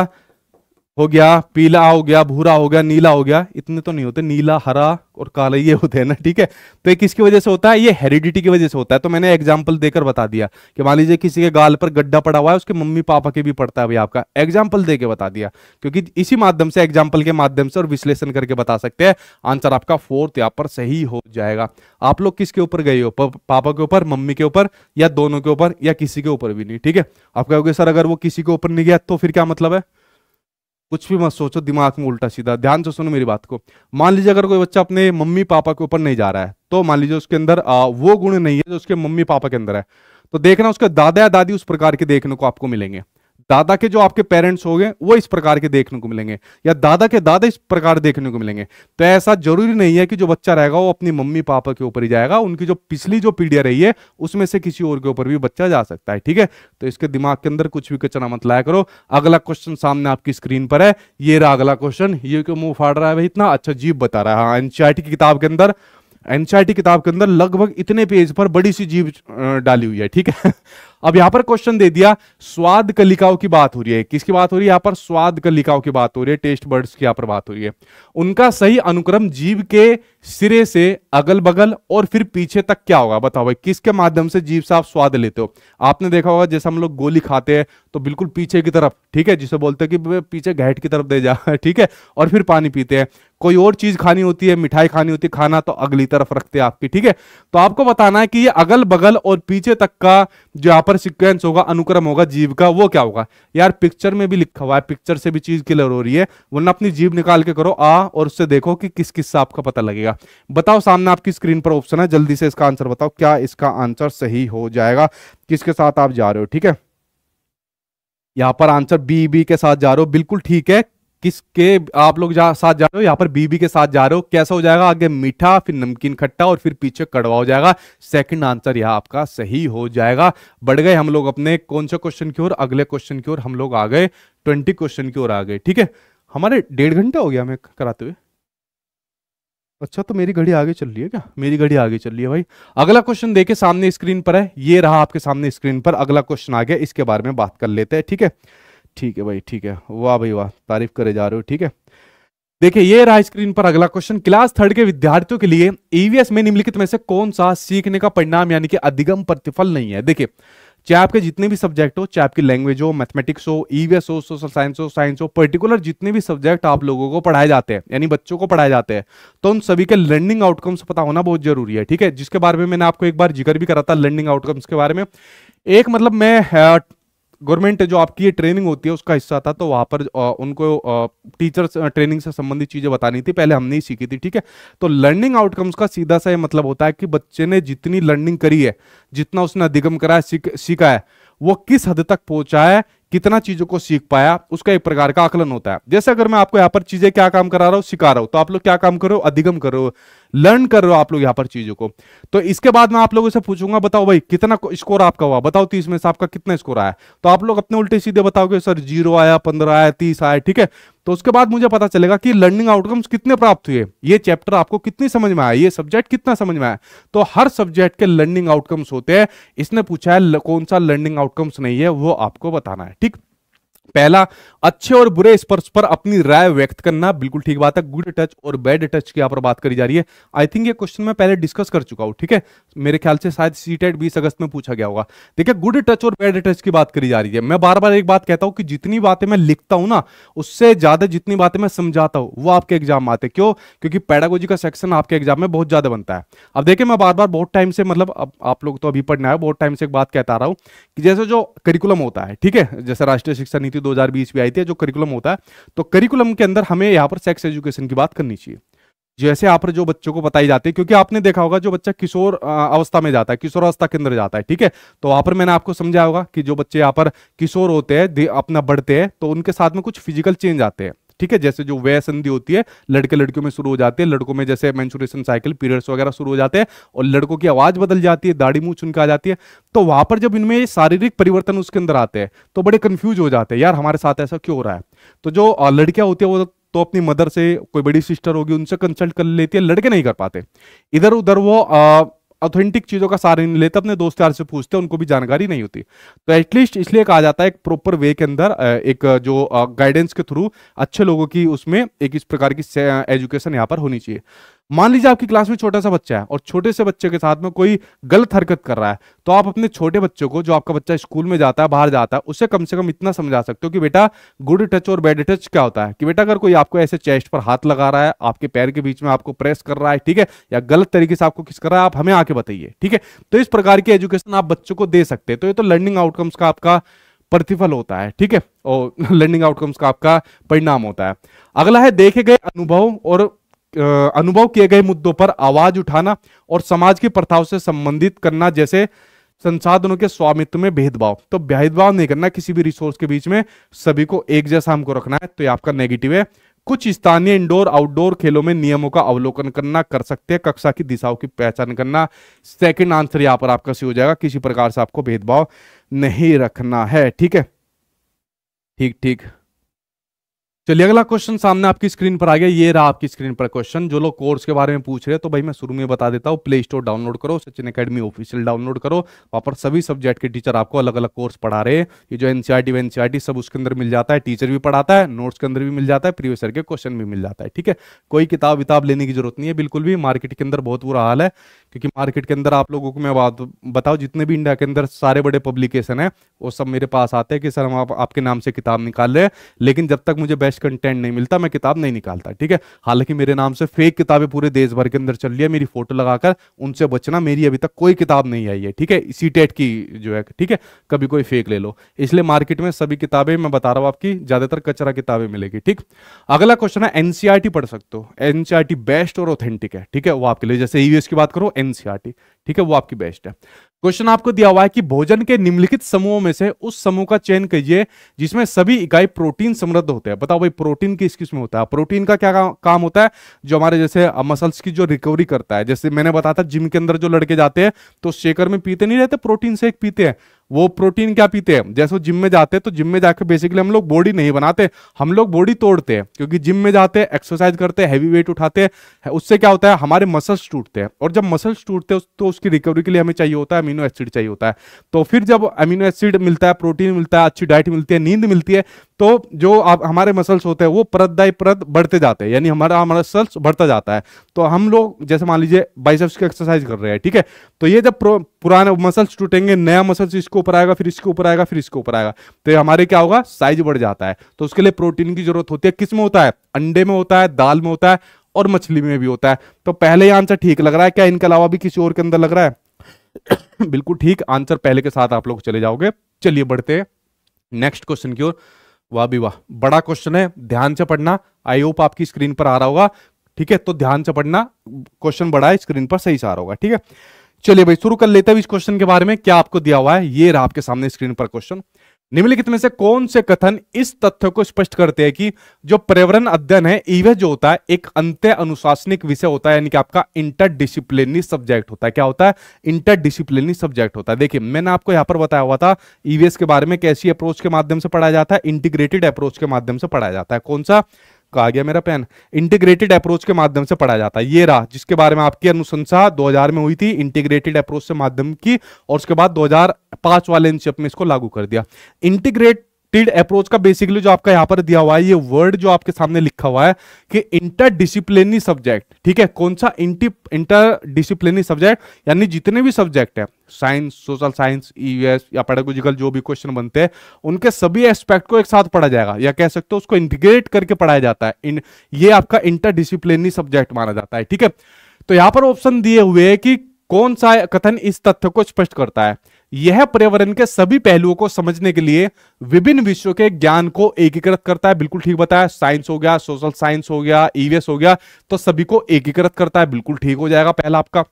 हो गया पीला हो गया भूरा हो गया नीला हो गया इतने तो नहीं होते नीला हरा और काला ये होते हैं ना ठीक है तो ये किसकी वजह से होता है ये हेरिडिटी की वजह से होता है तो मैंने एग्जाम्पल देकर बता दिया कि मान लीजिए किसी के गाल पर गड्ढा पड़ा हुआ है उसके मम्मी पापा के भी पड़ता है भाई आपका एग्जाम्पल दे के बता दिया क्योंकि इसी माध्यम से एग्जाम्पल के माध्यम से और विश्लेषण करके बता सकते हैं आंसर आपका फोर्थ यहाँ पर सही हो जाएगा आप लोग किसके ऊपर गए हो पापा के ऊपर मम्मी के ऊपर या दोनों के ऊपर या किसी के ऊपर भी नहीं ठीक है आप कहोगे सर अगर वो किसी के ऊपर नहीं गया तो फिर क्या मतलब है कुछ भी मत सोचो दिमाग में उल्टा सीधा ध्यान से सुनो मेरी बात को मान लीजिए अगर कोई बच्चा अपने मम्मी पापा के ऊपर नहीं जा रहा है तो मान लीजिए उसके अंदर वो गुण नहीं है जो उसके मम्मी पापा के अंदर है तो देखना उसके दादा या दादी उस प्रकार के देखने को आपको मिलेंगे दादा के जो आपके पेरेंट्स हो गए वो इस प्रकार के देखने को मिलेंगे या दादा के दादा इस प्रकार देखने को मिलेंगे तो ऐसा जरूरी नहीं है कि जो बच्चा रहेगा वो अपनी मम्मी पापा के ऊपर ही जाएगा उनकी जो पिछली जो पीढ़ियां रही है उसमें से किसी और के ऊपर भी बच्चा जा सकता है ठीक है तो इसके दिमाग के अंदर कुछ भी कचरा मत लाया करो अगला क्वेश्चन सामने आपकी स्क्रीन पर है ये रहा अगला क्वेश्चन ये क्यों मुंह फाड़ रहा है भाई इतना अच्छा जीव बता रहा है हाँ एनसीआरटी की किताब के अंदर एनसीआरटी किताब के अंदर लगभग इतने पेज पर बड़ी सी जीव डाली हुई है ठीक है अब यहां पर क्वेश्चन दे दिया स्वाद कलिकाओं की बात हो रही है किसकी बात हो रही है यहां पर स्वाद कलिकाओं की बात हो रही है टेस्ट बर्ड्स की यहां पर बात हो रही है उनका सही अनुक्रम जीव के सिरे से अगल बगल और फिर पीछे तक क्या होगा बताओ भाई किसके माध्यम से जीव से आप स्वाद लेते हो आपने देखा होगा जैसे हम लोग गोली खाते हैं तो बिल्कुल पीछे की तरफ ठीक है जिसे बोलते हैं कि पीछे घैट की तरफ दे जा ठीक है और फिर पानी पीते हैं कोई और चीज खानी होती है मिठाई खानी होती है खाना तो अगली तरफ रखते हैं आपकी ठीक है तो आपको बताना है कि ये अगल बगल और पीछे तक का जो यहाँ पर सिक्वेंस होगा अनुक्रम होगा जीव का वो क्या होगा यार पिक्चर में भी लिखा हुआ है पिक्चर से भी चीज क्लियर हो रही है वरना अपनी जीव निकाल के करो आ और उससे देखो कि किस किस से आपका पता लगेगा बताओ सामने आपकी स्क्रीन पर ऑप्शन है जल्दी से इसका आंसर बताओ क्या इसका आंसर सही हो जाएगा किसके साथ आप जा रहे हो ठीक है यहाँ पर आंसर बी बी के साथ जा रहे हो बिल्कुल ठीक है किसके आप लोग जा, साथ जा रहे हो यहाँ पर बीबी के साथ जा रहे हो कैसा हो जाएगा आगे मीठा फिर नमकीन खट्टा और फिर पीछे कड़वा हो जाएगा सेकंड आंसर यह आपका सही हो जाएगा बढ़ गए हम लोग अपने कौन सा क्वेश्चन की ओर अगले क्वेश्चन की ओर हम लोग आ गए ट्वेंटी क्वेश्चन की ओर आ गए ठीक है हमारे डेढ़ घंटा हो गया हमें कराते हुए अच्छा तो मेरी घड़ी आगे चल रही है क्या मेरी घड़ी आगे चल रही है भाई अगला क्वेश्चन देखे सामने स्क्रीन पर है ये रहा आपके सामने स्क्रीन पर अगला क्वेश्चन आ गया इसके बारे में बात कर लेते हैं ठीक है थीके? ठीक है भाई ठीक है वाह भाई वाह तारीफ करे जा रहे हो ठीक है देखिए ये रहा स्क्रीन पर अगला क्वेश्चन क्लास थर्ड के विद्यार्थियों के लिए ईवीएस e में निम्नलिखित में से कौन सा सीखने का परिणाम यानी कि अधिगम प्रतिफल नहीं है देखिए चाहे आपके जितने भी सब्जेक्ट हो चाहे आपकी लैंग्वेज हो मैथमेटिक्स हो ईवीएस e हो सोशल साइंस हो साइंस हो पर्टिकुलर जितने भी सब्जेक्ट आप लोगों को पढ़ाए जाते हैं यानी बच्चों को पढ़ाए जाते हैं तो उन सभी के लर्निंग आउटकम्स पता होना बहुत जरूरी है ठीक है जिसके बारे में मैंने आपको एक बार जिक्र भी करा था लर्निंग आउटकम्स के बारे में एक मतलब मैं गवर्नमेंट जो आपकी ये ट्रेनिंग होती है उसका हिस्सा था तो वहाँ पर उनको टीचर्स ट्रेनिंग से संबंधित चीज़ें बतानी थी पहले हमने ही सीखी थी ठीक है तो लर्निंग आउटकम्स का सीधा सा ये मतलब होता है कि बच्चे ने जितनी लर्निंग करी है जितना उसने अधिगम करा है सीख सीखा है वो किस हद तक पहुंचा है कितना चीजों को सीख पाया उसका एक प्रकार का आकलन होता है जैसे अगर मैं आपको यहाँ पर चीजें क्या काम करा रहा हूँ सिखा रहा हूँ तो आप लोग क्या काम करो अधिगम करो लर्न कर रहे हो आप लोग यहाँ पर चीजों को तो इसके बाद मैं आप लोगों से पूछूंगा बताओ भाई कितना स्कोर आपका हुआ बताओ तीस में से आपका कितना स्कोर आया तो आप लोग अपने उल्टे सीधे बताओगे सर जीरो आया पंद्रह आया तीस आया ठीक है तो उसके बाद मुझे पता चलेगा कि लर्निंग आउटकम्स कितने प्राप्त हुए ये चैप्टर आपको कितनी समझ में आया ये सब्जेक्ट कितना समझ में आया तो हर सब्जेक्ट के लर्निंग आउटकम्स होते हैं इसने पूछा है कौन सा लर्निंग आउटकम्स नहीं है वो आपको बताना है ठीक पहला अच्छे और बुरे स्पर्श पर अपनी राय व्यक्त करना बिल्कुल ठीक बात है गुड टच और बैड टच की यहाँ पर बात करी जा रही है आई थिंक ये क्वेश्चन मैं पहले डिस्कस कर चुका हूँ ठीक है मेरे ख्याल से शायद सी टेट बीस अगस्त में पूछा गया होगा देखिए गुड टच और बैड टच की बात करी जा रही है मैं बार बार एक बात कहता हूँ कि जितनी बातें मैं लिखता हूँ ना उससे ज्यादा जितनी बातें मैं समझाता हूँ वो आपके एग्जाम में आते क्यों क्योंकि पैडागोजी का सेक्शन आपके एग्जाम में बहुत ज्यादा बनता है अब देखिए मैं बार बार बहुत टाइम से मतलब अब आप लोग तो अभी पढ़ने आए बहुत टाइम से एक बात कहता रहा हूँ कि जैसे जो करिकुलम होता है ठीक है जैसे राष्ट्रीय शिक्षा नीति 2020 भी आई थी जो करिकुलम होता है तो करिकुलम के अंदर हमें यहाँ पर सेक्स एजुकेशन की बात करनी चाहिए जैसे यहाँ पर जो बच्चों को बताई जाती है क्योंकि आपने देखा होगा जो बच्चा किशोर अवस्था में जाता है किशोर अवस्था के अंदर जाता है ठीक है तो वहां पर मैंने आपको समझाया होगा कि जो बच्चे यहाँ पर किशोर होते हैं अपना बढ़ते हैं तो उनके साथ में कुछ फिजिकल चेंज आते हैं ठीक है जैसे जो वह संधि होती है लड़के लड़कियों में शुरू हो जाती है लड़कों में जैसे मेंचुरेशन साइकिल पीरियड्स वगैरह शुरू हो जाते हैं और लड़कों की आवाज बदल जाती है दाढ़ी मुंह चुनका आ जाती है तो वहां पर जब इनमें शारीरिक परिवर्तन उसके अंदर आते हैं तो बड़े कंफ्यूज हो जाते हैं यार हमारे साथ ऐसा क्यों हो रहा है तो जो लड़कियां होती है वो तो अपनी मदर से कोई बड़ी सिस्टर होगी उनसे कंसल्ट कर लेती है लड़के नहीं कर पाते इधर उधर वो ऑथेंटिक चीजों का सहारा नहीं लेते अपने दोस्त यार से पूछते उनको भी जानकारी नहीं होती तो एटलीस्ट इसलिए कहा जाता है एक प्रॉपर वे के अंदर एक जो गाइडेंस के थ्रू अच्छे लोगों की उसमें एक इस प्रकार की एजुकेशन यहाँ पर होनी चाहिए मान लीजिए आपकी क्लास में छोटा सा बच्चा है और छोटे से बच्चे के साथ में कोई गलत हरकत कर रहा है तो आप अपने छोटे बच्चों को जो आपका बच्चा स्कूल में जाता है बाहर जाता है उसे कम से कम इतना समझा सकते हो कि बेटा गुड टच और बैड टच क्या होता है कि बेटा अगर कोई आपको ऐसे चेस्ट पर हाथ लगा रहा है आपके पैर के बीच में आपको प्रेस कर रहा है ठीक है या गलत तरीके से आपको किस कर रहा है आप हमें आके बताइए ठीक है तो इस प्रकार की एजुकेशन आप बच्चों को दे सकते हैं तो ये तो लर्निंग आउटकम्स का आपका प्रतिफल होता है ठीक है और लर्निंग आउटकम्स का आपका परिणाम होता है अगला है देखे गए अनुभव और अनुभव किए गए मुद्दों पर आवाज उठाना और समाज की प्रथाओं से संबंधित करना जैसे संसाधनों के स्वामित्व में भेदभाव तो भेदभाव नहीं करना किसी भी रिसोर्स के बीच में सभी को एक जैसा हमको रखना है तो ये आपका नेगेटिव है कुछ स्थानीय इंडोर आउटडोर खेलों में नियमों का अवलोकन करना कर सकते हैं कक्षा की दिशाओं की पहचान करना सेकंड आंसर यहां पर आपका सी हो जाएगा किसी प्रकार से आपको भेदभाव नहीं रखना है ठीक है ठीक ठीक चलिए अगला क्वेश्चन सामने आपकी स्क्रीन पर आ गया ये रहा आपकी स्क्रीन पर क्वेश्चन जो लोग कोर्स के बारे में पूछ रहे हैं तो भाई मैं शुरू में बता देता हूँ प्ले स्टोर डाउनलोड करो सचिन अकेडमी ऑफिशियल डाउनलोड करो वहाँ पर सभी सब्जेक्ट के टीचर आपको अलग अलग कोर्स पढ़ा रहे हैं ये जो एनसीआरटी एनसीआरटी e e सब उसके अंदर मिल जाता है टीचर भी पढ़ाता है नोट्स के अंदर भी मिल जाता है प्रीवियस के क्वेश्चन भी मिल जाता है ठीक है कोई किताब विताब लेने की जरूरत नहीं है बिल्कुल भी मार्केट के अंदर बहुत बुरा हाल है क्योंकि मार्केट के अंदर आप लोगों को मैं बात बताऊँ जितने भी इंडिया के अंदर सारे बड़े पब्लिकेशन है वो सब मेरे पास आते हैं कि सर हम आपके नाम से किताब निकाल रहे हैं लेकिन जब तक मुझे बेस्ट फ्रेश कंटेंट नहीं मिलता मैं किताब नहीं निकालता ठीक है हालांकि मेरे नाम से फेक किताबें पूरे देश भर के अंदर चल रही है मेरी फोटो लगाकर उनसे बचना मेरी अभी तक कोई किताब नहीं आई है ठीक है सी टेट की जो है ठीक है कभी कोई फेक ले लो इसलिए मार्केट में सभी किताबें मैं बता रहा हूँ आपकी ज्यादातर कचरा किताबें मिलेगी ठीक अगला क्वेश्चन है एनसीआर e पढ़ सकते हो एनसीआर बेस्ट e और ऑथेंटिक है ठीक है वो आपके लिए जैसे ईवीएस e की बात करो एनसीआर ठीक है वो आपकी बेस्ट है क्वेश्चन आपको दिया हुआ है कि भोजन के निम्नलिखित समूहों में से उस समूह का चयन कहिए जिसमें सभी इकाई प्रोटीन समृद्ध होते हैं बताओ भाई प्रोटीन किस किस में होता है प्रोटीन का क्या काम होता है जो हमारे जैसे मसल्स की जो रिकवरी करता है जैसे मैंने बताया था जिम के अंदर जो लड़के जाते हैं तो शेकर में पीते नहीं रहते प्रोटीन एक पीते हैं वो प्रोटीन क्या पीते हैं जैसे जिम में जाते हैं तो जिम में जाकर बेसिकली हम लोग बॉडी नहीं बनाते हम लोग बॉडी तोड़ते हैं क्योंकि जिम में जाते हैं एक्सरसाइज करते हैं हैवी वेट उठाते हैं उससे क्या होता है हमारे मसल्स टूटते हैं और जब मसल्स टूटते हैं तो उसकी रिकवरी के लिए हमें चाहिए होता है अमीनो एसिड चाहिए होता है तो फिर जब अमीनो एसिड मिलता है प्रोटीन मिलता है अच्छी डाइट मिलती है नींद मिलती है तो जो आप हमारे मसल्स होते हैं वो परत दाई परत बढ़ते जाते हैं यानी हमारा हमारा मसल्स बढ़ता जाता है तो हम लोग जैसे मान लीजिए बाइसेप्स की एक्सरसाइज कर रहे हैं ठीक है तो ये जब पुराने मसल्स टूटेंगे नया मसल्स इसके ऊपर आएगा फिर इसके ऊपर आएगा फिर इसके ऊपर आएगा तो हमारे क्या होगा साइज बढ़ जाता है तो उसके लिए प्रोटीन की जरूरत होती है किस में होता है अंडे में होता है दाल में होता है और मछली में भी होता है तो पहले ही आंसर ठीक लग रहा है क्या इनके अलावा भी किसी और के अंदर लग रहा है बिल्कुल ठीक आंसर पहले के साथ आप लोग चले जाओगे चलिए बढ़ते हैं नेक्स्ट क्वेश्चन की ओर वाह भी वाह बड़ा क्वेश्चन है ध्यान से पढ़ना आई होप आपकी स्क्रीन पर आ रहा होगा ठीक है तो ध्यान से पढ़ना क्वेश्चन बड़ा है स्क्रीन पर सही से आ रहा होगा ठीक है चलिए भाई शुरू कर लेते हैं इस क्वेश्चन के बारे में क्या आपको दिया हुआ है ये रहा आपके सामने स्क्रीन पर क्वेश्चन निम्नलिखित में से कौन से कथन इस तथ्य को स्पष्ट करते हैं कि जो पर्यावरण अध्ययन है यह जो होता है एक अंत्य अनुशासनिक विषय होता है यानी कि आपका इंटरडिसिप्लिनरी सब्जेक्ट होता है क्या होता है इंटरडिसिप्लिनरी सब्जेक्ट होता है देखिए मैंने आपको यहां पर बताया हुआ था ईवीएस e के बारे में कैसी अप्रोच के माध्यम से पढ़ाया जाता है इंटीग्रेटेड अप्रोच के माध्यम से पढ़ाया जाता है कौन सा आ गया मेरा पेन इंटीग्रेटेड अप्रोच के माध्यम से पढ़ा जाता है ये रहा जिसके बारे में आपकी अनुशंसा 2000 में हुई थी इंटीग्रेटेड अप्रोच से माध्यम की और उसके बाद 2005 वाले इंशिप में इसको लागू कर दिया इंटीग्रेट इंटरडिसिप्लिनेटेड अप्रोच का बेसिकली जो आपका यहां पर दिया हुआ है ये वर्ड जो आपके सामने लिखा हुआ है कि इंटरडिसिप्लिनरी सब्जेक्ट ठीक है कौन सा इंटरडिसिप्लिनरी सब्जेक्ट यानी जितने भी सब्जेक्ट है साइंस सोशल साइंस ईवीएस या पेडागोजिकल जो भी क्वेश्चन बनते हैं उनके सभी एस्पेक्ट को एक साथ पढ़ा जाएगा या कह सकते हो उसको इंटीग्रेट करके पढ़ाया जाता है इन ये आपका इंटरडिसिप्लिनरी सब्जेक्ट माना जाता है ठीक है तो यहां पर ऑप्शन दिए हुए है कि कौन सा कथन इस तथ्य को स्पष्ट करता है यह पर्यावरण के सभी पहलुओं को समझने के लिए विभिन्न विषयों के ज्ञान को एकीकृत करता है बिल्कुल ठीक बताया साइंस हो गया सोशल साइंस हो गया ईवीएस e हो गया तो सभी को एकीकृत करता है बिल्कुल ठीक हो जाएगा पहला आपका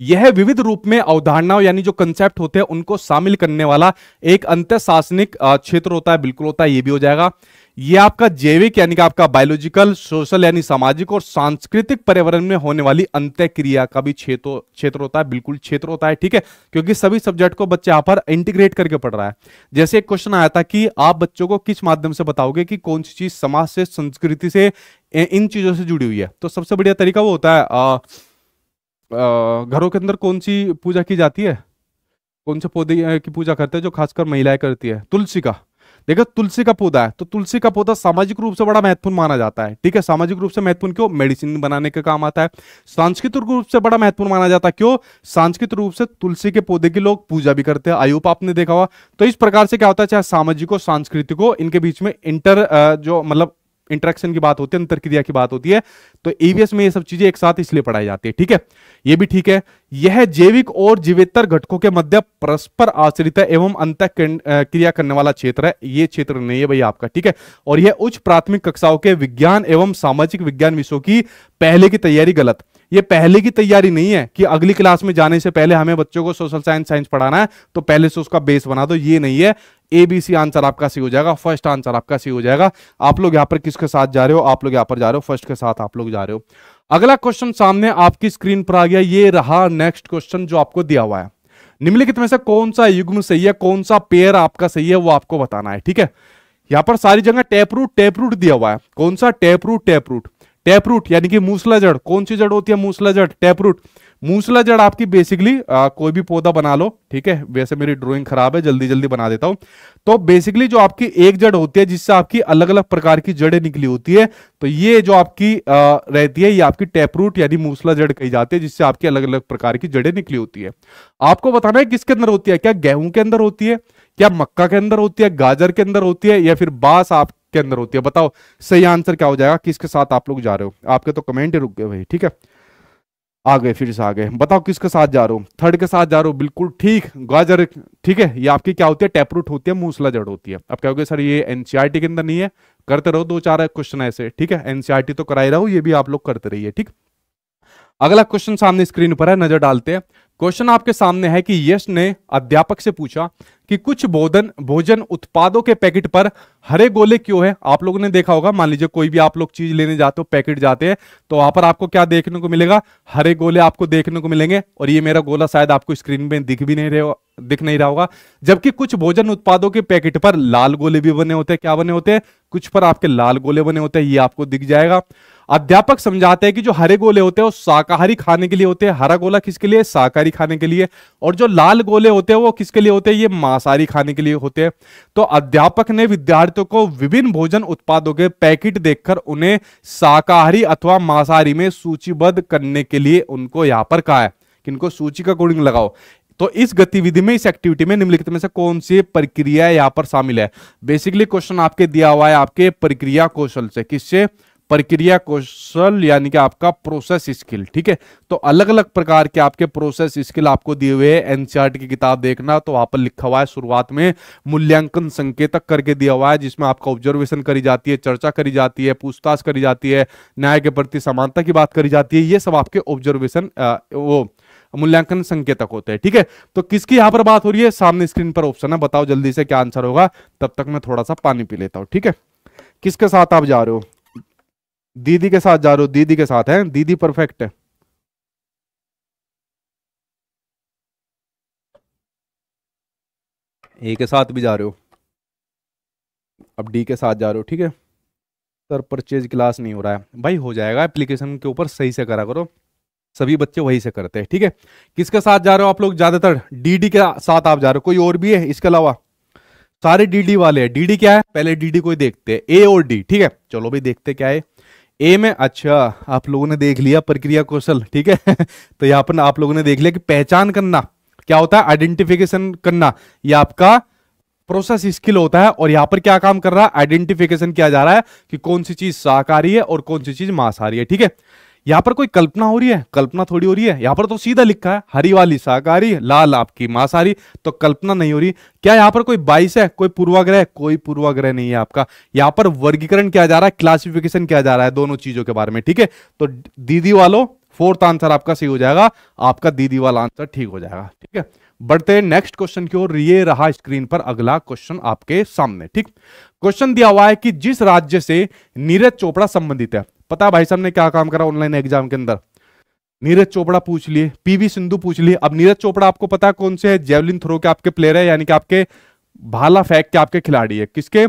यह विविध रूप में अवधारणाओं यानी जो कंसेप्ट होते हैं उनको शामिल करने वाला एक अंत शासनिक क्षेत्र होता है बिल्कुल होता है ये भी हो जाएगा ये आपका जैविक यानी कि आपका बायोलॉजिकल सोशल यानी सामाजिक और सांस्कृतिक पर्यावरण में होने वाली अंत्यक्रिया का भी क्षेत्र क्षेत्र होता है बिल्कुल क्षेत्र होता है ठीक है क्योंकि सभी सब्जेक्ट को बच्चे यहाँ पर इंटीग्रेट करके पढ़ रहा है जैसे एक क्वेश्चन आया था कि आप बच्चों को किस माध्यम से बताओगे कि कौन सी चीज समाज से संस्कृति से इन चीजों से जुड़ी हुई है तो सबसे बढ़िया तरीका वो होता है घरों के अंदर कौन सी पूजा की जाती है कौन से पौधे की पूजा करते हैं जो खासकर महिलाएं करती है तुलसी का देखो तुलसी का पौधा है तो तुलसी का पौधा सामाजिक रूप से बड़ा महत्वपूर्ण माना जाता है ठीक है सामाजिक रूप से महत्वपूर्ण क्यों मेडिसिन बनाने का काम आता है सांस्कृतिक रूप से बड़ा महत्वपूर्ण माना जाता है क्यों सांस्कृतिक रूप से तुलसी के पौधे की लोग पूजा भी करते हैं आयुप आपने देखा हुआ तो इस प्रकार से क्या होता है चाहे सामाजिक हो सांस्कृतिक हो इनके बीच में इंटर जो मतलब इंट्रैक्शन की बात होती है अंतर क्रिया की बात होती है तो ईवीएस में ये सब चीजें एक साथ इसलिए पढ़ाई जाती है ठीक है ये भी ठीक है यह जैविक और जीवेतर घटकों के मध्य परस्पर आश्रित है एवं अंत क्रिया करने वाला क्षेत्र है ये क्षेत्र नहीं है भाई आपका ठीक है और यह उच्च प्राथमिक कक्षाओं के विज्ञान एवं सामाजिक विज्ञान विषयों की पहले की तैयारी गलत ये पहले की तैयारी नहीं है कि अगली क्लास में जाने से पहले हमें बच्चों को सोशल साइंस साइंस पढ़ाना है तो पहले से उसका बेस बना दो ये नहीं है एबीसी आंसर आपका सी हो जाएगा फर्स्ट आंसर आपका सी हो जाएगा आप लोग यहाँ पर किसके साथ जा रहे हो आप लोग यहाँ पर जा रहे हो फर्स्ट के साथ आप लोग जा रहे हो अगला क्वेश्चन सामने आपकी स्क्रीन पर आ गया ये रहा नेक्स्ट क्वेश्चन जो आपको दिया हुआ है निम्नलिखित में से कौन सा युग्म सही है कौन सा पेयर आपका सही है वो आपको बताना है ठीक है यहां पर सारी जगह टैप रूट टैप रूट दिया हुआ है कौन सा tap root tap root taproot यानी कि मूसला जड़ कौन सी जड़ होती है मूसला जड़ टैपरूट मूसला जड़ आपकी बेसिकली आ, कोई भी पौधा बना लो ठीक है वैसे मेरी ड्राइंग खराब है जल्दी जल्दी बना देता हूं तो बेसिकली जो आपकी एक जड़ होती है जिससे आपकी अलग अलग प्रकार की जड़ें निकली होती है तो ये जो आपकी आ, रहती है ये आपकी टैपरूट यानी मूसला जड़ कही जाती है जिससे आपकी अलग अलग प्रकार की जड़ें निकली होती है आपको बताना है किसके अंदर होती है क्या गेहूं के अंदर होती है क्या मक्का के अंदर होती है गाजर के अंदर होती है या फिर बांस आप किसके अंदर होती है बताओ सही आंसर क्या हो जाएगा किसके साथ आप लोग जा रहे हो आपके तो कमेंट ही रुक गए भाई ठीक है आ गए फिर से आ गए बताओ किसके साथ जा रहे हो थर्ड के साथ जा रहे हो बिल्कुल ठीक गाजर ठीक है ये आपकी क्या होती है टैपरूट होती है मूसला जड़ होती है अब कहोगे सर ये एनसीआरटी के अंदर नहीं है करते रहो दो चार क्वेश्चन ऐसे ठीक है एनसीआरटी तो कराई रहो ये भी आप लोग करते रहिए ठीक अगला क्वेश्चन सामने स्क्रीन पर है नजर डालते हैं क्वेश्चन आपके सामने है कि यश ने अध्यापक से पूछा कि कुछ भोजन भोजन उत्पादों के पैकेट पर हरे गोले क्यों है आप लोगों ने देखा होगा मान लीजिए कोई भी आप लोग चीज लेने जाते हो पैकेट जाते हैं तो वहां पर आपको क्या देखने को मिलेगा हरे गोले आपको देखने को मिलेंगे और ये मेरा गोला शायद आपको स्क्रीन में दिख भी नहीं रहे हो दिख नहीं रहा होगा जबकि कुछ भोजन उत्पादों के पैकेट पर लाल गोले भी बने होते हैं क्या बने होते हैं कुछ पर आपके लाल गोले बने होते हैं ये आपको दिख जाएगा अध्यापक समझाते हैं कि जो हरे गोले होते हैं वो शाकाहारी खाने के लिए होते हैं हरा गोला किसके लिए शाकाहारी खाने के लिए और जो लाल गोले होते हैं वो किसके लिए होते हैं ये मांसाहारी खाने के लिए होते हैं तो अध्यापक ने विद्यार्थियों को विभिन्न भोजन उत्पादों के पैकेट देखकर उन्हें शाकाहारी अथवा मांसाहारी में सूचीबद्ध करने के लिए उनको यहाँ पर कहा है कि इनको सूची का कोडिंग लगाओ तो इस गतिविधि में इस एक्टिविटी में निम्नलिखित में से कौन सी प्रक्रिया यहाँ पर शामिल है बेसिकली क्वेश्चन आपके दिया हुआ है आपके प्रक्रिया कौशल से किससे प्रक्रिया कौशल यानी कि आपका प्रोसेस स्किल ठीक है तो अलग अलग प्रकार के आपके प्रोसेस स्किल आपको दिए हुए हैं एनसीआर की किताब देखना तो वहां पर लिखा हुआ है शुरुआत में मूल्यांकन संकेतक करके दिया हुआ है जिसमें आपका ऑब्जर्वेशन करी जाती है चर्चा करी जाती है पूछताछ करी जाती है न्याय के प्रति समानता की बात करी जाती है ये सब आपके ऑब्जर्वेशन वो मूल्यांकन संकेतक होते हैं ठीक है तो किसकी यहां पर बात हो रही है सामने स्क्रीन पर ऑप्शन है बताओ जल्दी से क्या आंसर होगा तब तक मैं थोड़ा सा पानी पी लेता हूं ठीक है किसके साथ आप जा रहे हो दीदी के साथ जा रहे हो दीदी के साथ है दीदी परफेक्ट है ए के साथ भी जा रहे हो अब डी के साथ जा रहे हो ठीक है सर परचेज क्लास नहीं हो रहा है भाई हो जाएगा एप्लीकेशन के ऊपर सही से करा करो सभी बच्चे वही से करते हैं ठीक है किसके साथ जा रहे हो आप लोग ज्यादातर डीडी के साथ आप जा रहे हो कोई और भी है इसके अलावा सारे डीडी वाले हैं डीडी क्या है पहले डीडी को देखते हैं ए और डी ठीक है चलो भाई देखते क्या है ए में अच्छा आप लोगों ने देख लिया प्रक्रिया कौशल ठीक है तो यहाँ पर आप लोगों ने देख लिया कि पहचान करना क्या होता है आइडेंटिफिकेशन करना ये आपका प्रोसेस स्किल होता है और यहाँ पर क्या काम कर रहा है आइडेंटिफिकेशन किया जा रहा है कि कौन सी चीज शाकाहारी है और कौन सी चीज मांसाहारी है ठीक है यहाँ पर कोई कल्पना हो रही है कल्पना थोड़ी हो रही है यहां पर तो सीधा लिखा है हरी वाली शाकाहारी लाल आपकी मांसाहारी तो कल्पना नहीं हो रही क्या यहां पर कोई बाइस है कोई पूर्वाग्रह कोई पूर्वाग्रह नहीं है आपका यहां पर वर्गीकरण किया जा रहा है क्लासिफिकेशन किया जा रहा है दोनों चीजों के बारे में ठीक है तो दीदी वालों फोर्थ आंसर आपका सही हो जाएगा आपका दीदी वाला आंसर ठीक हो जाएगा ठीक है बढ़ते हैं नेक्स्ट क्वेश्चन की ओर ये रहा स्क्रीन पर अगला क्वेश्चन आपके सामने ठीक क्वेश्चन दिया हुआ है कि जिस राज्य से नीरज चोपड़ा संबंधित है पता भाई साहब ने क्या काम करा ऑनलाइन एग्जाम के अंदर नीरज चोपड़ा पूछ लिए पीवी सिंधु पूछ लिए अब नीरज चोपड़ा आपको पता कौन से है जेवलिन थ्रो के आपके प्लेयर है यानी कि आपके भाला फेंक के आपके खिलाड़ी है किसके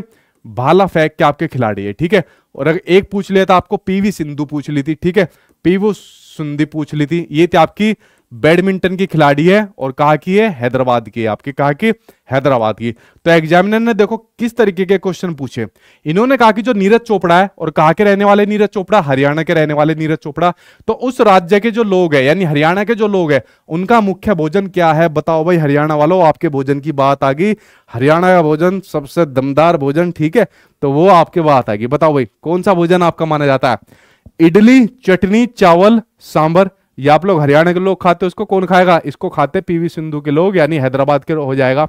भाला फेंक के आपके खिलाड़ी है ठीक है और अगर एक पूछ लिया था आपको पीवी सिंधु पूछ ली थी ठीक है पीवी सिंधु पूछ ली थी ये थी आपकी बैडमिंटन की खिलाड़ी है और कहा की है हैदराबाद की है आपके कहा की हैदराबाद की तो एग्जामिनर ने देखो किस तरीके के क्वेश्चन पूछे इन्होंने कहा कि जो नीरज चोपड़ा है और कहा के रहने वाले नीरज चोपड़ा हरियाणा के रहने वाले नीरज चोपड़ा तो उस राज्य के जो लोग है यानी हरियाणा के जो लोग है उनका मुख्य भोजन क्या है बताओ भाई हरियाणा वालों आपके भोजन की बात आ गई हरियाणा का भोजन सबसे दमदार भोजन ठीक है तो वो आपके बात आ गई बताओ भाई कौन सा भोजन आपका माना जाता है इडली चटनी चावल सांबर या आप लोग हरियाणा के लोग खाते उसको कौन खाएगा इसको खाते पीवी सिंधु के लोग यानी हैदराबाद के हो जाएगा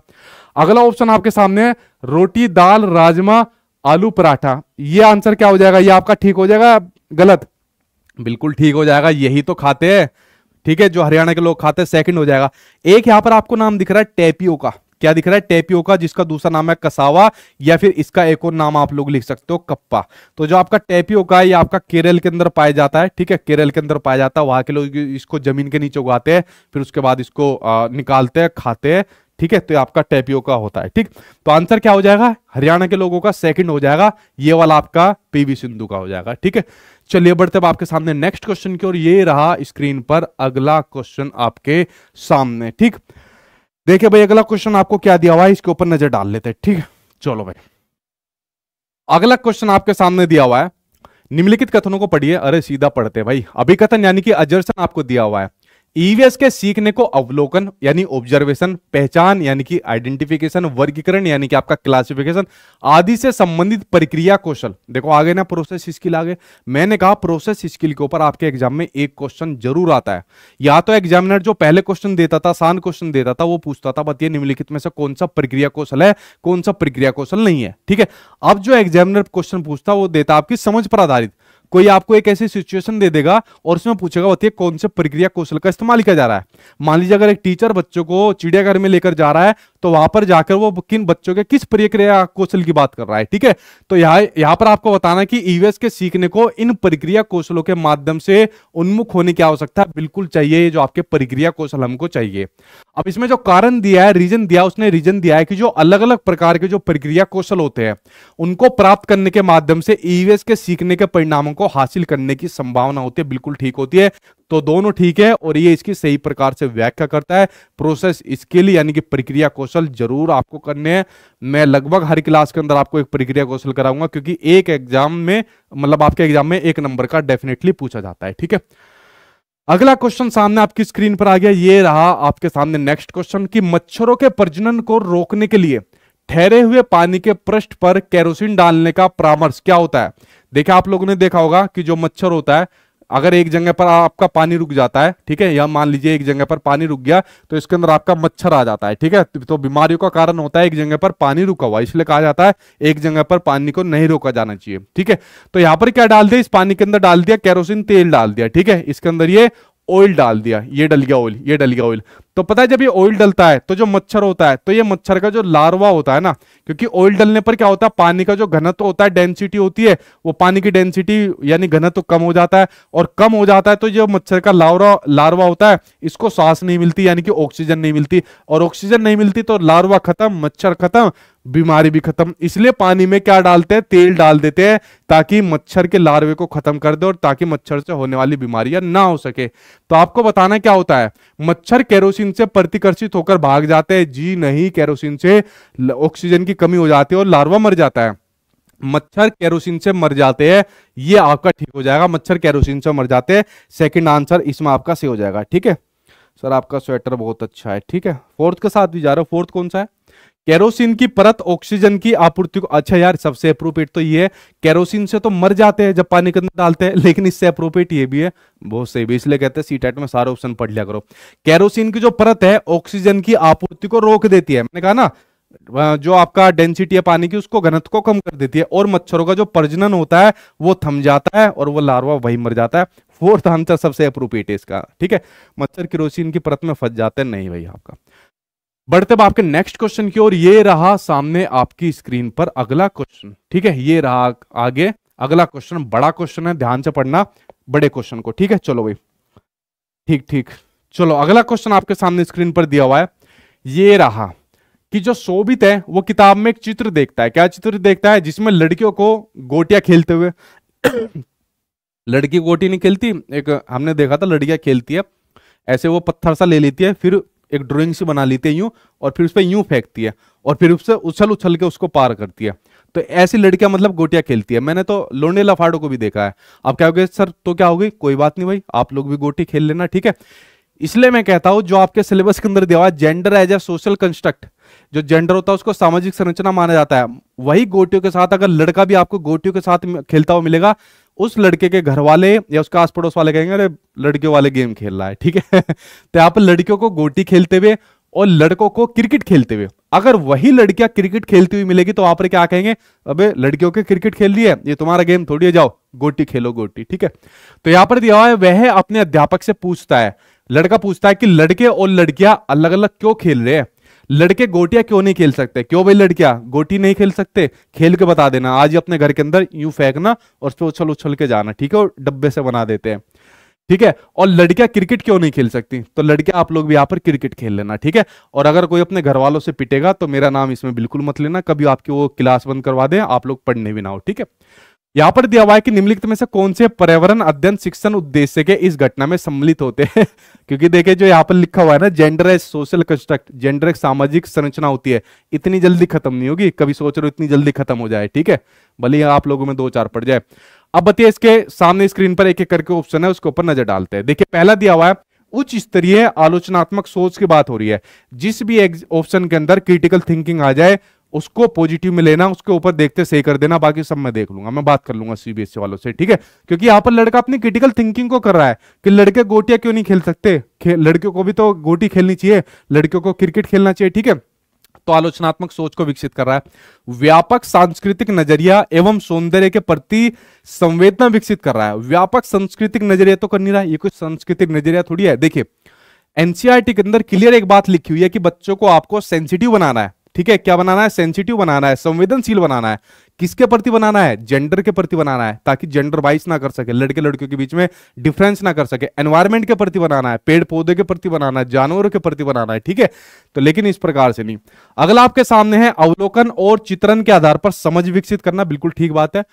अगला ऑप्शन आपके सामने है रोटी दाल राजमा आलू पराठा ये आंसर क्या हो जाएगा ये आपका ठीक हो जाएगा गलत बिल्कुल ठीक हो जाएगा यही तो खाते हैं ठीक है जो हरियाणा के लोग खाते हैं सेकंड हो जाएगा एक यहां पर आपको नाम दिख रहा है टेपियो का क्या दिख रहा है टेपियो का जिसका दूसरा नाम है कसावा या फिर इसका एक और नाम आप लोग लिख सकते हो कप्पा तो जो आपका टेपियो का ये आपका केरल के अंदर पाया जाता है ठीक है केरल के अंदर पाया जाता है वहां के लोग इसको जमीन के नीचे उगाते हैं फिर उसके बाद इसको निकालते हैं खाते हैं ठीक है तो आपका टेपियो का होता है ठीक तो आंसर क्या हो जाएगा हरियाणा के लोगों का सेकंड हो जाएगा ये वाला आपका पीवी सिंधु का हो जाएगा ठीक है चलिए बढ़ते अब आपके सामने नेक्स्ट क्वेश्चन की ओर ये रहा स्क्रीन पर अगला क्वेश्चन आपके सामने ठीक देखिए भाई अगला क्वेश्चन आपको क्या दिया हुआ है इसके ऊपर नजर डाल लेते हैं ठीक है चलो भाई अगला क्वेश्चन आपके सामने दिया हुआ है निम्नलिखित कथनों को पढ़िए अरे सीधा पढ़ते भाई अभिकथन यानी कि अजर्सन आपको दिया हुआ है ईवीएस e के सीखने को अवलोकन यानी ऑब्जर्वेशन पहचान यानी कि आइडेंटिफिकेशन वर्गीकरण यानी कि आपका क्लासिफिकेशन आदि से संबंधित प्रक्रिया कौशल देखो आगे ना प्रोसेस स्किल आगे मैंने कहा प्रोसेस स्किल के ऊपर आपके एग्जाम में एक क्वेश्चन जरूर आता है या तो एग्जामिनर जो पहले क्वेश्चन देता था आसान क्वेश्चन देता था वो पूछता था बताइए निम्नलिखित में से कौन सा प्रक्रिया कौशल है कौन सा प्रक्रिया कौशल नहीं है ठीक है अब जो एग्जामिनर क्वेश्चन पूछता वो देता आपकी समझ पर आधारित कोई आपको एक ऐसी सिचुएशन दे देगा और उसमें पूछेगा बताइए कौन से प्रक्रिया कौशल का इस्तेमाल किया जा रहा है मान लीजिए अगर एक टीचर बच्चों को चिड़ियाघर में लेकर जा रहा है तो वहां पर जाकर वो किन बच्चों के किस प्रक्रिया कौशल की बात कर रहा है ठीक है तो यहाँ यहाँ पर आपको बताना कि ईवीएस e के सीखने को इन प्रक्रिया कौशलों के माध्यम से उन्मुख होने की आवश्यकता बिल्कुल चाहिए जो आपके प्रक्रिया कौशल हमको चाहिए अब इसमें जो कारण दिया है रीजन दिया उसने रीजन दिया है कि जो अलग अलग प्रकार के जो प्रक्रिया कौशल होते हैं उनको प्राप्त करने के माध्यम से ईवीएस e के सीखने के परिणामों को हासिल करने की संभावना होती है बिल्कुल ठीक होती है तो दोनों ठीक है और ये इसकी सही प्रकार से व्याख्या करता है प्रोसेस स्किल यानी कि प्रक्रिया कौशल जरूर आपको करने हैं मैं लगभग हर क्लास के अंदर आपको एक प्रक्रिया कौशल कराऊंगा क्योंकि एक एग्जाम में मतलब आपके एग्जाम में एक नंबर का डेफिनेटली पूछा जाता है ठीक है अगला क्वेश्चन सामने आपकी स्क्रीन पर आ गया ये रहा आपके सामने नेक्स्ट क्वेश्चन कि मच्छरों के प्रजनन को रोकने के लिए ठहरे हुए पानी के पृष्ठ पर केरोसिन डालने का परामर्श क्या होता है देखिए आप लोगों ने देखा होगा कि जो मच्छर होता है अगर एक जगह पर आपका पानी रुक जाता है ठीक है या मान लीजिए एक जगह पर पानी रुक गया तो इसके अंदर आपका मच्छर आ जाता है ठीक है तो बीमारियों का कारण होता है एक जगह पर पानी रुका हुआ इसलिए कहा जाता है एक जगह पर पानी को नहीं रोका जाना चाहिए ठीक है तो यहां पर क्या डाल दिया इस पानी के अंदर डाल दिया कैरोसिन तेल डाल दिया ठीक है इसके अंदर ये ऑयल डाल दिया ये डल गया ऑयल ये डल गया ऑयल तो पता है जब ये ऑयल डलता है तो जो मच्छर होता है तो ये मच्छर का जो लार्वा होता है ना क्योंकि ऑयल डलने पर क्या होता है पानी का जो घनत्व होता है डेंसिटी होती है वो पानी की डेंसिटी यानी घनत्व कम हो जाता है और कम हो जाता है तो जो मच्छर का लार्वा लार्वा होता है इसको सांस नहीं मिलती यानी कि ऑक्सीजन नहीं मिलती और ऑक्सीजन नहीं मिलती तो लार्वा खत्म मच्छर खत्म बीमारी भी खत्म इसलिए पानी में क्या डालते हैं तेल डाल देते हैं ताकि मच्छर के लार्वे को खत्म कर दे और ताकि मच्छर से होने वाली बीमारियां ना हो सके तो आपको बताना क्या होता है मच्छर केरोसिन ऑक्सीजन से प्रतिकर्षित होकर भाग जाते हैं जी नहीं कैरोसिन से ऑक्सीजन की कमी हो जाती है और लार्वा मर जाता है मच्छर कैरोसिन से मर जाते हैं ये आपका ठीक हो जाएगा मच्छर कैरोसिन से मर जाते हैं सेकंड आंसर इसमें आपका सही हो जाएगा ठीक है सर आपका स्वेटर बहुत अच्छा है ठीक है फोर्थ के साथ भी जा रहे हो फोर्थ कौन सा है केरोसिन की परत ऑक्सीजन की आपूर्ति को अच्छा यार सबसे अप्रोपेट तो ये है केरोसिन से तो मर जाते हैं जब पानी के अंदर डालते हैं लेकिन इससे अप्रोपेट ये भी है बहुत सही भी इसलिए कहते हैं सी टाइट में सारे ऑप्शन पढ़ लिया करो केरोसिन की जो परत है ऑक्सीजन की आपूर्ति को रोक देती है मैंने कहा ना जो आपका डेंसिटी है पानी की उसको घनत को कम कर देती है और मच्छरों का जो प्रजनन होता है वो थम जाता है और वो लार्वा वही मर जाता है फोर्थ आंसर सबसे अप्रोप्रिएट है इसका ठीक है मच्छर किरोसिन की परत में फंस जाते हैं नहीं भाई आपका बढ़ते अब आपके नेक्स्ट क्वेश्चन की ओर ये रहा सामने आपकी स्क्रीन पर अगला क्वेश्चन ठीक है ये रहा आगे अगला क्वेश्चन बड़ा क्वेश्चन है ध्यान से पढ़ना बड़े क्वेश्चन को ठीक है चलो भाई ठीक ठीक चलो अगला क्वेश्चन आपके सामने स्क्रीन पर दिया हुआ है ये रहा कि जो शोभित है वो किताब में एक चित्र देखता है क्या चित्र देखता है जिसमें लड़कियों को गोटियां खेलते हुए लड़की गोटी नहीं खेलती एक हमने देखा था लड़कियां खेलती है ऐसे वो पत्थर सा ले लेती है फिर एक ड्राइंग से बना लेती है यूँ और फिर उस पर यूँ फेंकती है और फिर उससे उछल उछल के उसको पार करती है तो ऐसी लड़कियां मतलब गोटियां खेलती है मैंने तो लोंडे लफाड़ो को भी देखा है अब क्या हो गया सर तो क्या हो गई कोई बात नहीं भाई आप लोग भी गोटी खेल लेना ठीक है इसलिए मैं कहता हूं जो आपके सिलेबस के अंदर दिया हुआ है gender as a social construct जो जेंडर होता है उसको सामाजिक संरचना माना जाता है वही गोटियों के साथ अगर लड़का भी आपको गोटियों के साथ खेलता हुआ मिलेगा उस लड़के के घर वाले या उसके आस पड़ोस वाले कहेंगे अरे लड़कियों वाले गेम खेल रहा है ठीक है तो यहाँ पर लड़कियों को गोटी खेलते हुए और लड़कों को क्रिकेट खेलते हुए अगर वही लड़कियां क्रिकेट खेलती हुई मिलेगी तो वहां पर क्या कहेंगे अबे लड़कियों के क्रिकेट खेल रही है ये तुम्हारा गेम थोड़ी है जाओ गोटी खेलो गोटी ठीक है तो यहां पर दिया हुआ है वह अपने अध्यापक से पूछता है लड़का पूछता है कि लड़के और लड़कियां अलग अलग क्यों खेल रहे हैं लड़के गोटिया क्यों नहीं खेल सकते क्यों भाई लड़किया गोटी नहीं खेल सकते खेल के बता देना आज ही अपने घर के अंदर यूं फेंकना और उस पर उछल उछल के जाना ठीक है और डब्बे से बना देते हैं ठीक है और लड़कियां क्रिकेट क्यों नहीं खेल सकती तो लड़के आप लोग भी यहाँ पर क्रिकेट खेल लेना ठीक है और अगर कोई अपने घर वालों से पिटेगा तो मेरा नाम इसमें बिल्कुल मत लेना कभी आपकी वो क्लास बंद करवा दे आप लोग पढ़ने भी ना हो ठीक है यहाँ पर दिया हुआ है कि निम्नलिखित में से कौन से पर्यावरण अध्ययन शिक्षण उद्देश्य के इस घटना में सम्मिलित होते हैं क्योंकि देखिए जो यहाँ पर लिखा हुआ है ना gender as social construct gender एक सामाजिक संरचना होती है इतनी जल्दी खत्म नहीं होगी कभी सोच रहे हो इतनी जल्दी खत्म हो जाए ठीक है भले आप लोगों में दो चार पड़ जाए अब बताइए इसके सामने स्क्रीन पर एक एक करके ऑप्शन है उसके ऊपर नजर डालते हैं देखिए पहला दिया हुआ है उच्च स्तरीय आलोचनात्मक सोच की बात हो रही है जिस भी ऑप्शन के अंदर क्रिटिकल थिंकिंग आ जाए उसको पॉजिटिव में लेना उसके ऊपर देखते सही कर देना बाकी सब मैं देख लूंगा मैं बात कर लूंगा सीबीएसई वालों से ठीक है क्योंकि यहाँ पर लड़का अपनी क्रिटिकल थिंकिंग को कर रहा है कि लड़के गोटियां क्यों नहीं खेल सकते लड़कियों को भी तो गोटी खेलनी चाहिए लड़कियों को क्रिकेट खेलना चाहिए ठीक है तो आलोचनात्मक सोच को विकसित कर रहा है व्यापक सांस्कृतिक नजरिया एवं सौंदर्य के प्रति संवेदना विकसित कर रहा है व्यापक सांस्कृतिक नजरिया तो कर नहीं रहा है ये कुछ सांस्कृतिक नजरिया थोड़ी है देखिए एनसीआरटी e के अंदर क्लियर एक बात लिखी हुई है कि बच्चों को आपको सेंसिटिव बनाना है ठीक है क्या बनाना है सेंसिटिव बनाना है संवेदनशील बनाना है किसके प्रति बनाना है जेंडर के प्रति बनाना है ताकि जेंडर वाइज ना कर सके लड़के लड़कियों के बीच में डिफरेंस ना कर सके एनवायरमेंट के प्रति बनाना है पेड़ पौधे के प्रति बनाना है जानवरों के प्रति बनाना है ठीक है तो लेकिन इस प्रकार से नहीं अगला आपके सामने है अवलोकन और चित्रण के आधार पर समझ विकसित करना बिल्कुल ठीक बात है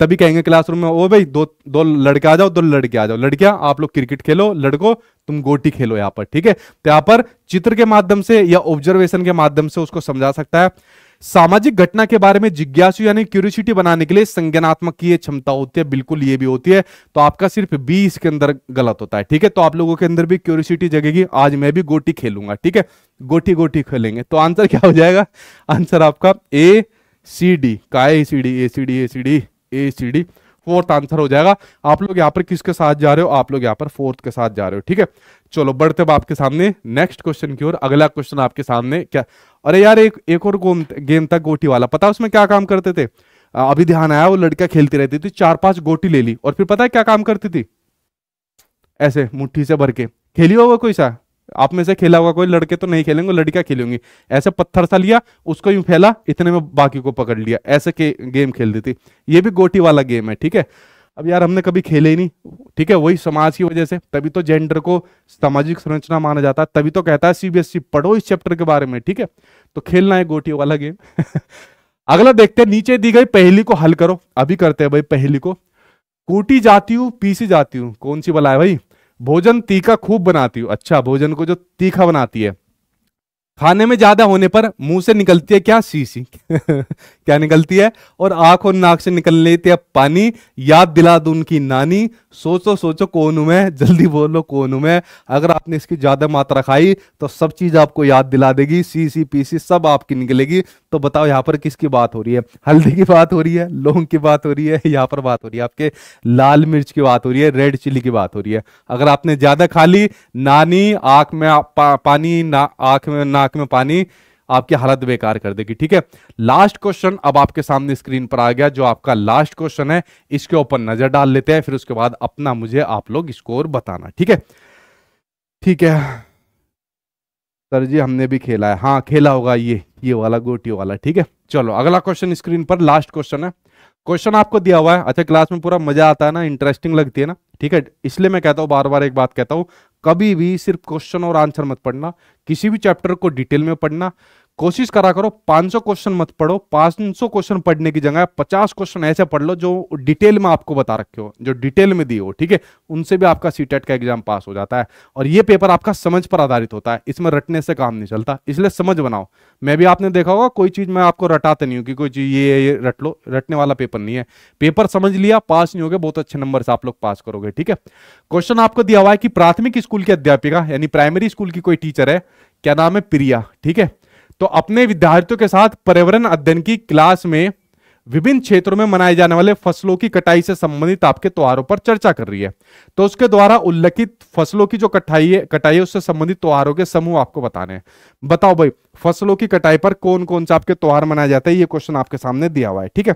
तभी कहेंगे क्लासरूम में ओ भाई दो दो लड़के आ जाओ दो लड़के आ जाओ लड़कियां आप लोग क्रिकेट खेलो लड़को तुम गोटी खेलो यहाँ पर ठीक है तो यहां पर चित्र के माध्यम से या ऑब्जर्वेशन के माध्यम से उसको समझा सकता है सामाजिक घटना के बारे में जिज्ञासु यानी क्यूरियोसिटी बनाने के लिए संज्ञानात्मक की क्षमता होती है बिल्कुल ये भी होती है तो आपका सिर्फ बी इसके अंदर गलत होता है ठीक है तो आप लोगों के अंदर भी क्यूरियोसिटी जगेगी आज मैं भी गोटी खेलूंगा ठीक है गोटी गोटी खेलेंगे तो आंसर क्या हो जाएगा आंसर आपका ए सी डी का A C D A C D A C D A C D fourth answer हो जाएगा आप लोग यहाँ पर किसके साथ जा रहे हो आप लोग यहाँ पर फोर्थ के साथ जा रहे हो ठीक है चलो बढ़ते हैं आपके सामने नेक्स्ट क्वेश्चन की ओर अगला क्वेश्चन आपके सामने क्या अरे यार एक एक और गेम था गोटी वाला पता उसमें क्या काम करते थे अभी ध्यान आया वो लड़का खेलती रहती थी चार पांच गोटी ले ली और फिर पता है क्या काम करती थी ऐसे मुट्ठी से भर के खेली होगा कोई सा आप में से खेला होगा कोई लड़के तो नहीं खेलेंगे लड़कियां खेलेंगी ऐसे पत्थर सा लिया उसको यूं फैला इतने में बाकी को पकड़ लिया ऐसे के गेम खेल दी थी ये भी गोटी वाला गेम है ठीक है अब यार हमने कभी खेले ही नहीं ठीक है वही समाज की वजह से तभी तो जेंडर को सामाजिक संरचना माना जाता है तभी तो कहता है सीबीएसई e पढ़ो इस चैप्टर के बारे में ठीक है तो खेलना है गोटी वाला गेम अगला देखते हैं नीचे दी गई पहली को हल करो अभी करते हैं भाई पहली को कोटी जाती हूँ पीसी जाती हूँ कौन सी बला है भाई भोजन तीखा खूब बनाती हूँ अच्छा भोजन को जो तीखा बनाती है खाने में ज्यादा होने पर मुंह से निकलती है क्या शीशी क्या निकलती है और आंख और नाक से निकल लेते है पानी याद दिला दो उनकी नानी सोचो सोचो कौन हूं मैं जल्दी बोलो कौन हूं मैं अगर आपने इसकी ज्यादा मात्रा खाई तो सब चीज आपको याद दिला देगी सी सी पी सी सब आपकी निकलेगी तो बताओ यहाँ पर किसकी बात हो रही है हल्दी की बात हो रही है लौंग की बात हो रही है यहाँ पर बात हो रही है आपके लाल मिर्च की बात हो रही है रेड चिली की बात हो रही है अगर आपने ज्यादा खा ली नानी आंख में पानी ना आंख में नाक में पानी आपकी हालत बेकार कर देगी ठीक है लास्ट क्वेश्चन अब आपके सामने स्क्रीन पर आ गया जो आपका लास्ट क्वेश्चन है इसके ऊपर नजर डाल लेते हैं फिर उसके बाद अपना मुझे आप लोग स्कोर बताना ठीक है ठीक है सर जी हमने भी खेला है हाँ खेला होगा ये ये वाला गोटी वाला ठीक है चलो अगला क्वेश्चन स्क्रीन पर लास्ट क्वेश्चन है क्वेश्चन आपको दिया हुआ है अच्छा क्लास में पूरा मजा आता है ना इंटरेस्टिंग लगती है ना ठीक है इसलिए मैं कहता हूँ बार बार एक बात कहता हूँ कभी भी सिर्फ क्वेश्चन और आंसर मत पढ़ना किसी भी चैप्टर को डिटेल में पढ़ना कोशिश करा करो 500 क्वेश्चन मत पढ़ो 500 क्वेश्चन पढ़ने की जगह 50 क्वेश्चन ऐसे पढ़ लो जो डिटेल में आपको बता रखे हो जो डिटेल में दिए हो ठीक है उनसे भी आपका सी e का एग्जाम पास हो जाता है और ये पेपर आपका समझ पर आधारित होता है इसमें रटने से काम नहीं चलता इसलिए समझ बनाओ मैं भी आपने देखा होगा कोई चीज मैं आपको रटाते नहीं हूँ कि कोई चीज ये ये रट लो रटने वाला पेपर नहीं है पेपर समझ लिया पास नहीं गया बहुत अच्छे नंबर से आप लोग पास करोगे ठीक है क्वेश्चन आपको दिया हुआ है कि प्राथमिक स्कूल की अध्यापिका यानी प्राइमरी स्कूल की कोई टीचर है क्या नाम है प्रिया ठीक है तो अपने विद्यार्थियों के साथ पर्यावरण अध्ययन की क्लास में विभिन्न क्षेत्रों में मनाए जाने वाले फसलों की कटाई से संबंधित आपके त्योहारों पर चर्चा कर रही है तो उसके द्वारा उल्लेखित फसलों की जो कटाई है कटाई उससे संबंधित त्योहारों के समूह आपको बताने बताओ भाई फसलों की कटाई पर कौन कौन सा आपके त्योहार मनाया जाता है ये क्वेश्चन आपके सामने दिया हुआ है ठीक है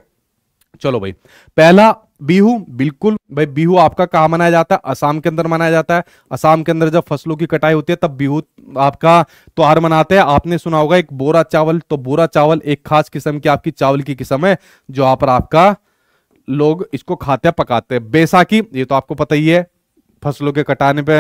चलो भाई पहला बिहू बिल्कुल भाई बिहू आपका कहाँ मनाया जाता है असम के अंदर मनाया जाता है असम के अंदर जब फसलों की कटाई होती है तब बिहू आपका त्योहार मनाते हैं आपने सुना होगा एक बोरा चावल तो बोरा चावल एक खास किस्म की आपकी चावल की किस्म है जो आप आपका लोग इसको खाते पकाते हैं बैसाखी ये तो आपको पता ही है फसलों के कटाने पे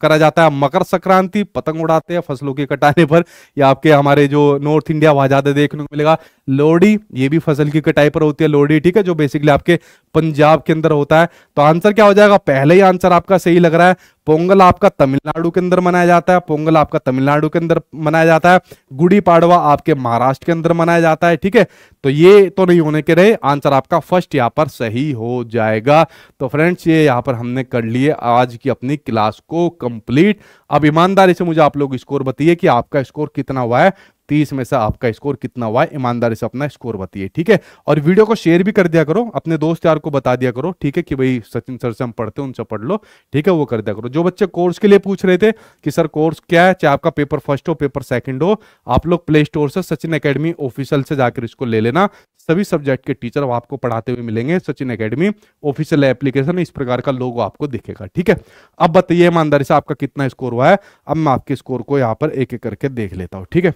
करा जाता है मकर संक्रांति पतंग उड़ाते हैं फसलों के कटाने पर या आपके हमारे जो नॉर्थ इंडिया वहाँ ज़्यादा देखने को मिलेगा लोहड़ी ये भी फसल की कटाई पर होती है लोहड़ी ठीक है जो बेसिकली आपके पंजाब के अंदर होता है तो आंसर क्या हो जाएगा पहले ही आंसर आपका सही लग रहा है पोंगल आपका तमिलनाडु के अंदर मनाया जाता है पोंगल आपका तमिलनाडु के अंदर मनाया जाता है गुड़ी पाड़वा आपके महाराष्ट्र के अंदर मनाया जाता है ठीक है तो ये तो नहीं होने के रहे आंसर आपका फर्स्ट यहाँ पर सही हो जाएगा तो फ्रेंड्स ये यहाँ पर हमने कर लिए आज की अपनी क्लास को कंप्लीट अब ईमानदारी से मुझे आप लोग स्कोर बताइए कि आपका स्कोर कितना हुआ है तीस में से आपका स्कोर कितना हुआ है ईमानदारी से अपना स्कोर बताइए ठीक है और वीडियो को शेयर भी कर दिया करो अपने दोस्त यार को बता दिया करो ठीक है कि भाई सचिन सर से हम पढ़ते हैं उनसे पढ़ लो ठीक है वो कर दिया करो जो बच्चे कोर्स के लिए पूछ रहे थे कि सर कोर्स क्या है चाहे आपका पेपर फर्स्ट हो पेपर सेकेंड हो आप लोग प्ले स्टोर से सचिन अकेडमी ऑफिशियल से जाकर इसको ले लेना सभी सब्जेक्ट के टीचर आपको पढ़ाते हुए मिलेंगे सचिन अकेडमी ऑफिशियल एप्लीकेशन इस प्रकार का लोगो आपको दिखेगा ठीक है अब बताइए ईमानदारी से आपका कितना स्कोर हुआ है अब मैं आपके स्कोर को यहाँ पर एक एक करके देख लेता हूँ ठीक है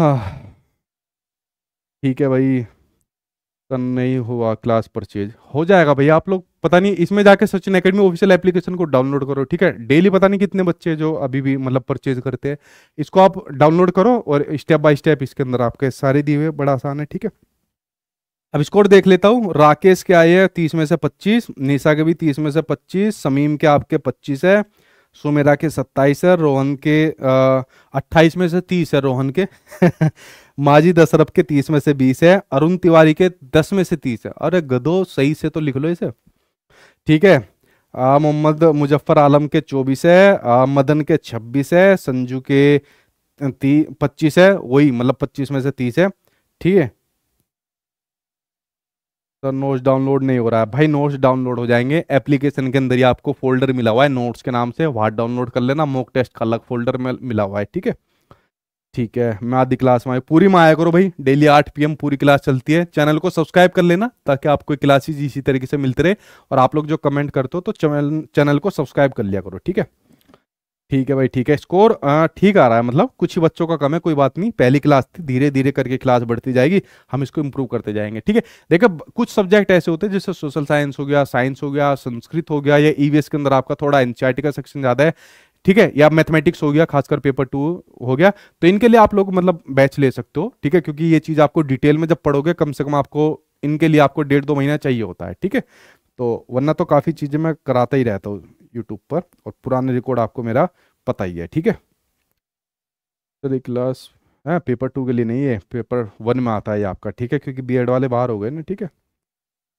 हाँ। ठीक है भाई तो नहीं हुआ क्लास परचेज हो जाएगा भाई आप लोग पता नहीं इसमें जाके सचिन अकेडमी ऑफिशियल एप्लीकेशन को डाउनलोड करो ठीक है डेली पता नहीं कितने बच्चे जो अभी भी मतलब परचेज करते हैं इसको आप डाउनलोड करो और स्टेप बाय स्टेप इसके अंदर आपके सारे दिए हुए बड़ा आसान है ठीक है अब स्कोर देख लेता हूँ राकेश के आए हैं तीस में से पच्चीस निशा के भी तीस में से पच्चीस समीम के आपके पच्चीस है सुमेरा के 27 है रोहन के अट्ठाईस में से 30 है रोहन के माजी दशरफ के 30 में से 20 है अरुण तिवारी के 10 में से 30 है अरे गधो सही से तो लिख लो इसे ठीक है मोहम्मद मुजफ्फर आलम के 24 है आ, मदन के 26 है संजू के ती पच्चीस है वही मतलब 25 में से 30 है ठीक है सर नोट्स डाउनलोड नहीं हो रहा है भाई नोट्स डाउनलोड हो जाएंगे एप्लीकेशन के अंदर ही आपको फोल्डर मिला हुआ है नोट्स के नाम से वहाँ डाउनलोड कर लेना मॉक टेस्ट का अलग फोल्डर में मिला हुआ है ठीक है ठीक है मैं आधी क्लास में आई पूरी में आया करो भाई डेली आठ पीएम पूरी क्लास चलती है चैनल को सब्सक्राइब कर लेना ताकि आपको क्लासेज इसी तरीके से मिलते रहे और आप लोग जो कमेंट करते हो तो चैनल को सब्सक्राइब कर लिया करो ठीक है ठीक है भाई ठीक है स्कोर ठीक आ रहा है मतलब कुछ ही बच्चों का कम है कोई बात नहीं पहली क्लास थी धीरे धीरे करके क्लास बढ़ती जाएगी हम इसको इम्प्रूव करते जाएंगे ठीक है देखो कुछ सब्जेक्ट ऐसे होते हैं जैसे सोशल साइंस हो गया साइंस हो गया संस्कृत हो गया या ईवीएस e के अंदर आपका थोड़ा एनसीआरटी का सेक्शन ज़्यादा है ठीक है या मैथमेटिक्स हो गया खासकर पेपर टू हो गया तो इनके लिए आप लोग मतलब बैच ले सकते हो ठीक है क्योंकि ये चीज़ आपको डिटेल में जब पढ़ोगे कम से कम आपको इनके लिए आपको डेढ़ दो महीना चाहिए होता है ठीक है तो वरना तो काफ़ी चीज़ें मैं कराता ही रहता हूँ यूट्यूब पर और पुराने रिकॉर्ड आपको मेरा पता ही है ठीक है सर एक क्लास है पेपर टू के लिए नहीं है पेपर वन में आता है आपका ठीक है क्योंकि बी वाले बाहर हो गए ना ठीक है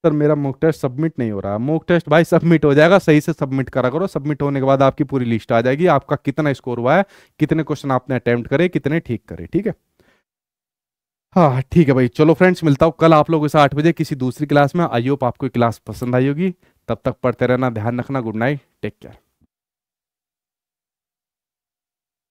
सर मेरा मोक टेस्ट सबमिट नहीं हो रहा है मोक टेस्ट भाई सबमिट हो जाएगा सही से सबमिट करा करो सबमिट होने के बाद आपकी पूरी लिस्ट आ जाएगी आपका कितना स्कोर हुआ है कितने क्वेश्चन आपने अटैम्प्ट करे कितने ठीक करे ठीक है हाँ ठीक है भाई चलो फ्रेंड्स मिलता हूँ कल आप लोगों से आठ बजे किसी दूसरी क्लास में आई होप आपको क्लास पसंद आई होगी तब तक पढ़ते रहना ध्यान रखना गुड नाइट टेक केयर